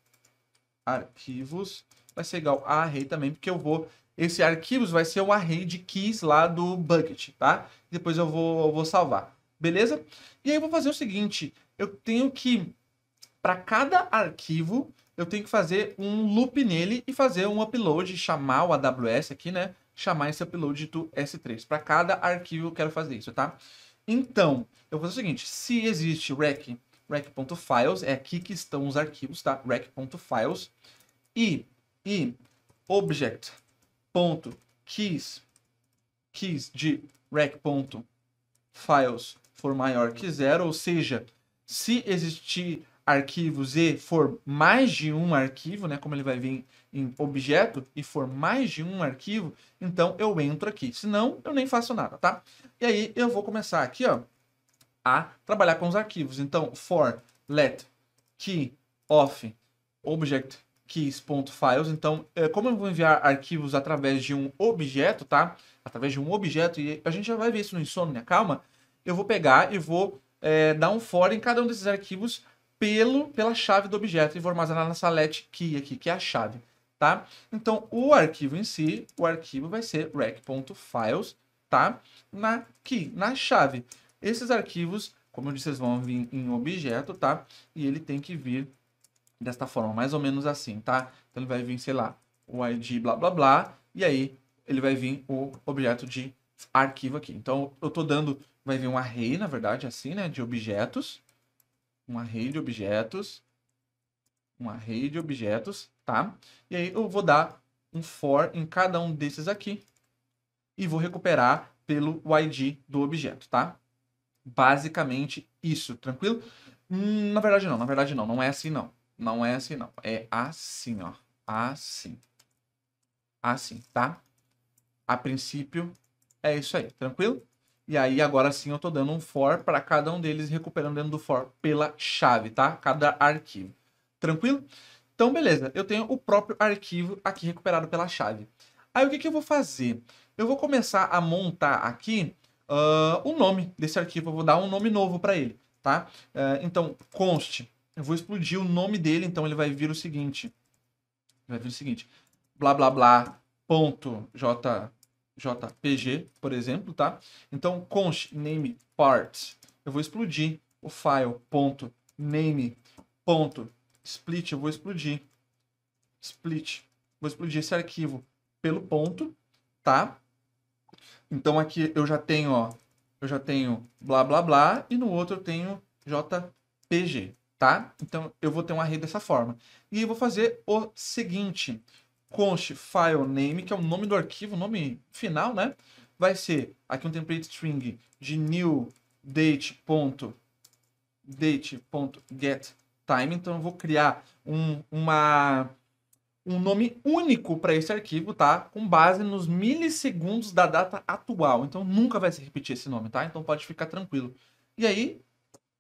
arquivos, vai ser igual a array também, porque eu vou esse arquivos vai ser o array de keys lá do bucket, tá? Depois eu vou, eu vou salvar, beleza? E aí eu vou fazer o seguinte, eu tenho que, para cada arquivo, eu tenho que fazer um loop nele e fazer um upload, chamar o AWS aqui, né? Chamar esse upload do S3. Para cada arquivo eu quero fazer isso, tá? Então, eu vou fazer o seguinte, se existe rec, rec.files, é aqui que estão os arquivos, tá? rec.files e, e object ponto keys keys de rec.files for maior que zero, ou seja, se existir arquivos e for mais de um arquivo, né, como ele vai vir em objeto e for mais de um arquivo, então eu entro aqui. Senão, eu nem faço nada, tá? E aí eu vou começar aqui, ó, a trabalhar com os arquivos. Então, for let key of object keys.files. Então, é, como eu vou enviar arquivos através de um objeto, tá? Através de um objeto, e a gente já vai ver isso no Insomnia, né? calma. Eu vou pegar e vou é, dar um for em cada um desses arquivos pelo, pela chave do objeto e vou armazenar nessa let key aqui, que é a chave, tá? Então, o arquivo em si, o arquivo vai ser rec.files, tá? Na key, na chave. Esses arquivos, como eu disse, eles vão vir em objeto, tá? E ele tem que vir desta forma, mais ou menos assim, tá? Então ele vai vir, sei lá, o ID blá blá blá, e aí ele vai vir o objeto de arquivo aqui. Então eu tô dando, vai vir um array, na verdade, assim, né, de objetos, um array de objetos, um array de objetos, tá? E aí eu vou dar um for em cada um desses aqui e vou recuperar pelo ID do objeto, tá? Basicamente isso, tranquilo? Hum, na verdade não, na verdade não, não é assim não. Não é assim, não. É assim, ó. Assim. Assim, tá? A princípio, é isso aí. Tranquilo? E aí, agora sim, eu tô dando um for para cada um deles, recuperando dentro do for pela chave, tá? Cada arquivo. Tranquilo? Então, beleza. Eu tenho o próprio arquivo aqui recuperado pela chave. Aí, o que, que eu vou fazer? Eu vou começar a montar aqui ah, o uh, nome desse arquivo. Eu vou dar um nome novo para ele, tá? Uh, então, conste eu vou explodir o nome dele, então ele vai vir o seguinte. Vai vir o seguinte. Blá blá blá. Ponto J, JPG, por exemplo, tá? Então, const name parts. Eu vou explodir o file ponto name ponto split. Eu vou explodir split. Vou explodir esse arquivo pelo ponto, tá? Então aqui eu já tenho, ó, eu já tenho blá blá blá e no outro eu tenho JPG tá? Então eu vou ter um array dessa forma. E eu vou fazer o seguinte, const file name, que é o nome do arquivo, o nome final, né? Vai ser aqui um template string de new date.date.getTime. Então eu vou criar um, uma, um nome único para esse arquivo, tá? Com base nos milissegundos da data atual. Então nunca vai se repetir esse nome, tá? Então pode ficar tranquilo. E aí,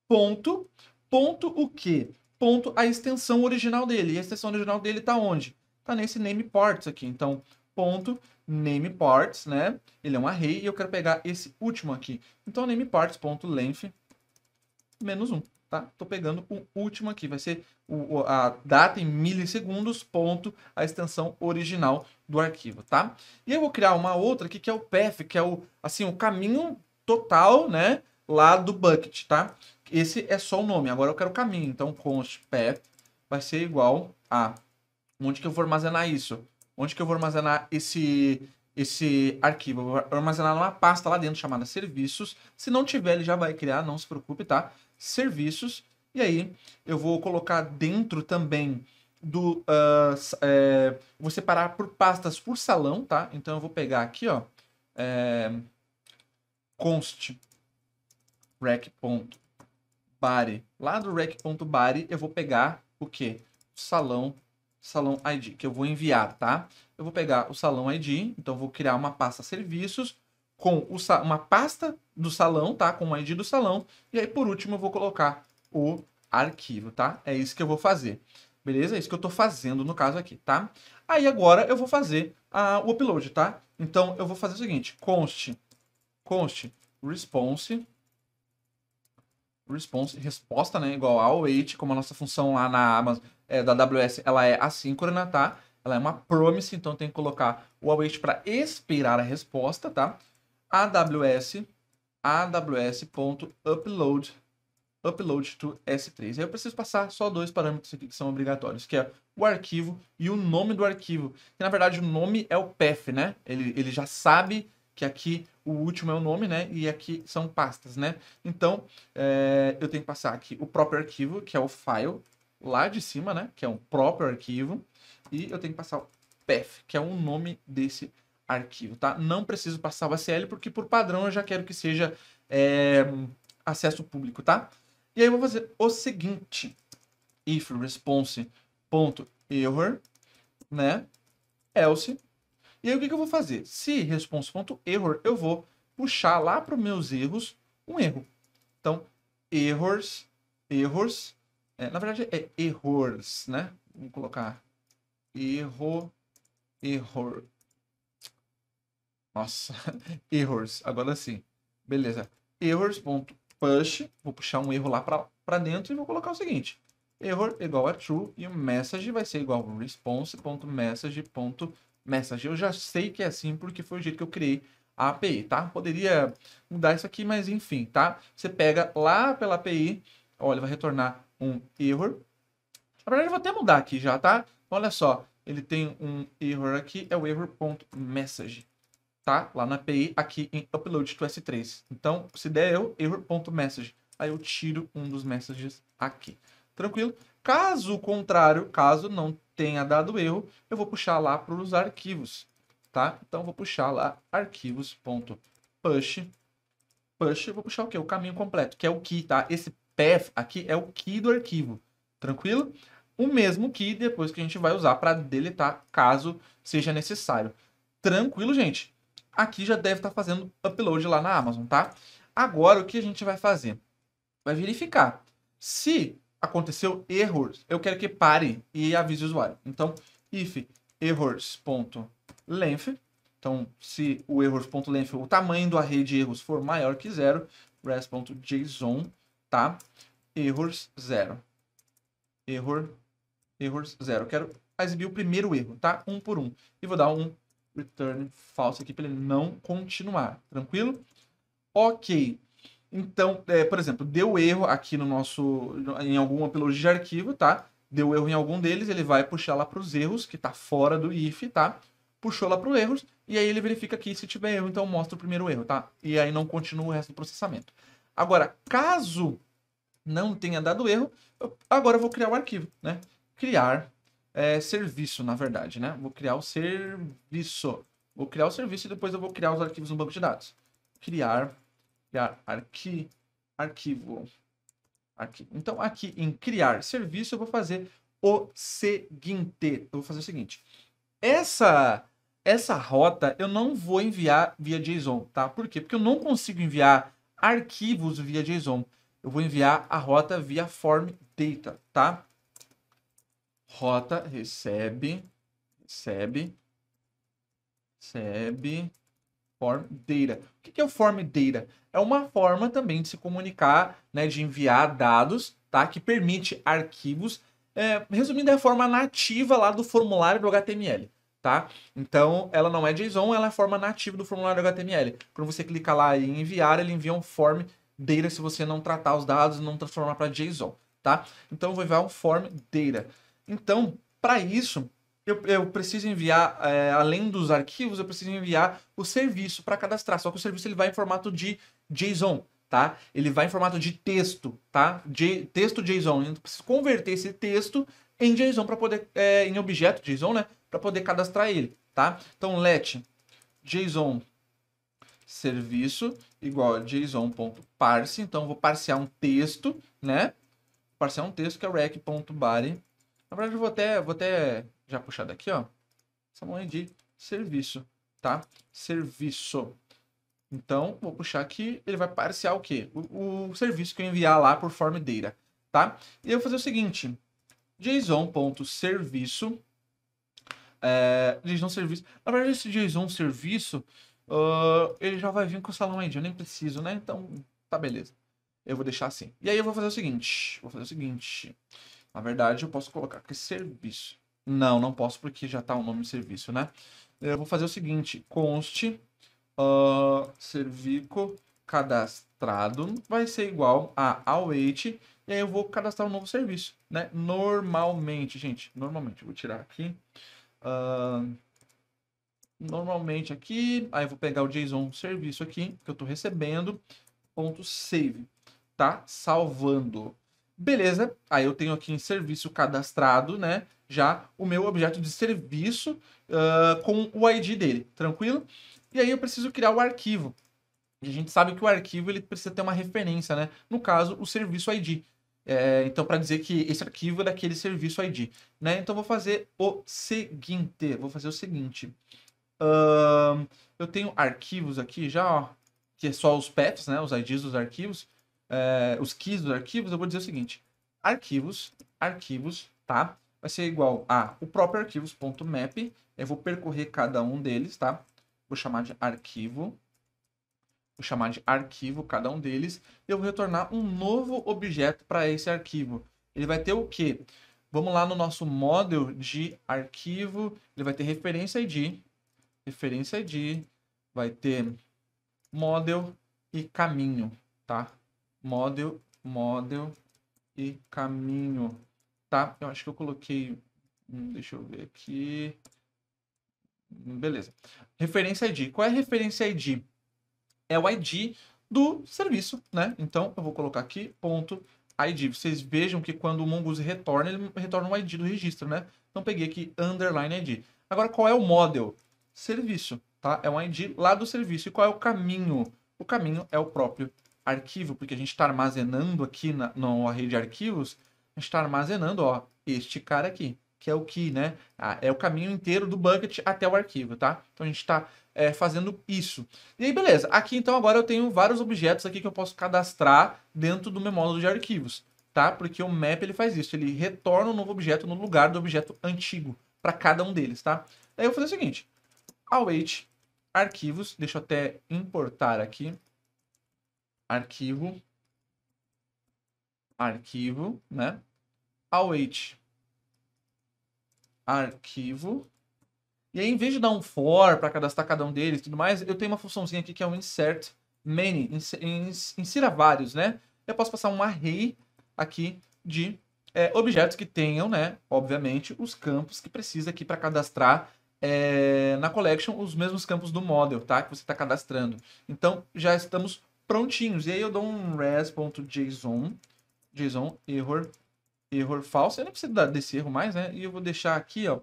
ponto, Ponto o quê? Ponto a extensão original dele. E a extensão original dele está onde? Está nesse name parts aqui. Então, ponto name parts, né? Ele é um array e eu quero pegar esse último aqui. Então, name length menos 1, tá? estou pegando o último aqui, vai ser o, a data em milissegundos, ponto, a extensão original do arquivo, tá? E eu vou criar uma outra aqui, que é o path, que é o, assim, o caminho total, né, lá do bucket, tá? Esse é só o nome, agora eu quero o caminho. Então, const path vai ser igual a... Onde que eu vou armazenar isso? Onde que eu vou armazenar esse, esse arquivo? Eu vou armazenar numa pasta lá dentro chamada serviços. Se não tiver, ele já vai criar, não se preocupe, tá? Serviços. E aí, eu vou colocar dentro também do... Uh, é, vou separar por pastas por salão, tá? Então, eu vou pegar aqui, ó. É, const Ponto body. Lá do rec.body eu vou pegar o quê? salão, salão ID, que eu vou enviar, tá? Eu vou pegar o salão ID, então vou criar uma pasta serviços com o, uma pasta do salão, tá? Com o ID do salão. E aí, por último, eu vou colocar o arquivo, tá? É isso que eu vou fazer. Beleza? É isso que eu estou fazendo no caso aqui, tá? Aí agora eu vou fazer a o upload, tá? Então eu vou fazer o seguinte, const, const response response, resposta, né? Igual ao wait, como a nossa função lá na Amazon, é, da AWS, ela é assíncrona, tá? Ela é uma promise, então tem que colocar o await para esperar a resposta, tá? AWS, aws.upload, upload to S3. Aí eu preciso passar só dois parâmetros aqui que são obrigatórios, que é o arquivo e o nome do arquivo. Que na verdade o nome é o path, né? Ele, ele já sabe que aqui o último é o nome, né? E aqui são pastas, né? Então, é, eu tenho que passar aqui o próprio arquivo, que é o file, lá de cima, né? Que é um próprio arquivo. E eu tenho que passar o path, que é o nome desse arquivo, tá? Não preciso passar o ACL, porque por padrão eu já quero que seja é, acesso público, tá? E aí eu vou fazer o seguinte, if response.error, né? Else e aí o que, que eu vou fazer? Se response.error, eu vou puxar lá para os meus erros um erro. Então, errors, errors, é, na verdade é errors, né? Vamos colocar erro, error. Nossa, errors, agora sim. Beleza. Errors.push, vou puxar um erro lá para dentro e vou colocar o seguinte. Error igual a true e o message vai ser igual a response.message.push message. Eu já sei que é assim porque foi o jeito que eu criei a API, tá? Poderia mudar isso aqui, mas enfim, tá? Você pega lá pela API, olha, vai retornar um error. Na verdade, eu vou até mudar aqui já, tá? Olha só, ele tem um error aqui, é o error.message, tá? Lá na API, aqui em upload to S3. Então, se der eu, error.message, aí eu tiro um dos messages aqui. Tranquilo? Caso contrário, caso não tenha dado erro, eu vou puxar lá para os arquivos, tá? Então, vou puxar lá arquivos.push, push, vou puxar o quê? O caminho completo, que é o key, tá? Esse path aqui é o key do arquivo, tranquilo? O mesmo key depois que a gente vai usar para deletar, caso seja necessário. Tranquilo, gente? Aqui já deve estar tá fazendo upload lá na Amazon, tá? Agora, o que a gente vai fazer? Vai verificar se aconteceu erros, eu quero que pare e avise o usuário. Então, if errors.length, então se o errors.length, o tamanho do array de erros for maior que zero, res.json, tá? Errors zero. Error, errors zero. Eu quero exibir o primeiro erro, tá? Um por um. E vou dar um return falso aqui para ele não continuar, tranquilo? Ok. Então, é, por exemplo, deu erro aqui no nosso. em algum upload de arquivo, tá? Deu erro em algum deles, ele vai puxar lá para os erros, que está fora do if, tá? Puxou lá para os erros, e aí ele verifica aqui se tiver erro, então mostra o primeiro erro, tá? E aí não continua o resto do processamento. Agora, caso não tenha dado erro, eu, agora eu vou criar o um arquivo, né? Criar é, serviço, na verdade, né? Vou criar o serviço. Vou criar o serviço e depois eu vou criar os arquivos no banco de dados. Criar criar arqui, arquivo. Aqui. Então, aqui em criar serviço, eu vou fazer o seguinte. Eu vou fazer o seguinte. Essa, essa rota eu não vou enviar via JSON, tá? Por quê? Porque eu não consigo enviar arquivos via JSON. Eu vou enviar a rota via form data, tá? Rota recebe, recebe, recebe Form Data. O que é o Form Data? É uma forma também de se comunicar, né, de enviar dados, tá? Que permite arquivos. É, resumindo, é a forma nativa lá do formulário do HTML, tá? Então, ela não é JSON, ela é a forma nativa do formulário do HTML. Quando você clica lá em enviar, ele envia um Form Data se você não tratar os dados, não transformar para JSON, tá? Então, eu vou enviar um Form Data. Então, para isso, eu, eu preciso enviar, é, além dos arquivos, eu preciso enviar o serviço para cadastrar. Só que o serviço ele vai em formato de JSON, tá? Ele vai em formato de texto, tá? texto JSON. Eu preciso converter esse texto em JSON para poder, é, em objeto JSON, né? Para poder cadastrar ele, tá? Então, let JSON serviço igual a json.parse. Então, vou parciar um texto, né? Vou um texto que é rec.body. Na verdade, eu vou até, vou até já puxar daqui, ó. Samolê é de serviço, tá? Serviço. Então, vou puxar aqui, ele vai parciar o quê? O, o serviço que eu enviar lá por form data, tá? E eu vou fazer o seguinte, json.serviço, é, eh, JSON serviço. Na verdade, esse JSON serviço, uh, ele já vai vir com o salão ID, eu nem preciso, né? Então, tá beleza. Eu vou deixar assim. E aí eu vou fazer o seguinte, vou fazer o seguinte. Na verdade, eu posso colocar aqui é serviço. Não, não posso porque já está o nome do serviço, né? Eu vou fazer o seguinte, conste uh, servico cadastrado vai ser igual a await e aí eu vou cadastrar um novo serviço, né? Normalmente, gente, normalmente, vou tirar aqui. Uh, normalmente aqui, aí eu vou pegar o JSON serviço aqui que eu estou recebendo, ponto save, tá? Salvando. Beleza, aí eu tenho aqui em serviço cadastrado, né? já o meu objeto de serviço uh, com o ID dele, tranquilo? E aí eu preciso criar o arquivo. E a gente sabe que o arquivo ele precisa ter uma referência, né? No caso, o serviço ID. É, então, para dizer que esse arquivo é daquele serviço ID, né? Então, vou fazer o seguinte. Vou fazer o seguinte. Uh, eu tenho arquivos aqui já, ó, que é só os paths, né? Os IDs dos arquivos, é, os keys dos arquivos. Eu vou dizer o seguinte: arquivos, arquivos, tá? vai ser igual a o próprio arquivos.map. Eu vou percorrer cada um deles, tá? Vou chamar de arquivo. Vou chamar de arquivo cada um deles. E eu vou retornar um novo objeto para esse arquivo. Ele vai ter o quê? Vamos lá no nosso model de arquivo. Ele vai ter referência ID. Referência ID. Vai ter model e caminho, tá? Model, model e caminho tá? Eu acho que eu coloquei. Hum, deixa eu ver aqui. Beleza. Referência ID. Qual é a referência ID? É o ID do serviço, né? Então, eu vou colocar aqui, ponto, ID. Vocês vejam que quando o Mongoose retorna, ele retorna um ID do registro, né? Então, peguei aqui, underline ID. Agora, qual é o model? Serviço, tá? É um ID lá do serviço. E qual é o caminho? O caminho é o próprio arquivo, porque a gente está armazenando aqui na, na rede de arquivos a gente está armazenando, ó, este cara aqui, que é o key, né? Ah, é o caminho inteiro do bucket até o arquivo, tá? Então a gente está é, fazendo isso. E aí, beleza. Aqui, então, agora eu tenho vários objetos aqui que eu posso cadastrar dentro do meu módulo de arquivos, tá? Porque o map, ele faz isso. Ele retorna um novo objeto no lugar do objeto antigo para cada um deles, tá? aí eu vou fazer o seguinte. Await arquivos. Deixa eu até importar aqui. Arquivo. Arquivo, né? await arquivo. E aí, em vez de dar um for para cadastrar cada um deles e tudo mais, eu tenho uma funçãozinha aqui que é um insert many, insira vários, né? Eu posso passar um array aqui de é, objetos que tenham, né, obviamente, os campos que precisa aqui para cadastrar é, na collection os mesmos campos do model, tá? Que você está cadastrando. Então, já estamos prontinhos. E aí eu dou um res.json, JSON error erro falso. Eu nem preciso desse erro mais, né? E eu vou deixar aqui, ó.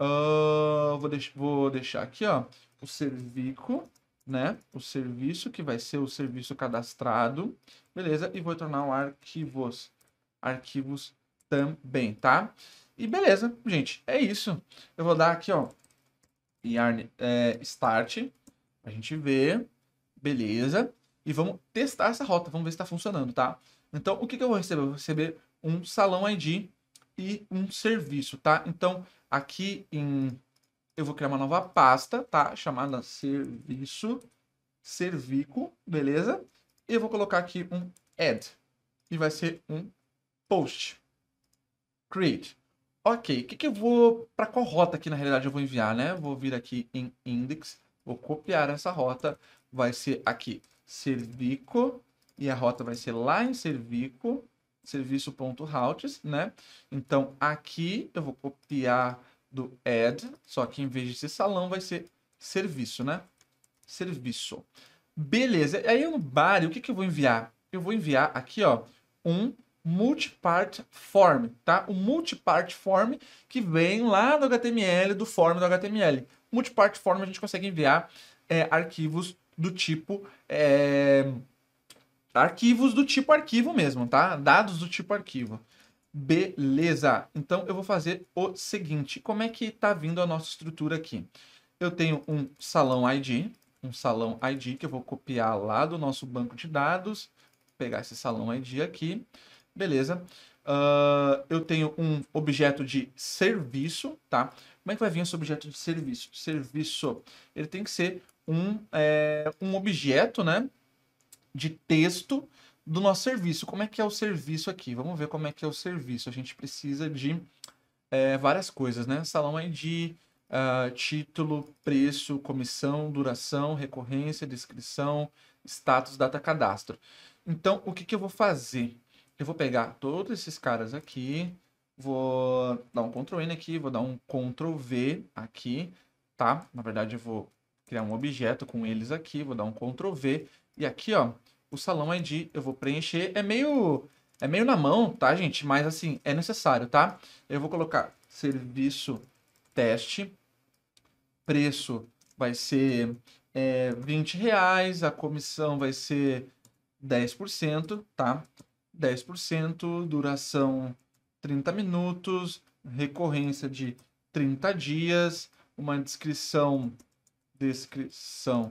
Uh, vou, deix vou deixar aqui, ó. O servico, né? O serviço, que vai ser o serviço cadastrado. Beleza? E vou tornar um arquivos. Arquivos também, tá? E beleza, gente. É isso. Eu vou dar aqui, ó. Yarn é, start. A gente vê. Beleza. E vamos testar essa rota. Vamos ver se está funcionando, tá? Então, o que, que eu vou receber? Eu vou receber um salão ID e um serviço, tá? Então, aqui em... Eu vou criar uma nova pasta, tá? Chamada serviço, servico, beleza? E eu vou colocar aqui um add. E vai ser um post. Create. Ok, o que, que eu vou... Para qual rota aqui, na realidade, eu vou enviar, né? Vou vir aqui em index, vou copiar essa rota. Vai ser aqui, servico. E a rota vai ser lá em servico serviço.routes, né? Então, aqui eu vou copiar do add, só que em vez de ser salão, vai ser serviço, né? Serviço. Beleza. Aí no body, o que, que eu vou enviar? Eu vou enviar aqui, ó, um multipart form, tá? O multipart form que vem lá do HTML, do form do HTML. Multipart form a gente consegue enviar é, arquivos do tipo... É Arquivos do tipo arquivo mesmo, tá? Dados do tipo arquivo. Beleza. Então eu vou fazer o seguinte. Como é que tá vindo a nossa estrutura aqui? Eu tenho um salão ID, um salão ID que eu vou copiar lá do nosso banco de dados. Pegar esse salão ID aqui. Beleza. Uh, eu tenho um objeto de serviço, tá? Como é que vai vir esse objeto de serviço? Serviço, ele tem que ser um, é, um objeto, né? de texto do nosso serviço. Como é que é o serviço aqui? Vamos ver como é que é o serviço. A gente precisa de é, várias coisas, né? Salão ID, uh, ah, título, preço, comissão, duração, recorrência, descrição, status, data, cadastro. Então, o que, que eu vou fazer? Eu vou pegar todos esses caras aqui, vou dar um Ctrl N aqui, vou dar um Ctrl V aqui, tá? Na verdade, eu vou criar um objeto com eles aqui, vou dar um Ctrl V e aqui, ó, o salão ID é Eu vou preencher. É meio... É meio na mão, tá, gente? Mas, assim, é necessário, tá? Eu vou colocar serviço teste. Preço vai ser é, 20 reais. A comissão vai ser 10%, tá? 10%, duração 30 minutos, recorrência de 30 dias, uma descrição, descrição,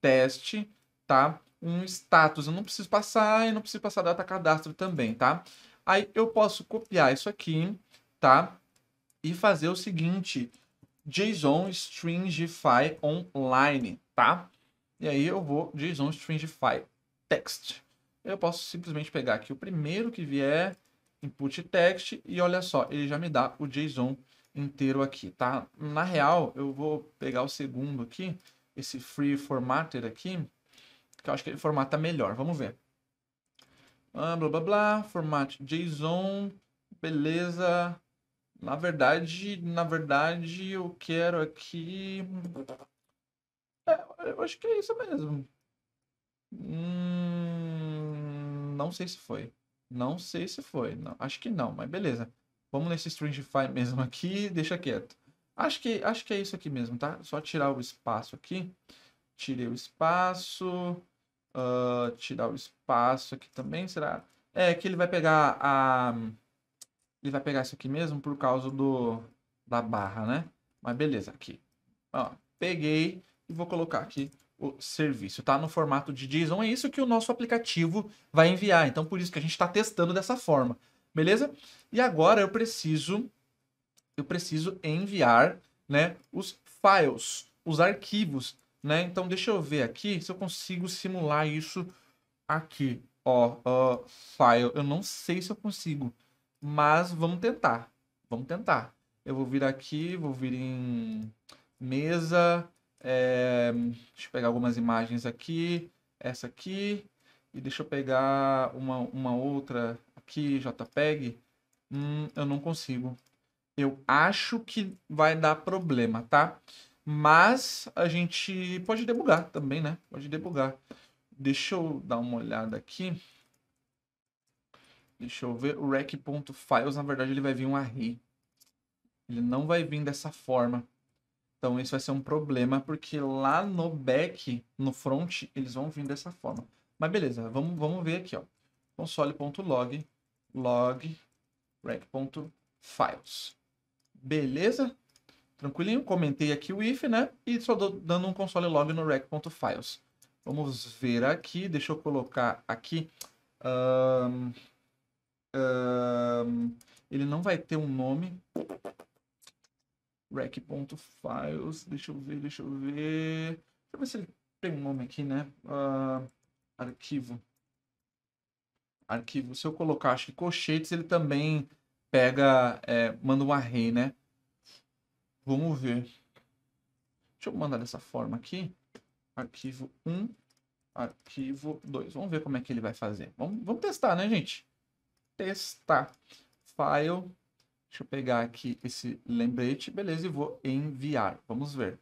teste, tá? Um status, eu não preciso passar, eu não preciso passar data cadastro também, tá? Aí eu posso copiar isso aqui, tá? E fazer o seguinte, JSON Stringify Online, tá? E aí eu vou JSON Stringify Text. Eu posso simplesmente pegar aqui o primeiro que vier, input text, e olha só, ele já me dá o JSON inteiro aqui, tá? Na real, eu vou pegar o segundo aqui, esse free formatter aqui, que eu acho que ele formata tá melhor. Vamos ver. Ah, blá blá blá. Formato JSON. Beleza. Na verdade, na verdade, eu quero aqui. É, eu acho que é isso mesmo. Hum, não sei se foi. Não sei se foi. Não, acho que não, mas beleza. Vamos nesse stringify mesmo aqui, deixa quieto. Acho que, acho que é isso aqui mesmo, tá? Só tirar o espaço aqui. Tirei o espaço. Uh, ah, tirar o espaço aqui também, será? É que ele vai pegar a... Ele vai pegar isso aqui mesmo por causa do... da barra, né? Mas beleza, aqui. Ó, peguei e vou colocar aqui o serviço, tá? No formato de JSON. É isso que o nosso aplicativo vai enviar. Então, por isso que a gente está testando dessa forma. Beleza? E agora eu preciso... Eu preciso enviar, né? Os files, os arquivos né? Então deixa eu ver aqui se eu consigo simular isso aqui, ó, uh, file. Eu não sei se eu consigo, mas vamos tentar. Vamos tentar. Eu vou vir aqui, vou vir em mesa, é... deixa eu pegar algumas imagens aqui, essa aqui, e deixa eu pegar uma, uma outra aqui, JPEG. Hum, eu não consigo. Eu acho que vai dar problema, tá? Tá? Mas a gente pode debugar também, né? Pode debugar. Deixa eu dar uma olhada aqui. Deixa eu ver. O rec.files, na verdade, ele vai vir um array. Ele não vai vir dessa forma. Então, isso vai ser um problema, porque lá no back, no front, eles vão vir dessa forma. Mas beleza, vamos, vamos ver aqui, ó. console.log log rec.files. Beleza? tranquilinho. Comentei aqui o if, né? E só dando um console log no rec.files. Vamos ver aqui, deixa eu colocar aqui. Um, um, ele não vai ter um nome. Rec.files, deixa eu ver, deixa eu ver. Deixa eu ver se ele tem um nome aqui, né? Uh, arquivo. Arquivo. Se eu colocar, acho que colchetes, ele também pega, é, manda um array, né? Vamos ver. Deixa eu mandar dessa forma aqui. Arquivo 1, arquivo 2. Vamos ver como é que ele vai fazer. Vamos, vamos testar, né, gente? Testar. File. Deixa eu pegar aqui esse lembrete. Beleza, e vou enviar. Vamos ver.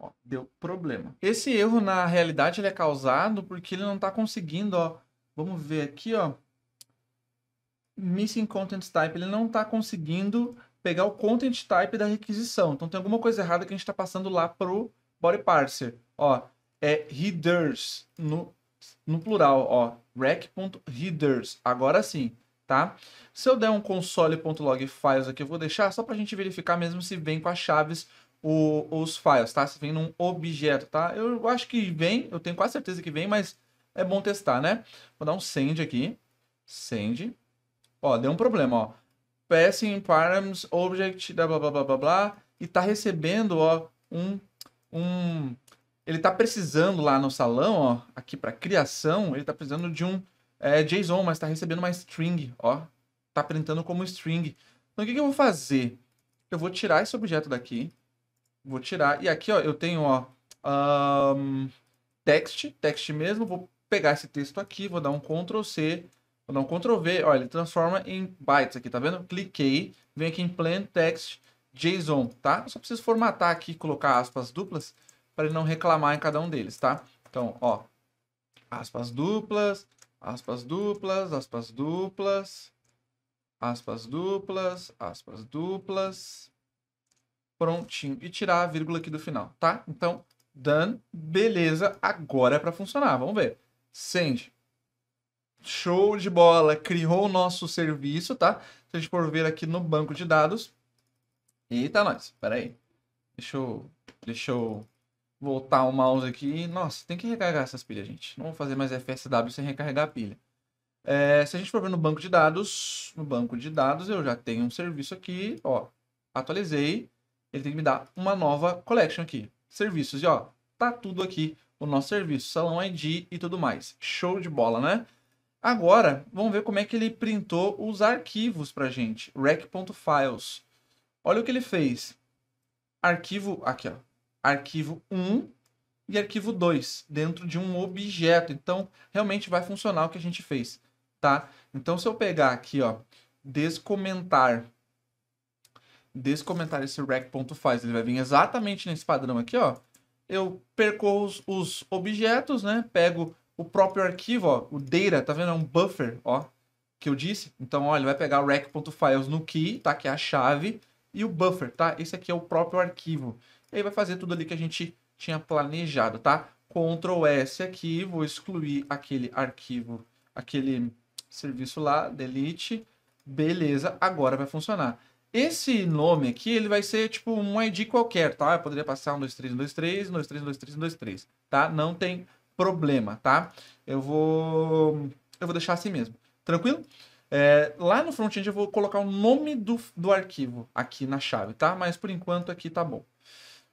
Ó, deu problema. Esse erro, na realidade, ele é causado porque ele não está conseguindo, ó. Vamos ver aqui, ó. Missing content Type. Ele não está conseguindo pegar o content type da requisição. Então tem alguma coisa errada que a gente está passando lá pro body parser. Ó, é headers no, no plural, ó, rec.readers. Agora sim, tá? Se eu der um console.log files aqui, eu vou deixar só para a gente verificar mesmo se vem com as chaves o, os files, tá? Se vem num objeto, tá? Eu acho que vem, eu tenho quase certeza que vem, mas é bom testar, né? Vou dar um send aqui. Send. Ó, deu um problema, ó passing params object blá blá blá blá blá e tá recebendo ó um um ele tá precisando lá no salão ó aqui para criação ele tá precisando de um é, JSON mas tá recebendo uma string ó tá printando como string então o que, que eu vou fazer eu vou tirar esse objeto daqui vou tirar e aqui ó eu tenho ó um, text text mesmo vou pegar esse texto aqui vou dar um Ctrl C Vou dar um Ctrl V, olha, ele transforma em bytes aqui, tá vendo? Cliquei, vem aqui em plain text JSON, tá? Eu só preciso formatar aqui, colocar aspas duplas para ele não reclamar em cada um deles, tá? Então, ó, aspas duplas, aspas duplas, aspas duplas, aspas duplas, aspas duplas, prontinho. E tirar a vírgula aqui do final, tá? Então, done, beleza, agora é para funcionar, vamos ver. Send, Show de bola, criou o nosso serviço, tá? Se a gente for ver aqui no banco de dados. Eita, tá nós, Pera aí. Deixa eu, deixa eu voltar o mouse aqui. Nossa, tem que recarregar essas pilhas, gente. Não vou fazer mais FSW sem recarregar a pilha. É, se a gente for ver no banco de dados, no banco de dados eu já tenho um serviço aqui, ó, atualizei, ele tem que me dar uma nova collection aqui, serviços, e ó, tá tudo aqui, o nosso serviço, salão ID e tudo mais. Show de bola, né? Agora, vamos ver como é que ele printou os arquivos para gente. Rec.files. Olha o que ele fez. Arquivo, aqui, ó. Arquivo 1 e arquivo 2, dentro de um objeto. Então, realmente vai funcionar o que a gente fez, tá? Então, se eu pegar aqui, ó, descomentar, descomentar esse rec.files, ele vai vir exatamente nesse padrão aqui, ó. Eu percorro os, os objetos, né? Pego o próprio arquivo, ó, o data, tá vendo? É um buffer, ó, que eu disse. Então, ó, ele vai pegar o rec.files no key, tá? Que é a chave, e o buffer, tá? Esse aqui é o próprio arquivo. E aí vai fazer tudo ali que a gente tinha planejado, tá? Ctrl S aqui, vou excluir aquele arquivo, aquele serviço lá, delete. Beleza, agora vai funcionar. Esse nome aqui, ele vai ser tipo um ID qualquer, tá? Eu poderia passar 1, 2, 3, 1, 2, 3, 1, 2, 3, 1, 2, 3, 1, 2, 3, tá? Não tem problema, tá? Eu vou, eu vou deixar assim mesmo. Tranquilo? É, lá no front-end eu vou colocar o nome do, do arquivo aqui na chave, tá? Mas por enquanto aqui tá bom.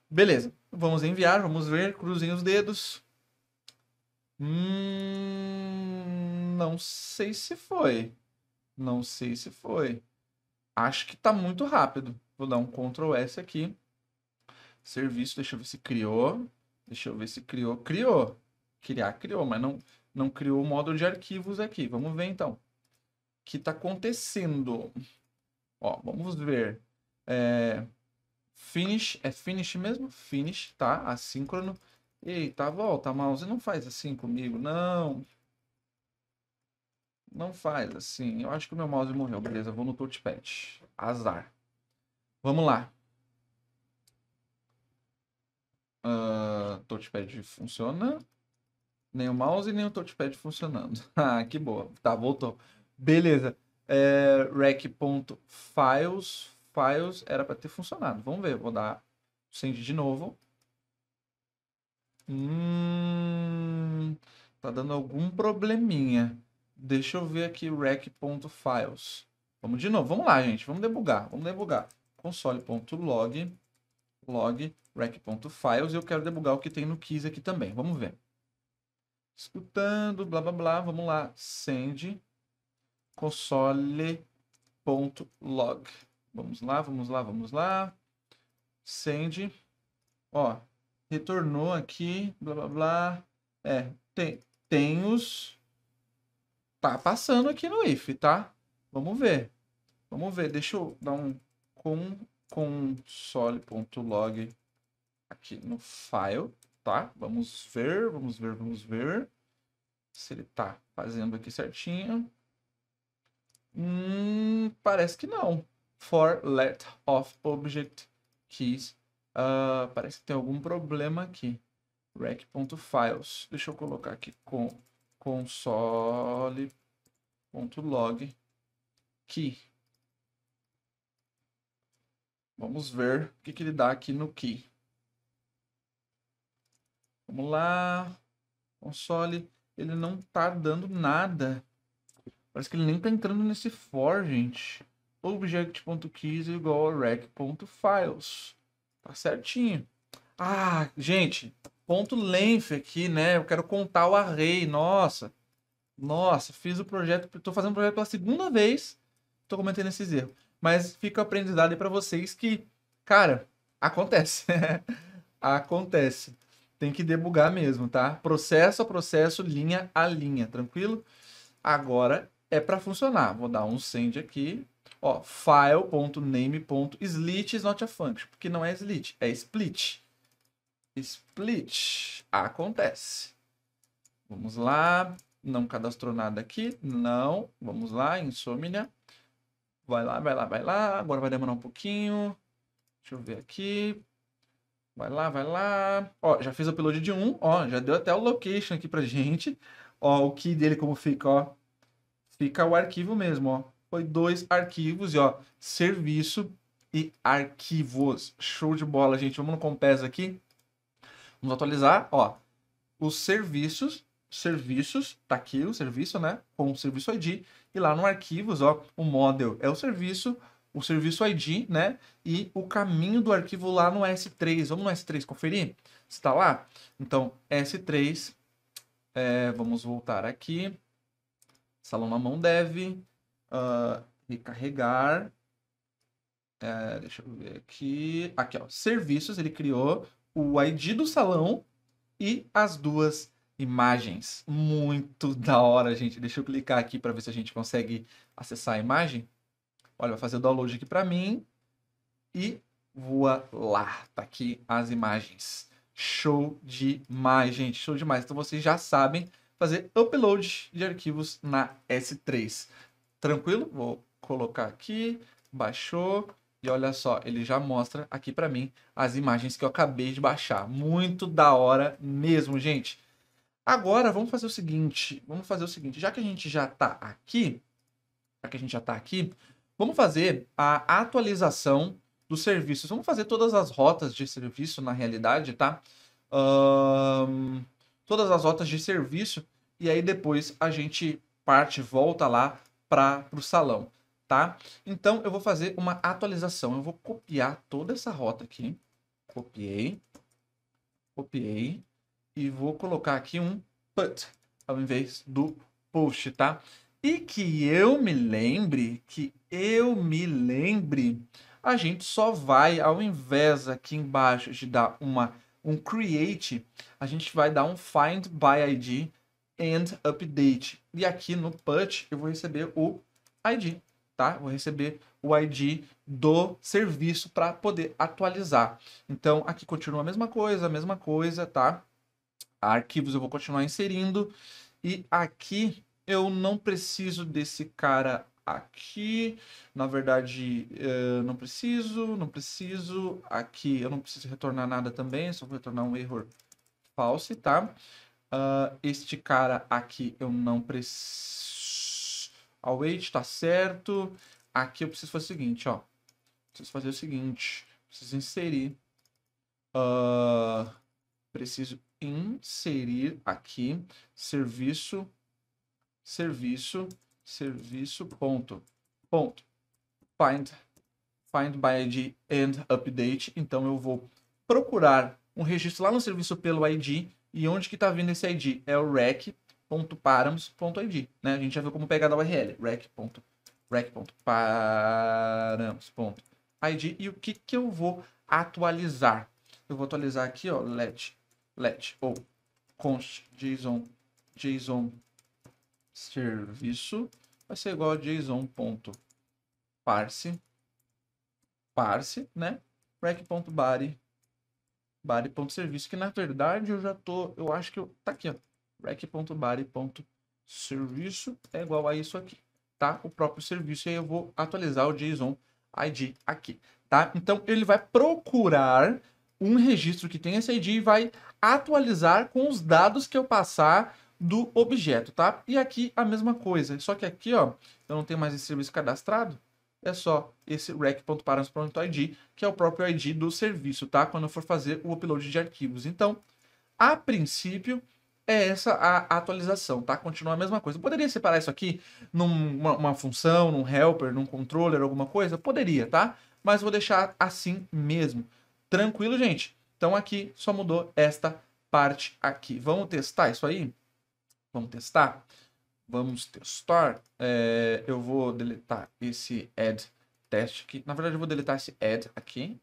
Beleza, vamos enviar, vamos ver, cruzem os dedos. Hum, não sei se foi. Não sei se foi. Acho que tá muito rápido. Vou dar um Ctrl S aqui. Serviço, deixa eu ver se criou. Deixa eu ver se criou. Criou. Criar criou, mas não, não criou o módulo de arquivos aqui. Vamos ver então. O que está acontecendo? Ó, vamos ver. É, finish, é finish mesmo? Finish, tá? Assíncrono. Eita, volta, mouse. Não faz assim comigo, não. Não faz assim. Eu acho que o meu mouse morreu. Beleza, vou no touchpad. Azar. Vamos lá. Uh, touchpad funciona. Nem o mouse e nem o touchpad funcionando. ah, que boa. Tá, voltou. Beleza. É, rec.files. Files era para ter funcionado. Vamos ver. Vou dar send de novo. Hum, tá dando algum probleminha. Deixa eu ver aqui rec.files. Vamos de novo. Vamos lá, gente. Vamos debugar. Vamos debugar. console.log log rec.files. Eu quero debugar o que tem no keys aqui também. Vamos ver. Escutando, blá blá blá, vamos lá. Send console.log. Vamos lá, vamos lá, vamos lá. Send. Ó, retornou aqui, blá blá blá. É, tem, tem os. Tá passando aqui no if, tá? Vamos ver. Vamos ver, deixa eu dar um com console.log aqui no file tá? Vamos ver, vamos ver, vamos ver se ele tá fazendo aqui certinho. Hum, parece que não. For let of object keys. Uh, parece que tem algum problema aqui. Rec.files. Deixa eu colocar aqui com console.log key. Vamos ver o que, que ele dá aqui no key. Vamos lá. Console. Ele não tá dando nada. Parece que ele nem tá entrando nesse for, gente. Object.keys é igual a rec.files. Tá certinho. Ah, gente. Ponto length aqui, né? Eu quero contar o array. Nossa. Nossa, fiz o projeto. Tô fazendo o projeto pela segunda vez. Tô cometendo esses erros. Mas fica o aprendizado aí pra vocês que, cara, acontece. acontece. Tem que debugar mesmo, tá? Processo a processo, linha a linha, tranquilo? Agora é para funcionar. Vou dar um send aqui. Ó, file.name.slit is not a function, porque não é slit, é split. Split acontece. Vamos lá, não cadastrou nada aqui, não. Vamos lá, insônia. Vai lá, vai lá, vai lá. Agora vai demorar um pouquinho. Deixa eu ver aqui. Vai lá, vai lá. Ó, já fiz o upload de um, ó, já deu até o location aqui pra gente. Ó, o key dele como fica, ó. Fica o arquivo mesmo, ó. Foi dois arquivos e, ó, serviço e arquivos. Show de bola, gente. Vamos no Compass aqui. Vamos atualizar, ó. Os serviços, serviços, tá aqui o serviço, né? Com o serviço ID. E lá no arquivos, ó, o model é o serviço, o serviço ID, né? E o caminho do arquivo lá no S3. Vamos no S3 conferir? Está lá? Então, S3, é, vamos voltar aqui. Salão na mão deve. Uh, ah, recarregar. É, deixa eu ver aqui. Aqui, ó. Serviços, ele criou o ID do salão e as duas imagens. Muito da hora, gente. Deixa eu clicar aqui para ver se a gente consegue acessar a imagem. Olha, vai fazer o download aqui para mim e voa lá. Tá aqui as imagens. Show demais, gente. Show demais. Então vocês já sabem fazer upload de arquivos na S3. Tranquilo? Vou colocar aqui. Baixou. E olha só, ele já mostra aqui para mim as imagens que eu acabei de baixar. Muito da hora mesmo, gente. Agora vamos fazer o seguinte, vamos fazer o seguinte, já que a gente já está aqui, já que a gente já está aqui, Vamos fazer a atualização dos serviços. Vamos fazer todas as rotas de serviço, na realidade, tá? Um, todas as rotas de serviço. E aí depois a gente parte, volta lá para o salão, tá? Então eu vou fazer uma atualização. Eu vou copiar toda essa rota aqui. Copiei. Copiei. E vou colocar aqui um put ao invés do post, tá? E que eu me lembre que eu me lembre, a gente só vai, ao invés aqui embaixo de dar uma, um create, a gente vai dar um find by ID and update. E aqui no put eu vou receber o ID, tá? vou receber o ID do serviço para poder atualizar. Então aqui continua a mesma coisa, a mesma coisa, tá? Arquivos eu vou continuar inserindo e aqui eu não preciso desse cara aqui. Na verdade, eh, não preciso, não preciso. Aqui eu não preciso retornar nada também, só vou retornar um erro false, tá? Uh, este cara aqui eu não preciso. Await tá certo. Aqui eu preciso fazer o seguinte, ó. Preciso fazer o seguinte. Preciso inserir. Uh, preciso inserir aqui serviço serviço serviço ponto ponto find find by id and update. Então eu vou procurar um registro lá no serviço pelo id e onde que está vindo esse id é o rec.params.id, né? A gente já viu como pegar da URL, rec.params.id e o que que eu vou atualizar? Eu vou atualizar aqui, ó, let let ou const json json serviço vai ser igual a json.parse, parse, né? rec.body body.serviço, que na verdade eu já tô, eu acho que eu, tá aqui, ó, rack.body.serviço é igual a isso aqui, tá? O próprio serviço, e aí eu vou atualizar o JSON ID aqui, tá? Então ele vai procurar um registro que tem esse ID e vai atualizar com os dados que eu passar do objeto, tá? E aqui a mesma coisa, só que aqui, ó, eu não tenho mais esse serviço cadastrado, é só esse rec.params.id, que é o próprio ID do serviço, tá? Quando eu for fazer o upload de arquivos. Então, a princípio, é essa a atualização, tá? Continua a mesma coisa. Poderia separar isso aqui numa função, num helper, num controller, alguma coisa? Poderia, tá? Mas vou deixar assim mesmo. Tranquilo, gente? Então aqui só mudou esta parte aqui. Vamos testar isso aí? Vamos testar? Vamos testar. É, eu vou deletar esse add test aqui. Na verdade, eu vou deletar esse add aqui.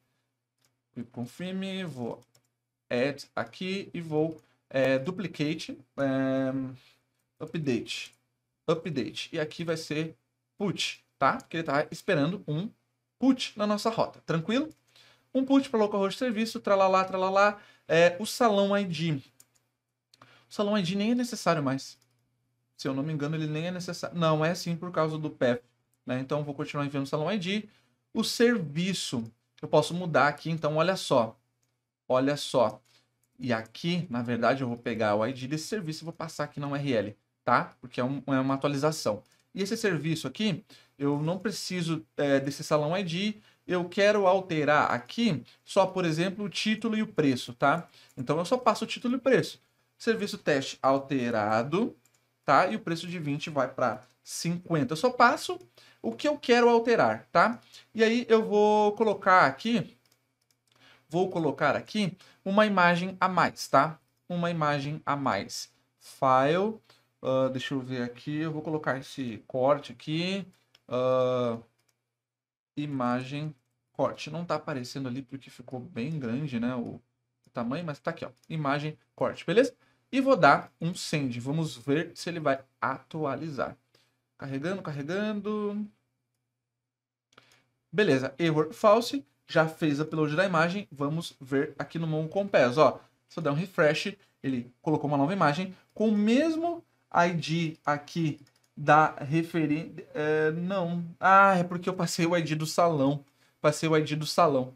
Click confirme. vou add aqui e vou é, duplicate, é, update, update. E aqui vai ser put, tá? Porque ele está esperando um put na nossa rota, tranquilo? Um put para localhost serviço, tralalá, tralalá, é, o salão ID. Salão ID nem é necessário mais. Se eu não me engano, ele nem é necessário. Não, é sim por causa do PEP. Né? Então, vou continuar enviando o Salão ID. O serviço, eu posso mudar aqui. Então, olha só. Olha só. E aqui, na verdade, eu vou pegar o ID desse serviço e vou passar aqui na URL, tá? Porque é, um, é uma atualização. E esse serviço aqui, eu não preciso é, desse Salão ID eu quero alterar aqui só, por exemplo, o título e o preço, tá? Então eu só passo o título e o preço serviço teste alterado, tá? E o preço de 20 vai para 50. Eu só passo o que eu quero alterar, tá? E aí eu vou colocar aqui, vou colocar aqui uma imagem a mais, tá? Uma imagem a mais. File, uh, deixa eu ver aqui, eu vou colocar esse corte aqui, uh, imagem, corte. Não tá aparecendo ali porque ficou bem grande, né, o, tamanho, mas tá aqui, ó. Imagem, corte, beleza? E vou dar um send. Vamos ver se ele vai atualizar. Carregando, carregando. Beleza, error false. Já fez upload da imagem. Vamos ver aqui no Mon Compass. Ó, eu dar um refresh. Ele colocou uma nova imagem com o mesmo ID aqui da referência. É, eh, não. Ah, é porque eu passei o ID do salão. Passei o ID do salão.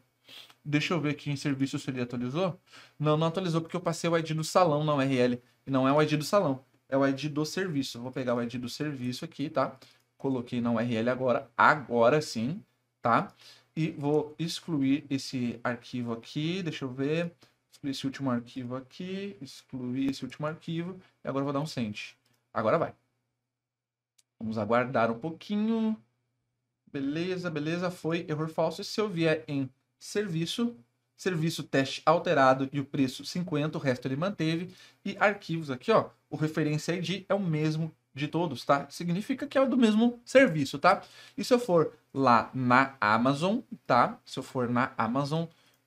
Deixa eu ver aqui em serviço se ele atualizou. Não, não atualizou porque eu passei o ID do salão na URL. E não é o ID do salão, é o ID do serviço. Eu vou pegar o ID do serviço aqui, tá? Coloquei na URL agora, agora sim, tá? E vou excluir esse arquivo aqui, deixa eu ver. Excluir esse último arquivo aqui, excluir esse último arquivo. E agora vou dar um send. Agora vai. Vamos aguardar um pouquinho. Beleza, beleza, foi erro falso. E se eu vier em serviço, serviço teste alterado e o preço 50, o resto ele manteve. E arquivos aqui, ó, o referência ID é o mesmo de todos, tá? Significa que é do mesmo serviço, tá? E se eu for lá na Amazon, tá? Se eu for na Amazon,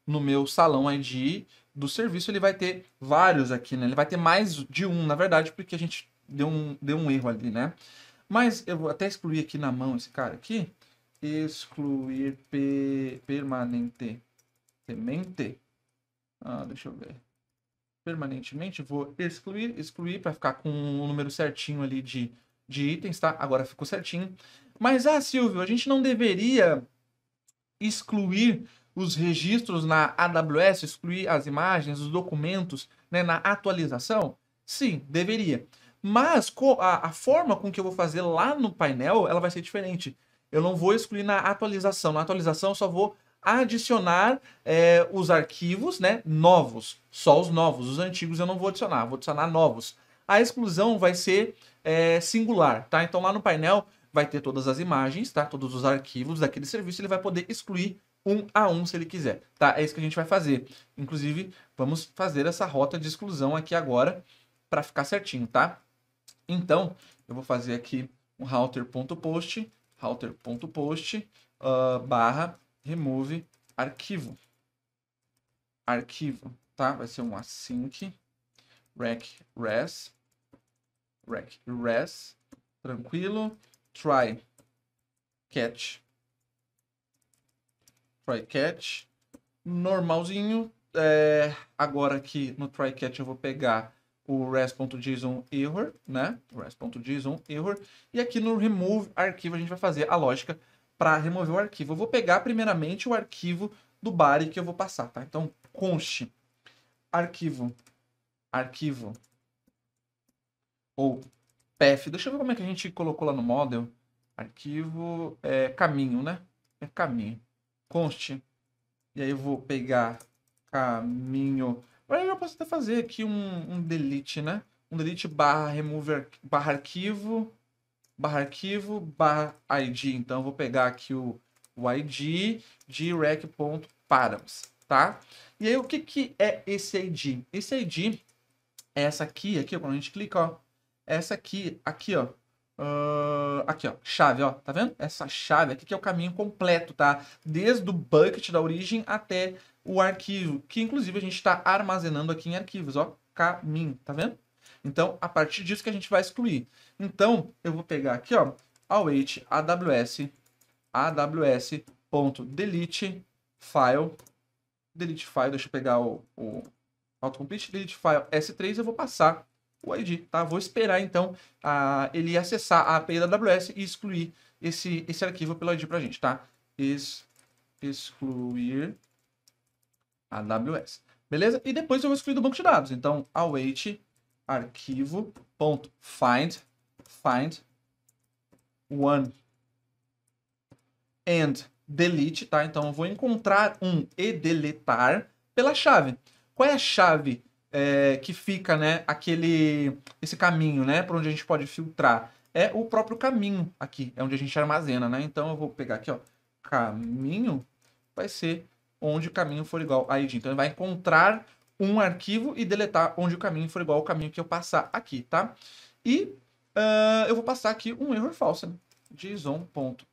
no meu salão ID do serviço, ele vai ter vários aqui, né? Ele vai ter mais de um, na verdade, porque a gente deu um, deu um erro ali, né? Mas eu vou até excluir aqui na mão esse cara aqui, excluir pe, permanentemente. Ah, deixa eu ver. Permanentemente, vou excluir, excluir para ficar com o um número certinho ali de, de itens, tá? Agora ficou certinho. Mas, ah, Silvio, a gente não deveria excluir os registros na AWS, excluir as imagens, os documentos né, na atualização? Sim, deveria. Mas a, a forma com que eu vou fazer lá no painel, ela vai ser diferente eu não vou excluir na atualização. Na atualização eu só vou adicionar é, os arquivos né, novos, só os novos, os antigos eu não vou adicionar, vou adicionar novos. A exclusão vai ser é, singular, tá? Então lá no painel vai ter todas as imagens, tá? Todos os arquivos daquele serviço, ele vai poder excluir um a um se ele quiser, tá? É isso que a gente vai fazer. Inclusive, vamos fazer essa rota de exclusão aqui agora para ficar certinho, tá? Então, eu vou fazer aqui um router.post router.post uh, barra remove arquivo. Arquivo, tá? Vai ser um async rec res rec res tranquilo try catch try catch normalzinho é, agora aqui no try catch eu vou pegar o res.json.error, error, né? res.json error. E aqui no remove arquivo a gente vai fazer a lógica para remover o arquivo. Eu vou pegar primeiramente o arquivo do body que eu vou passar, tá? Então, const arquivo arquivo ou path. Deixa eu ver como é que a gente colocou lá no model. Arquivo é caminho, né? É caminho. Const. E aí eu vou pegar caminho mas eu posso até fazer aqui um, um delete, né? Um delete barra remover barra arquivo barra arquivo barra id. Então eu vou pegar aqui o, o id de rec.params, tá? E aí o que, que é esse id? Esse id é essa aqui, aqui quando a gente clica, ó. É essa aqui, aqui, ó. Uh, aqui, ó, chave, ó, tá vendo? Essa chave aqui que é o caminho completo, tá? Desde o bucket da origem até o arquivo, que inclusive a gente está armazenando aqui em arquivos, ó, caminho, tá vendo? Então, a partir disso que a gente vai excluir. Então, eu vou pegar aqui, ó, await aws aws.delete file delete file, deixa eu pegar o, o autocomplete, delete file S3, eu vou passar o ID, tá? Vou esperar, então, a, ele acessar a API da AWS e excluir esse, esse arquivo pelo ID pra gente, tá? excluir AWS. Beleza? E depois eu vou excluir do banco de dados. Então, await arquivo.find find one and delete, tá? Então, eu vou encontrar um e deletar pela chave. Qual é a chave é, que fica, né, aquele, esse caminho, né, Para onde a gente pode filtrar? É o próprio caminho aqui, é onde a gente armazena, né? Então, eu vou pegar aqui, ó, caminho vai ser onde o caminho for igual a id. Então ele vai encontrar um arquivo e deletar onde o caminho for igual ao caminho que eu passar aqui, tá? E uh, eu vou passar aqui um erro falso, né? JSON. Ponto.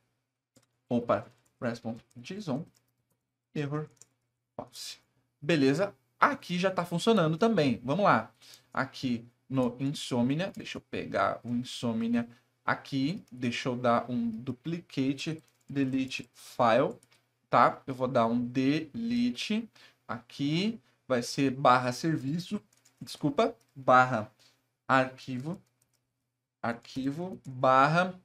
Opa, response. JSON. Error false. Beleza? Aqui já está funcionando também. Vamos lá. Aqui no Insomnia, deixa eu pegar o Insomnia aqui, deixa eu dar um duplicate delete file tá? Eu vou dar um delete aqui, vai ser barra serviço, desculpa, barra arquivo, arquivo, barra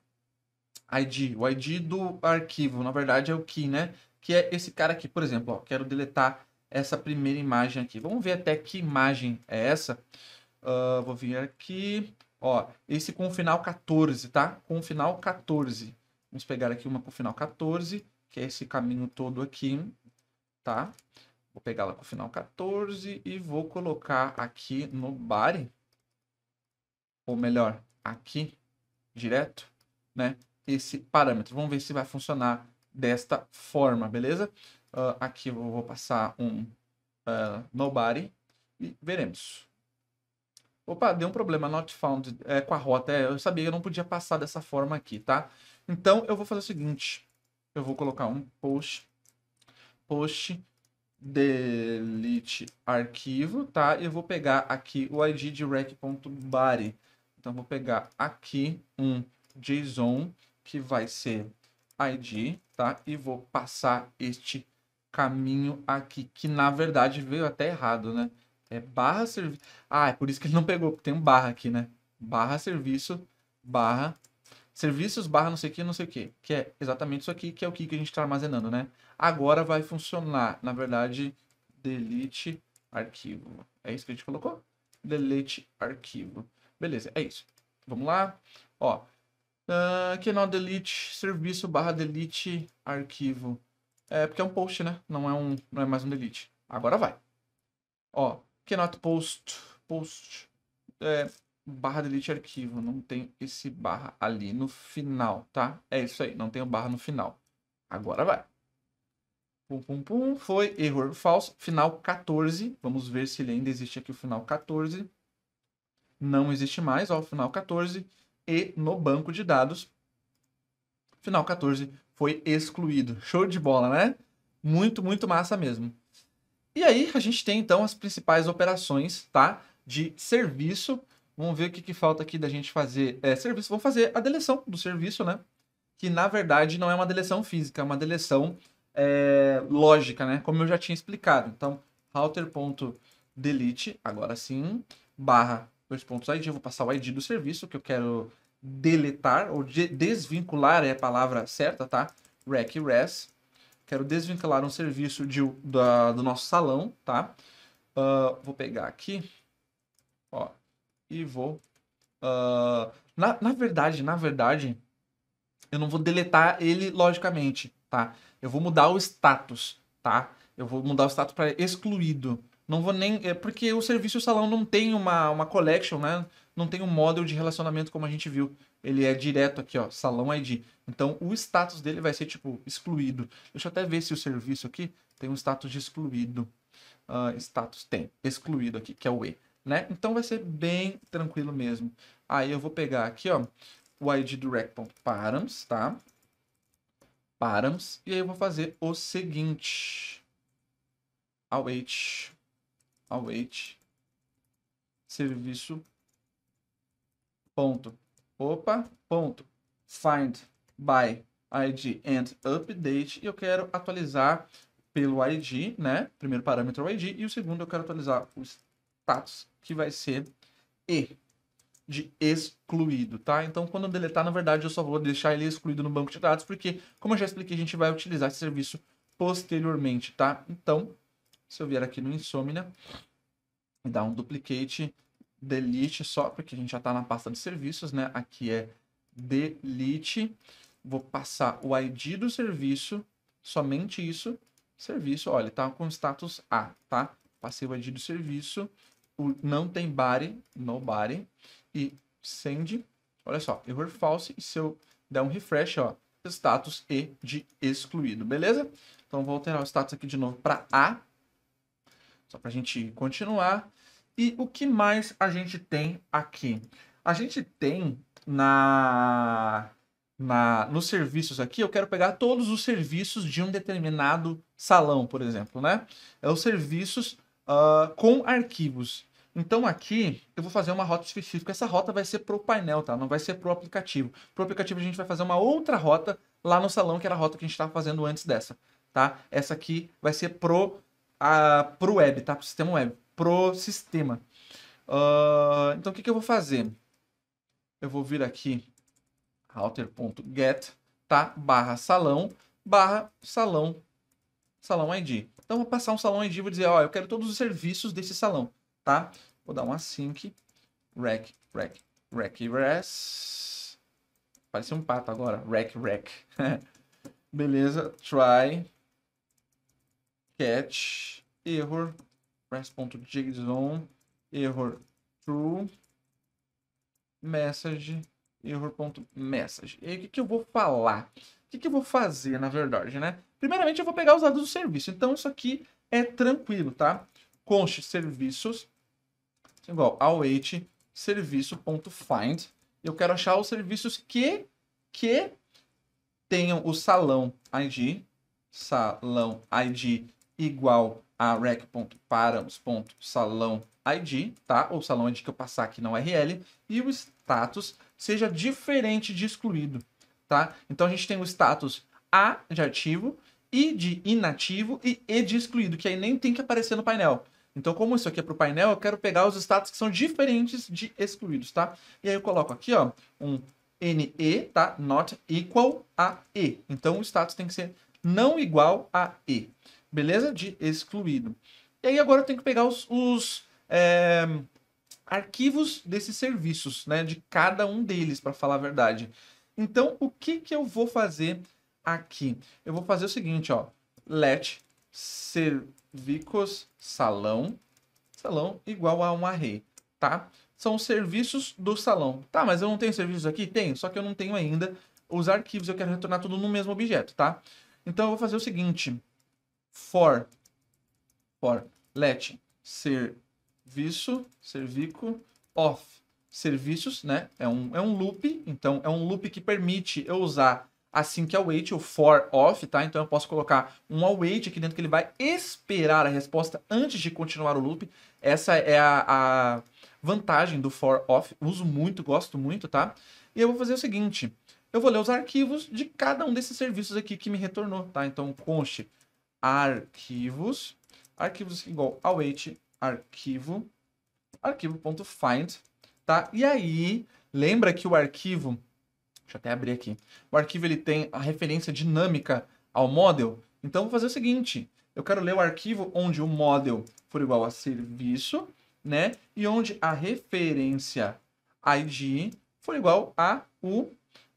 ID. O ID do arquivo, na verdade, é o key, né? Que é esse cara aqui, por exemplo, ó, quero deletar essa primeira imagem aqui. Vamos ver até que imagem é essa. Uh, vou vir aqui, ó, esse com o final 14, tá? Com o final 14. Vamos pegar aqui uma com o final 14 que é esse caminho todo aqui, tá? Vou pegar lá com o final 14 e vou colocar aqui no body, ou melhor, aqui, direto, né? Esse parâmetro. Vamos ver se vai funcionar desta forma, beleza? Uh, aqui eu vou passar um uh, ah, nobody e veremos. Opa, deu um problema, not found, é, com a rota. É, eu sabia que eu não podia passar dessa forma aqui, tá? Então, eu vou fazer o seguinte eu vou colocar um post, post delete arquivo, tá? Eu vou pegar aqui o id de rec.body. Então, vou pegar aqui um JSON que vai ser id, tá? E vou passar este caminho aqui, que na verdade veio até errado, né? É barra serviço. Ah, é por isso que ele não pegou, porque tem um barra aqui, né? Barra serviço, barra serviços barra não sei o que, não sei o que, que é exatamente isso aqui, que é o que a gente está armazenando, né? Agora vai funcionar, na verdade, delete arquivo. É isso que a gente colocou? Delete arquivo. Beleza, é isso. Vamos lá? Ó, uh, que não delete serviço barra delete arquivo. É porque é um post, né? Não é, um, não é mais um delete. Agora vai. Ó, cannot post, post, é, barra delete arquivo, não tem esse barra ali no final, tá? É isso aí, não tem o barra no final. Agora vai. Pum, pum, pum, foi, error falso, final 14, vamos ver se ele ainda existe aqui o final 14. Não existe mais, ó, final 14, e no banco de dados, final 14 foi excluído. Show de bola, né? Muito, muito massa mesmo. E aí, a gente tem então as principais operações, tá? De serviço Vamos ver o que, que falta aqui da gente fazer é, serviço. Vamos fazer a deleção do serviço, né? Que na verdade não é uma deleção física, é uma deleção é, lógica, né? Como eu já tinha explicado. Então, router.delete, agora sim, barra dois pontos ID, eu vou passar o ID do serviço que eu quero deletar ou de desvincular é a palavra certa, tá? Rec Quero desvincular um serviço de, da, do nosso salão, tá? Uh, vou pegar aqui, ó, e vou. Uh, na, na verdade, na verdade, eu não vou deletar ele logicamente, tá? Eu vou mudar o status, tá? Eu vou mudar o status para excluído. Não vou nem. É porque o serviço salão não tem uma, uma collection, né? Não tem um model de relacionamento como a gente viu. Ele é direto aqui, ó, salão ID. Então o status dele vai ser tipo excluído. Deixa eu até ver se o serviço aqui tem um status de excluído. Uh, status tem, excluído aqui, que é o E né? Então vai ser bem tranquilo mesmo. Aí eu vou pegar aqui, ó, o id do rec.params, tá? Params, e aí eu vou fazer o seguinte. Await, await, serviço, ponto, opa, ponto, find, by, id and update, e eu quero atualizar pelo id, né? Primeiro parâmetro é o id, e o segundo eu quero atualizar o status que vai ser E de excluído, tá? Então, quando eu deletar, na verdade, eu só vou deixar ele excluído no banco de dados, porque, como eu já expliquei, a gente vai utilizar esse serviço posteriormente, tá? Então, se eu vier aqui no Insomnia e dar um duplicate, delete só, porque a gente já está na pasta de serviços, né? Aqui é delete, vou passar o ID do serviço, somente isso, serviço, olha, tá com status A, tá? Passei o ID do serviço, o não tem body, nobody, e send, olha só, error false, e se eu der um refresh, ó, status e de excluído, beleza? Então vou alterar o status aqui de novo para A, só para a gente continuar. E o que mais a gente tem aqui? A gente tem na, na nos serviços aqui, eu quero pegar todos os serviços de um determinado salão, por exemplo, né? É os serviços uh, com arquivos. Então aqui eu vou fazer uma rota específica. Essa rota vai ser para o painel, tá? Não vai ser para o aplicativo. Para o aplicativo a gente vai fazer uma outra rota lá no salão, que era a rota que a gente estava fazendo antes dessa, tá? Essa aqui vai ser pro, a, ah, pro web, tá? Pro sistema web, pro sistema. Uh, então o que, que eu vou fazer? Eu vou vir aqui, router.get, tá? Barra salão, barra salão, salão ID. Então, vou passar um salão em divo e dizer, ó, eu quero todos os serviços desse salão, tá? Vou dar uma sync, rec, rec, rec, res. Parece um pato agora. Rec, rec. Beleza, try, catch, error, res.json, error, true, message, error.message. E aí, o que, que eu vou falar? O que, que eu vou fazer, na verdade, né? Primeiramente, eu vou pegar os dados do serviço. Então, isso aqui é tranquilo, tá? Conste serviços igual await serviço.find. Eu quero achar os serviços que, que tenham o salão ID, salão ID igual a rec.params.salão ID, tá? Ou salão ID que eu passar aqui na URL, e o status seja diferente de excluído, tá? Então a gente tem o status A de ativo, I de inativo e E de excluído, que aí nem tem que aparecer no painel. Então, como isso aqui é para o painel, eu quero pegar os status que são diferentes de excluídos, tá? E aí eu coloco aqui, ó, um NE, tá? Not equal a E. Então, o status tem que ser não igual a E. Beleza? De excluído. E aí agora eu tenho que pegar os, os é, arquivos desses serviços, né? De cada um deles, para falar a verdade. Então, o que, que eu vou fazer aqui? Eu vou fazer o seguinte, ó. Let servicos salão, salão igual a um array, tá? São serviços do salão. Tá, mas eu não tenho serviços aqui? Tenho, só que eu não tenho ainda os arquivos. Eu quero retornar tudo no mesmo objeto, tá? Então, eu vou fazer o seguinte. For, for, let serviço, servico, off serviços, né? É um, é um loop, então é um loop que permite eu usar assim que await, o for off, tá? Então eu posso colocar um await aqui dentro que ele vai esperar a resposta antes de continuar o loop. Essa é a, a vantagem do for off. Uso muito, gosto muito, tá? E eu vou fazer o seguinte, eu vou ler os arquivos de cada um desses serviços aqui que me retornou, tá? Então conste arquivos, arquivos igual await arquivo, arquivo.find, tá? E aí, lembra que o arquivo, deixa eu até abrir aqui, o arquivo ele tem a referência dinâmica ao model? Então, vou fazer o seguinte, eu quero ler o arquivo onde o model for igual a serviço, né? E onde a referência ID for igual a o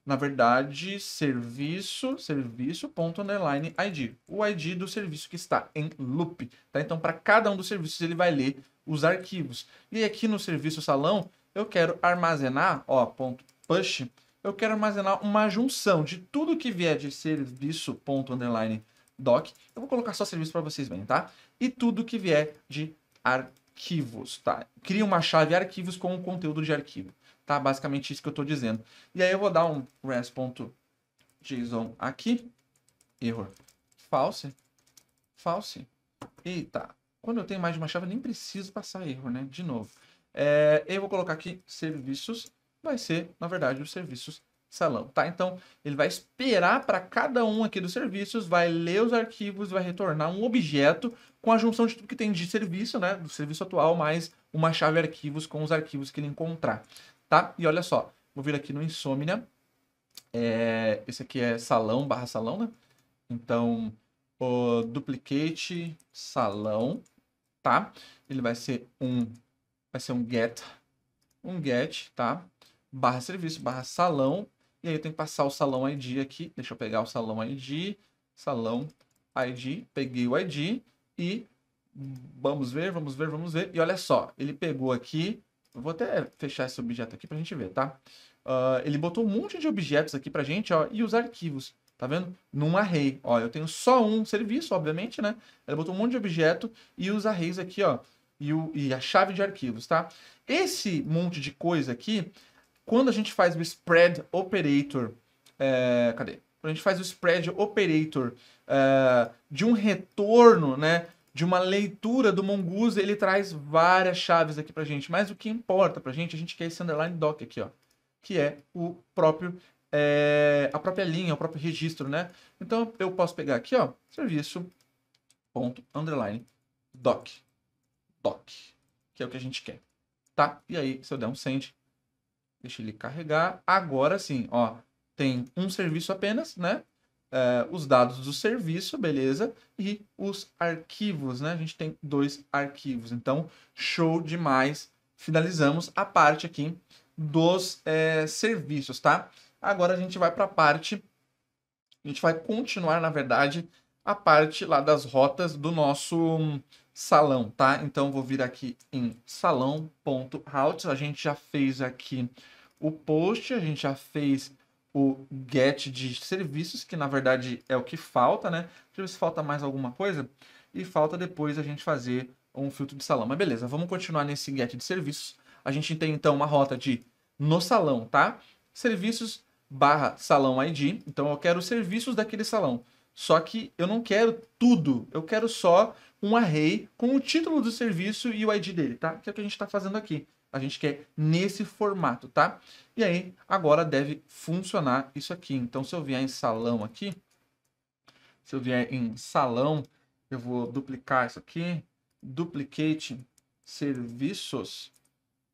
na verdade, serviço, serviço ponto underline ID. O ID do serviço que está em loop. Tá? Então, para cada um dos serviços, ele vai ler os arquivos. E aqui no serviço salão, eu quero armazenar, ó, ponto push, eu quero armazenar uma junção de tudo que vier de serviço ponto underline doc. Eu vou colocar só serviço para vocês verem, tá? E tudo que vier de arquivos, tá? Cria uma chave arquivos com o conteúdo de arquivo, tá? Basicamente isso que eu estou dizendo. E aí eu vou dar um res.json aqui, error, false, false. Eita, quando eu tenho mais de uma chave, eu nem preciso passar erro, né? De novo. É, eu vou colocar aqui serviços, vai ser, na verdade, os serviços salão, tá? Então, ele vai esperar para cada um aqui dos serviços, vai ler os arquivos, vai retornar um objeto com a junção de tudo que tem de serviço, né? Do serviço atual, mais uma chave arquivos com os arquivos que ele encontrar, tá? E olha só, vou vir aqui no Insomnia, é, esse aqui é salão barra salão, né? Então, o duplicate salão, tá? Ele vai ser um vai ser um get, um get, tá? Barra serviço, barra salão. E aí eu tenho que passar o salão ID aqui. Deixa eu pegar o salão ID, salão ID, peguei o ID e vamos ver, vamos ver, vamos ver. E olha só, ele pegou aqui, eu vou até fechar esse objeto aqui pra gente ver, tá? Uh, ele botou um monte de objetos aqui pra gente, ó, e os arquivos, tá vendo? Num array, ó, eu tenho só um serviço, obviamente, né? Ele botou um monte de objeto e os arrays aqui, ó, e, o, e a chave de arquivos, tá? Esse monte de coisa aqui, quando a gente faz o spread operator, é, cadê? Quando a gente faz o spread operator é, de um retorno, né? De uma leitura do Mongoose, ele traz várias chaves aqui pra gente. Mas o que importa pra gente, a gente quer esse underline doc aqui, ó. Que é o próprio é, a própria linha, o próprio registro, né? Então eu posso pegar aqui, ó, serviço ponto underline doc toque, que é o que a gente quer. Tá? E aí, se eu der um send, deixa ele carregar. Agora sim, ó, tem um serviço apenas, né? É, os dados do serviço, beleza? E os arquivos, né? A gente tem dois arquivos. Então, show demais. Finalizamos a parte aqui dos é, serviços, tá? Agora a gente vai para a parte... A gente vai continuar, na verdade, a parte lá das rotas do nosso salão, tá? Então vou vir aqui em salão.routes. A gente já fez aqui o post, a gente já fez o get de serviços, que na verdade é o que falta, né? Deixa eu ver se falta mais alguma coisa. E falta depois a gente fazer um filtro de salão. Mas beleza, vamos continuar nesse get de serviços. A gente tem então uma rota de no salão, tá? Serviços barra salão ID. Então eu quero serviços daquele salão. Só que eu não quero tudo, eu quero só um array com o título do serviço e o ID dele, tá? Que é o que a gente está fazendo aqui. A gente quer nesse formato, tá? E aí, agora deve funcionar isso aqui. Então, se eu vier em salão aqui, se eu vier em salão, eu vou duplicar isso aqui, duplicate serviços,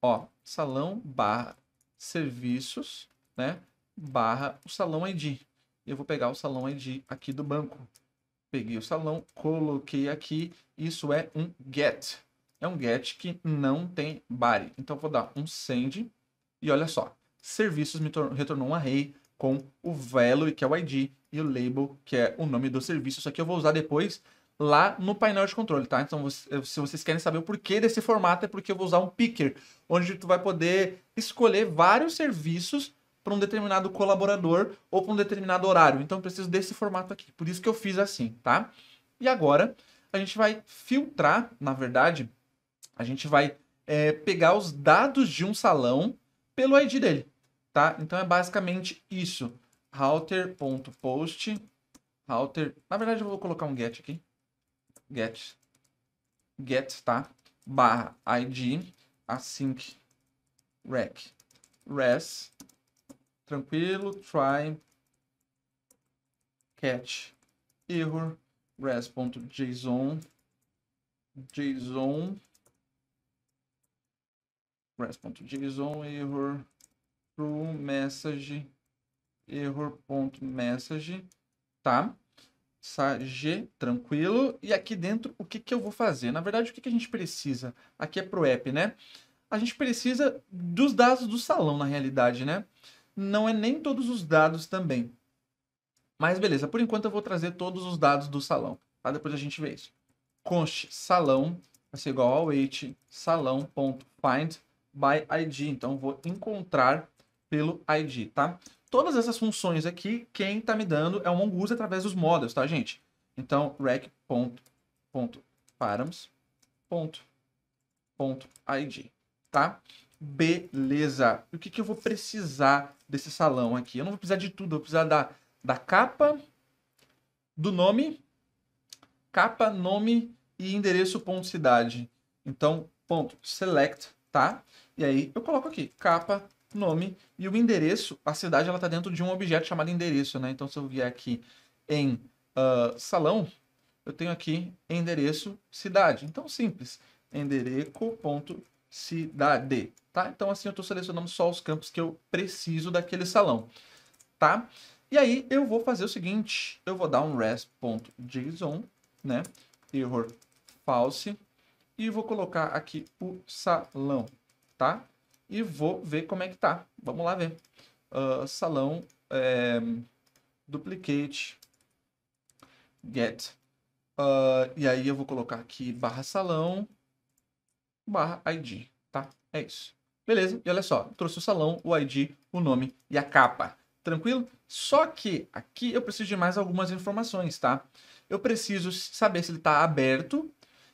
ó, salão barra serviços, né? Barra o salão ID. Eu vou pegar o salão ID aqui do banco peguei o salão, coloquei aqui, isso é um get. É um get que não tem body. Então vou dar um send e olha só, serviços me retornou um array com o value, que é o ID, e o label, que é o nome do serviço. Isso aqui eu vou usar depois lá no painel de controle, tá? Então, eh, se vocês querem saber o porquê desse formato, é porque eu vou usar um picker, onde tu vai poder escolher vários serviços para um determinado colaborador ou para um determinado horário. Então eu preciso desse formato aqui. Por isso que eu fiz assim, tá? E agora a gente vai filtrar, na verdade, a gente vai é, pegar os dados de um salão pelo ID dele, tá? Então é basicamente isso. Router.post, router... Na verdade eu vou colocar um get aqui. Get. Get, tá? Barra ID async rec res tranquilo, try, catch, error, res.json, json, res.json, error, true, message, error.message, tá? G, tranquilo. E aqui dentro, o que, que eu vou fazer? Na verdade, o que, que a gente precisa? Aqui é pro app, né? A gente precisa dos dados do salão, na realidade, né? não é nem todos os dados também. Mas beleza, por enquanto eu vou trazer todos os dados do salão, tá? Depois a gente vê isso. Const salão vai ser igual ao weight salão.find by ID. Então vou encontrar pelo ID, tá? Todas essas funções aqui, quem tá me dando é o Mongoose através dos models, tá, gente? Então, rec. Ponto, ponto, params, ponto, ponto, ID, tá? beleza. O que, que eu vou precisar desse salão aqui? Eu não vou precisar de tudo, eu vou precisar da, da capa, do nome, capa, nome e endereço ponto cidade. Então, ponto select, tá? E aí eu coloco aqui capa, nome e o endereço. A cidade ela está dentro de um objeto chamado endereço, né? Então, se eu vier aqui em uh, salão, eu tenho aqui endereço cidade. Então, simples. endereço ponto cidade, tá? Então assim eu estou selecionando só os campos que eu preciso daquele salão, tá? E aí eu vou fazer o seguinte, eu vou dar um res.json, né? Error false e vou colocar aqui o salão, tá? E vou ver como é que tá. Vamos lá ver. Uh, salão é, duplicate get. Uh, e aí eu vou colocar aqui barra salão barra ID, tá? É isso. Beleza? E olha só, trouxe o salão, o ID, o nome e a capa. Tranquilo? Só que aqui eu preciso de mais algumas informações, tá? Eu preciso saber se ele está aberto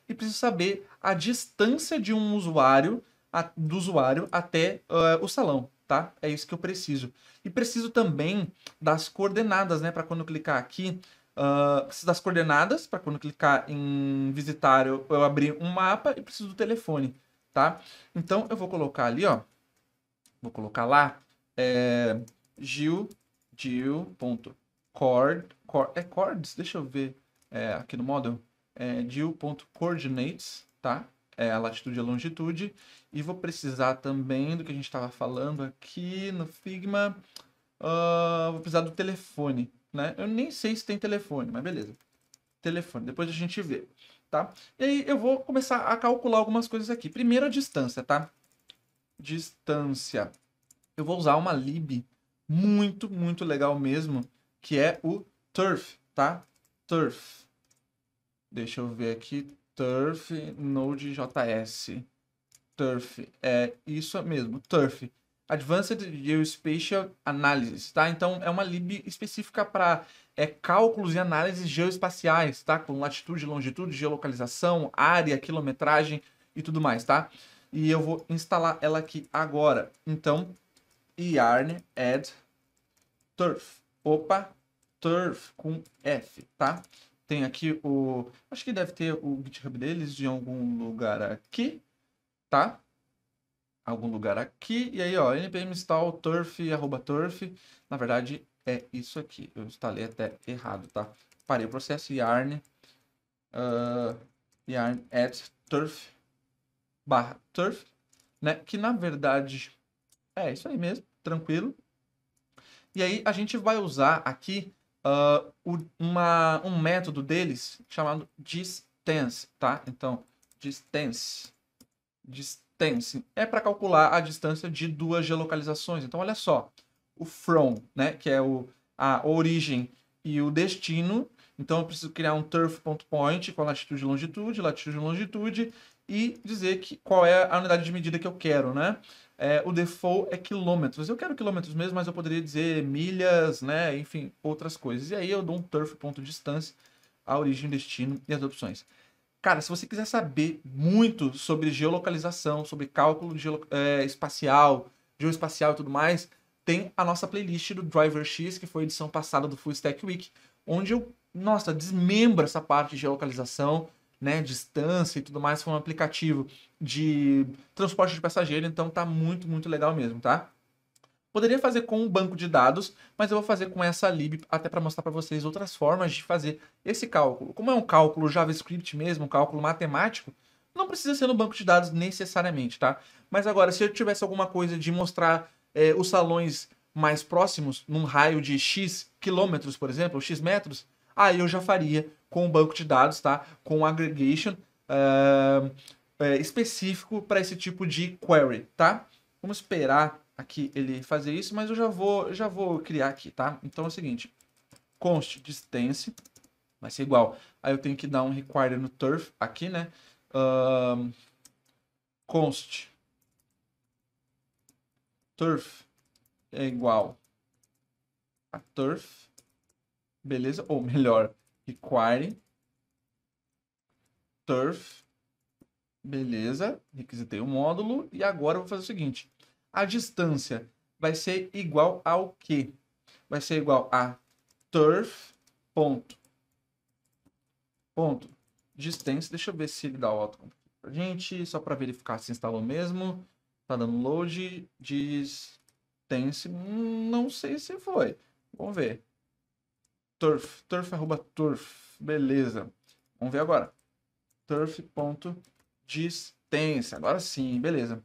e preciso saber a distância de um usuário a, do usuário até uh, o salão, tá? É isso que eu preciso. E preciso também das coordenadas, né? Para quando eu clicar aqui, ah, preciso das coordenadas, para quando clicar em visitar eu, eu abrir um mapa, e preciso do telefone, tá? Então eu vou colocar ali, ó. Vou colocar lá, é, Gil, Gil.cord, cord, é cords? Deixa eu ver é, aqui no model. É, Gil.coordinates, tá? É a latitude e a longitude. E vou precisar também do que a gente estava falando aqui no Figma. Uh, vou precisar do telefone né? Eu nem sei se tem telefone, mas beleza. Telefone, depois a gente vê, tá? E aí eu vou começar a calcular algumas coisas aqui. Primeiro a distância, tá? Distância. Eu vou usar uma lib muito, muito legal mesmo, que é o turf, tá? Turf. Deixa eu ver aqui. Turf Node.js. Turf. É isso mesmo, Turf. Advanced Geospatial Analysis, tá? Então é uma lib específica para é, cálculos e análises geoespaciais, tá? Com latitude, longitude, geolocalização, área, quilometragem e tudo mais, tá? E eu vou instalar ela aqui agora. Então, yarn add turf. Opa, turf com F, tá? Tem aqui o... Acho que deve ter o GitHub deles de algum lugar aqui, tá? algum lugar aqui. E aí, ó, npm install turf, arroba turf. Na verdade, é isso aqui. Eu instalei até errado, tá? Parei o processo yarn, uh, yarn at turf, barra turf, né? Que, na verdade, é isso aí mesmo, tranquilo. E aí, a gente vai usar aqui uh, uma, um método deles chamado distance, tá? Então, distance, distance é para calcular a distância de duas geolocalizações. Então, olha só, o from, né, que é o, a origem e o destino. Então, eu preciso criar um turf.point com a latitude e longitude, latitude e longitude, e dizer que, qual é a unidade de medida que eu quero, né? É, o default é quilômetros. Eu quero quilômetros mesmo, mas eu poderia dizer milhas, né? Enfim, outras coisas. E aí eu dou um turf.distance, a origem, destino e as opções. Cara, se você quiser saber muito sobre geolocalização, sobre cálculo geolo é, eh, espacial, geoespacial e tudo mais, tem a nossa playlist do Driver X, que foi a edição passada do Full Stack Week, onde eu, nossa, desmembro essa parte de geolocalização, né, distância e tudo mais, foi um aplicativo de transporte de passageiro, então tá muito, muito legal mesmo, tá? Poderia fazer com um banco de dados, mas eu vou fazer com essa lib até para mostrar para vocês outras formas de fazer esse cálculo. Como é um cálculo JavaScript mesmo, um cálculo matemático, não precisa ser no banco de dados necessariamente, tá? Mas agora, se eu tivesse alguma coisa de mostrar é, os salões mais próximos, num raio de X quilômetros, por exemplo, ou X metros, aí eu já faria com o banco de dados, tá? Com um aggregation uh, é, específico para esse tipo de query, tá? Vamos esperar aqui ele fazer isso, mas eu já vou, já vou criar aqui, tá? Então é o seguinte, const distance vai ser igual. Aí eu tenho que dar um require no turf aqui, né? Um, const turf é igual a turf, beleza? Ou melhor, require turf, beleza? Requisitei o um módulo e agora eu vou fazer o seguinte a distância vai ser igual ao quê? Vai ser igual a turf ponto ponto distância. Deixa eu ver se ele dá o auto pra gente, só para verificar se instalou mesmo. Tá dando load, diz não sei se foi. Vamos ver. Turf, turf arroba turf, beleza. Vamos ver agora. Turf ponto distância. Agora sim, beleza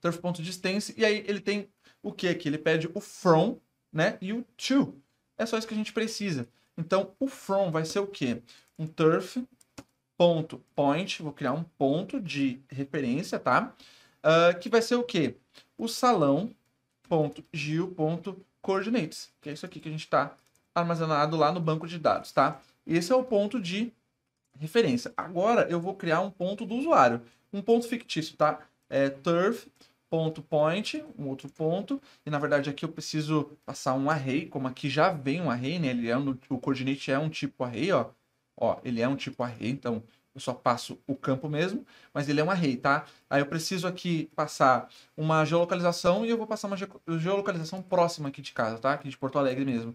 turf.distance, e aí ele tem o que aqui? Ele pede o from, né, e o to. É só isso que a gente precisa. Então, o from vai ser o quê? Um turf ponto point, vou criar um ponto de referência, tá? Uh, que vai ser o quê? O salão ponto ponto que é isso aqui que a gente está armazenado lá no banco de dados, tá? Esse é o ponto de referência. Agora eu vou criar um ponto do usuário, um ponto fictício, tá? É turf ponto point, um outro ponto, e na verdade aqui eu preciso passar um array, como aqui já vem um array, né? Ele é um, o coordinate é um tipo array, ó. Ó, ele é um tipo array, então eu só passo o campo mesmo, mas ele é um array, tá? Aí eu preciso aqui passar uma geolocalização e eu vou passar uma geolocalização próxima aqui de casa, tá? Aqui de Porto Alegre mesmo,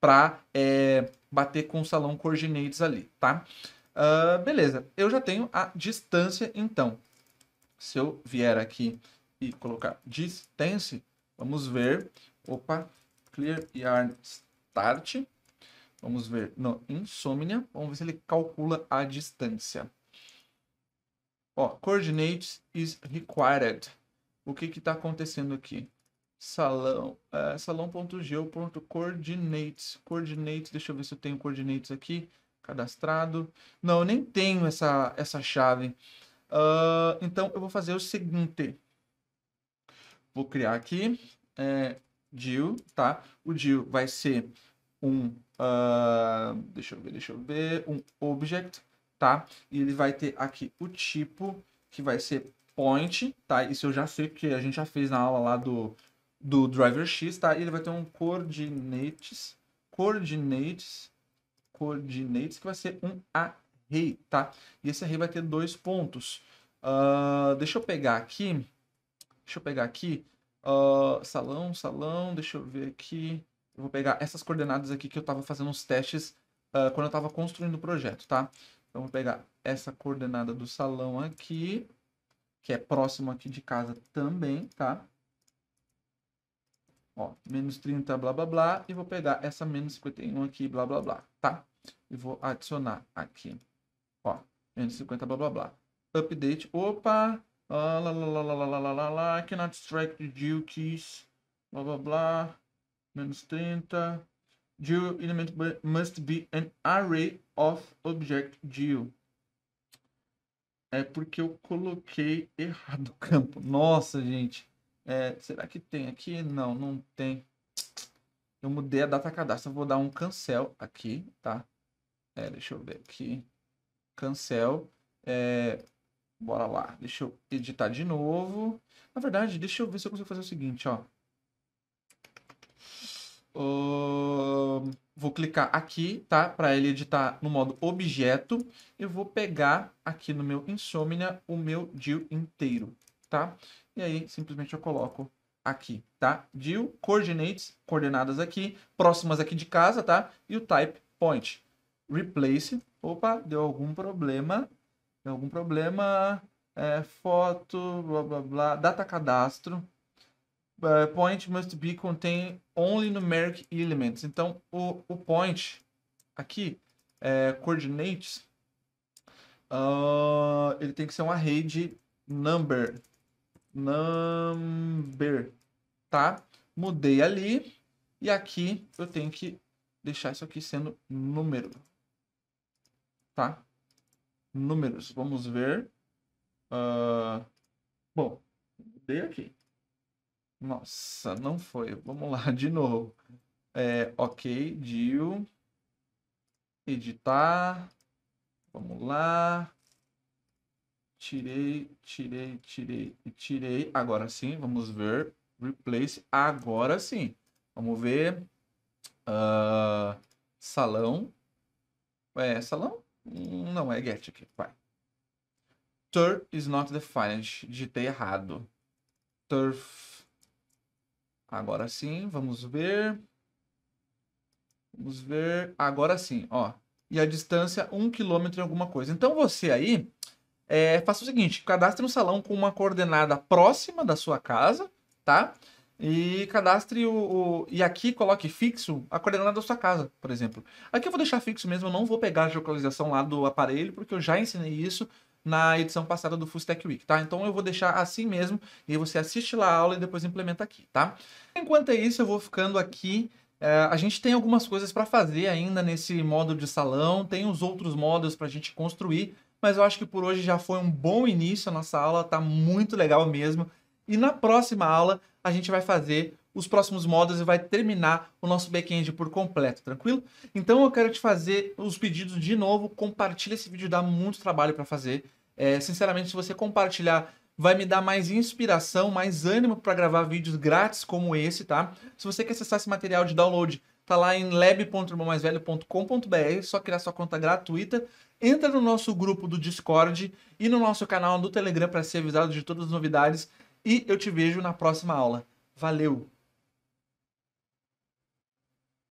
para é, bater com o salão coordinates ali, tá? Uh, beleza, eu já tenho a distância então. Se eu vier aqui e colocar distance, vamos ver, opa, clear yarn start, vamos ver no insomnia, vamos ver se ele calcula a distância. Ó, coordinates is required. O que que tá acontecendo aqui? Salão, uh, é, salão.geo.coordinates. Coordinates, deixa eu ver se eu tenho coordinates aqui. Cadastrado. Não, eu nem tenho essa, essa chave. Uh, então, eu vou fazer o seguinte vou criar aqui, é, deal, tá? O deal vai ser um, uh, deixa eu ver, deixa eu ver, um object, tá? E ele vai ter aqui o tipo, que vai ser point, tá? Isso eu já sei, porque a gente já fez na aula lá do, do driver x, tá? E ele vai ter um coordinates, coordinates, coordinates, que vai ser um array, tá? E esse array vai ter dois pontos. Uh, deixa eu pegar aqui Deixa eu pegar aqui. Uh, salão, salão, deixa eu ver aqui. Eu vou pegar essas coordenadas aqui que eu estava fazendo os testes uh, quando eu estava construindo o projeto, tá? Então, vou pegar essa coordenada do salão aqui, que é próximo aqui de casa também, tá? Ó, menos 30, blá, blá, blá. E vou pegar essa menos 51 aqui, blá, blá, blá, tá? E vou adicionar aqui, ó, menos 50, blá, blá, blá. Update, opa, ah, lá, lá, lá, lá, lá, lá, lá, lá, cannot strike the duties. Blá, blá, blá. Menos 30. Geo element must be an array of object geo. É porque eu coloquei errado o campo. Nossa, gente. É, será que tem aqui? Não, não tem. Eu mudei a data cadastro. Vou dar um cancel aqui, tá? É, deixa eu ver aqui. Cancel. É, Bora lá. Deixa eu editar de novo. Na verdade, deixa eu ver se eu consigo fazer o seguinte, ó. Uh, vou clicar aqui, tá? Para ele editar no modo objeto. Eu vou pegar aqui no meu Insomnia o meu deal inteiro, tá? E aí, simplesmente eu coloco aqui, tá? deal coordinates, coordenadas aqui, próximas aqui de casa, tá? E o type point. Replace. Opa, deu algum problema tem algum problema, é, foto, blá blá blá, data cadastro. Uh, point must be contain only numeric elements. Então, o, o point aqui, é, coordinates, uh, ele tem que ser um array de number. Number, tá? Mudei ali e aqui eu tenho que deixar isso aqui sendo número, tá? números. Vamos ver. Uh, bom, dei aqui. Nossa, não foi. Vamos lá, de novo. É, ok, deal Editar. Vamos lá. Tirei, tirei, tirei e tirei. Agora sim, vamos ver. Replace. Agora sim. Vamos ver. Uh, salão. É, salão? Não é get aqui, vai. Turf is not defined. Digitei errado. Turf. Agora sim, vamos ver. Vamos ver. Agora sim, ó. E a distância, um quilômetro em alguma coisa. Então você aí, é, faça o seguinte: cadastre um salão com uma coordenada próxima da sua casa, tá? e cadastre o, o, E aqui coloque fixo a coordenada da sua casa, por exemplo. Aqui eu vou deixar fixo mesmo, eu não vou pegar a geolocalização lá do aparelho, porque eu já ensinei isso na edição passada do Fustec Week, tá? Então eu vou deixar assim mesmo, e você assiste lá a aula e depois implementa aqui, tá? Enquanto é isso, eu vou ficando aqui. É, a gente tem algumas coisas para fazer ainda nesse módulo de salão, tem os outros módulos para a gente construir, mas eu acho que por hoje já foi um bom início a nossa aula, tá muito legal mesmo. E na próxima aula a gente vai fazer os próximos modos e vai terminar o nosso back-end por completo, tranquilo? Então eu quero te fazer os pedidos de novo, compartilha esse vídeo, dá muito trabalho para fazer. É, sinceramente, se você compartilhar, vai me dar mais inspiração, mais ânimo para gravar vídeos grátis como esse, tá? Se você quer acessar esse material de download, tá lá em lab.irmãomaisvelho.com.br, só criar sua conta gratuita, entra no nosso grupo do Discord e no nosso canal do Telegram para ser avisado de todas as novidades e eu te vejo na próxima aula. Valeu!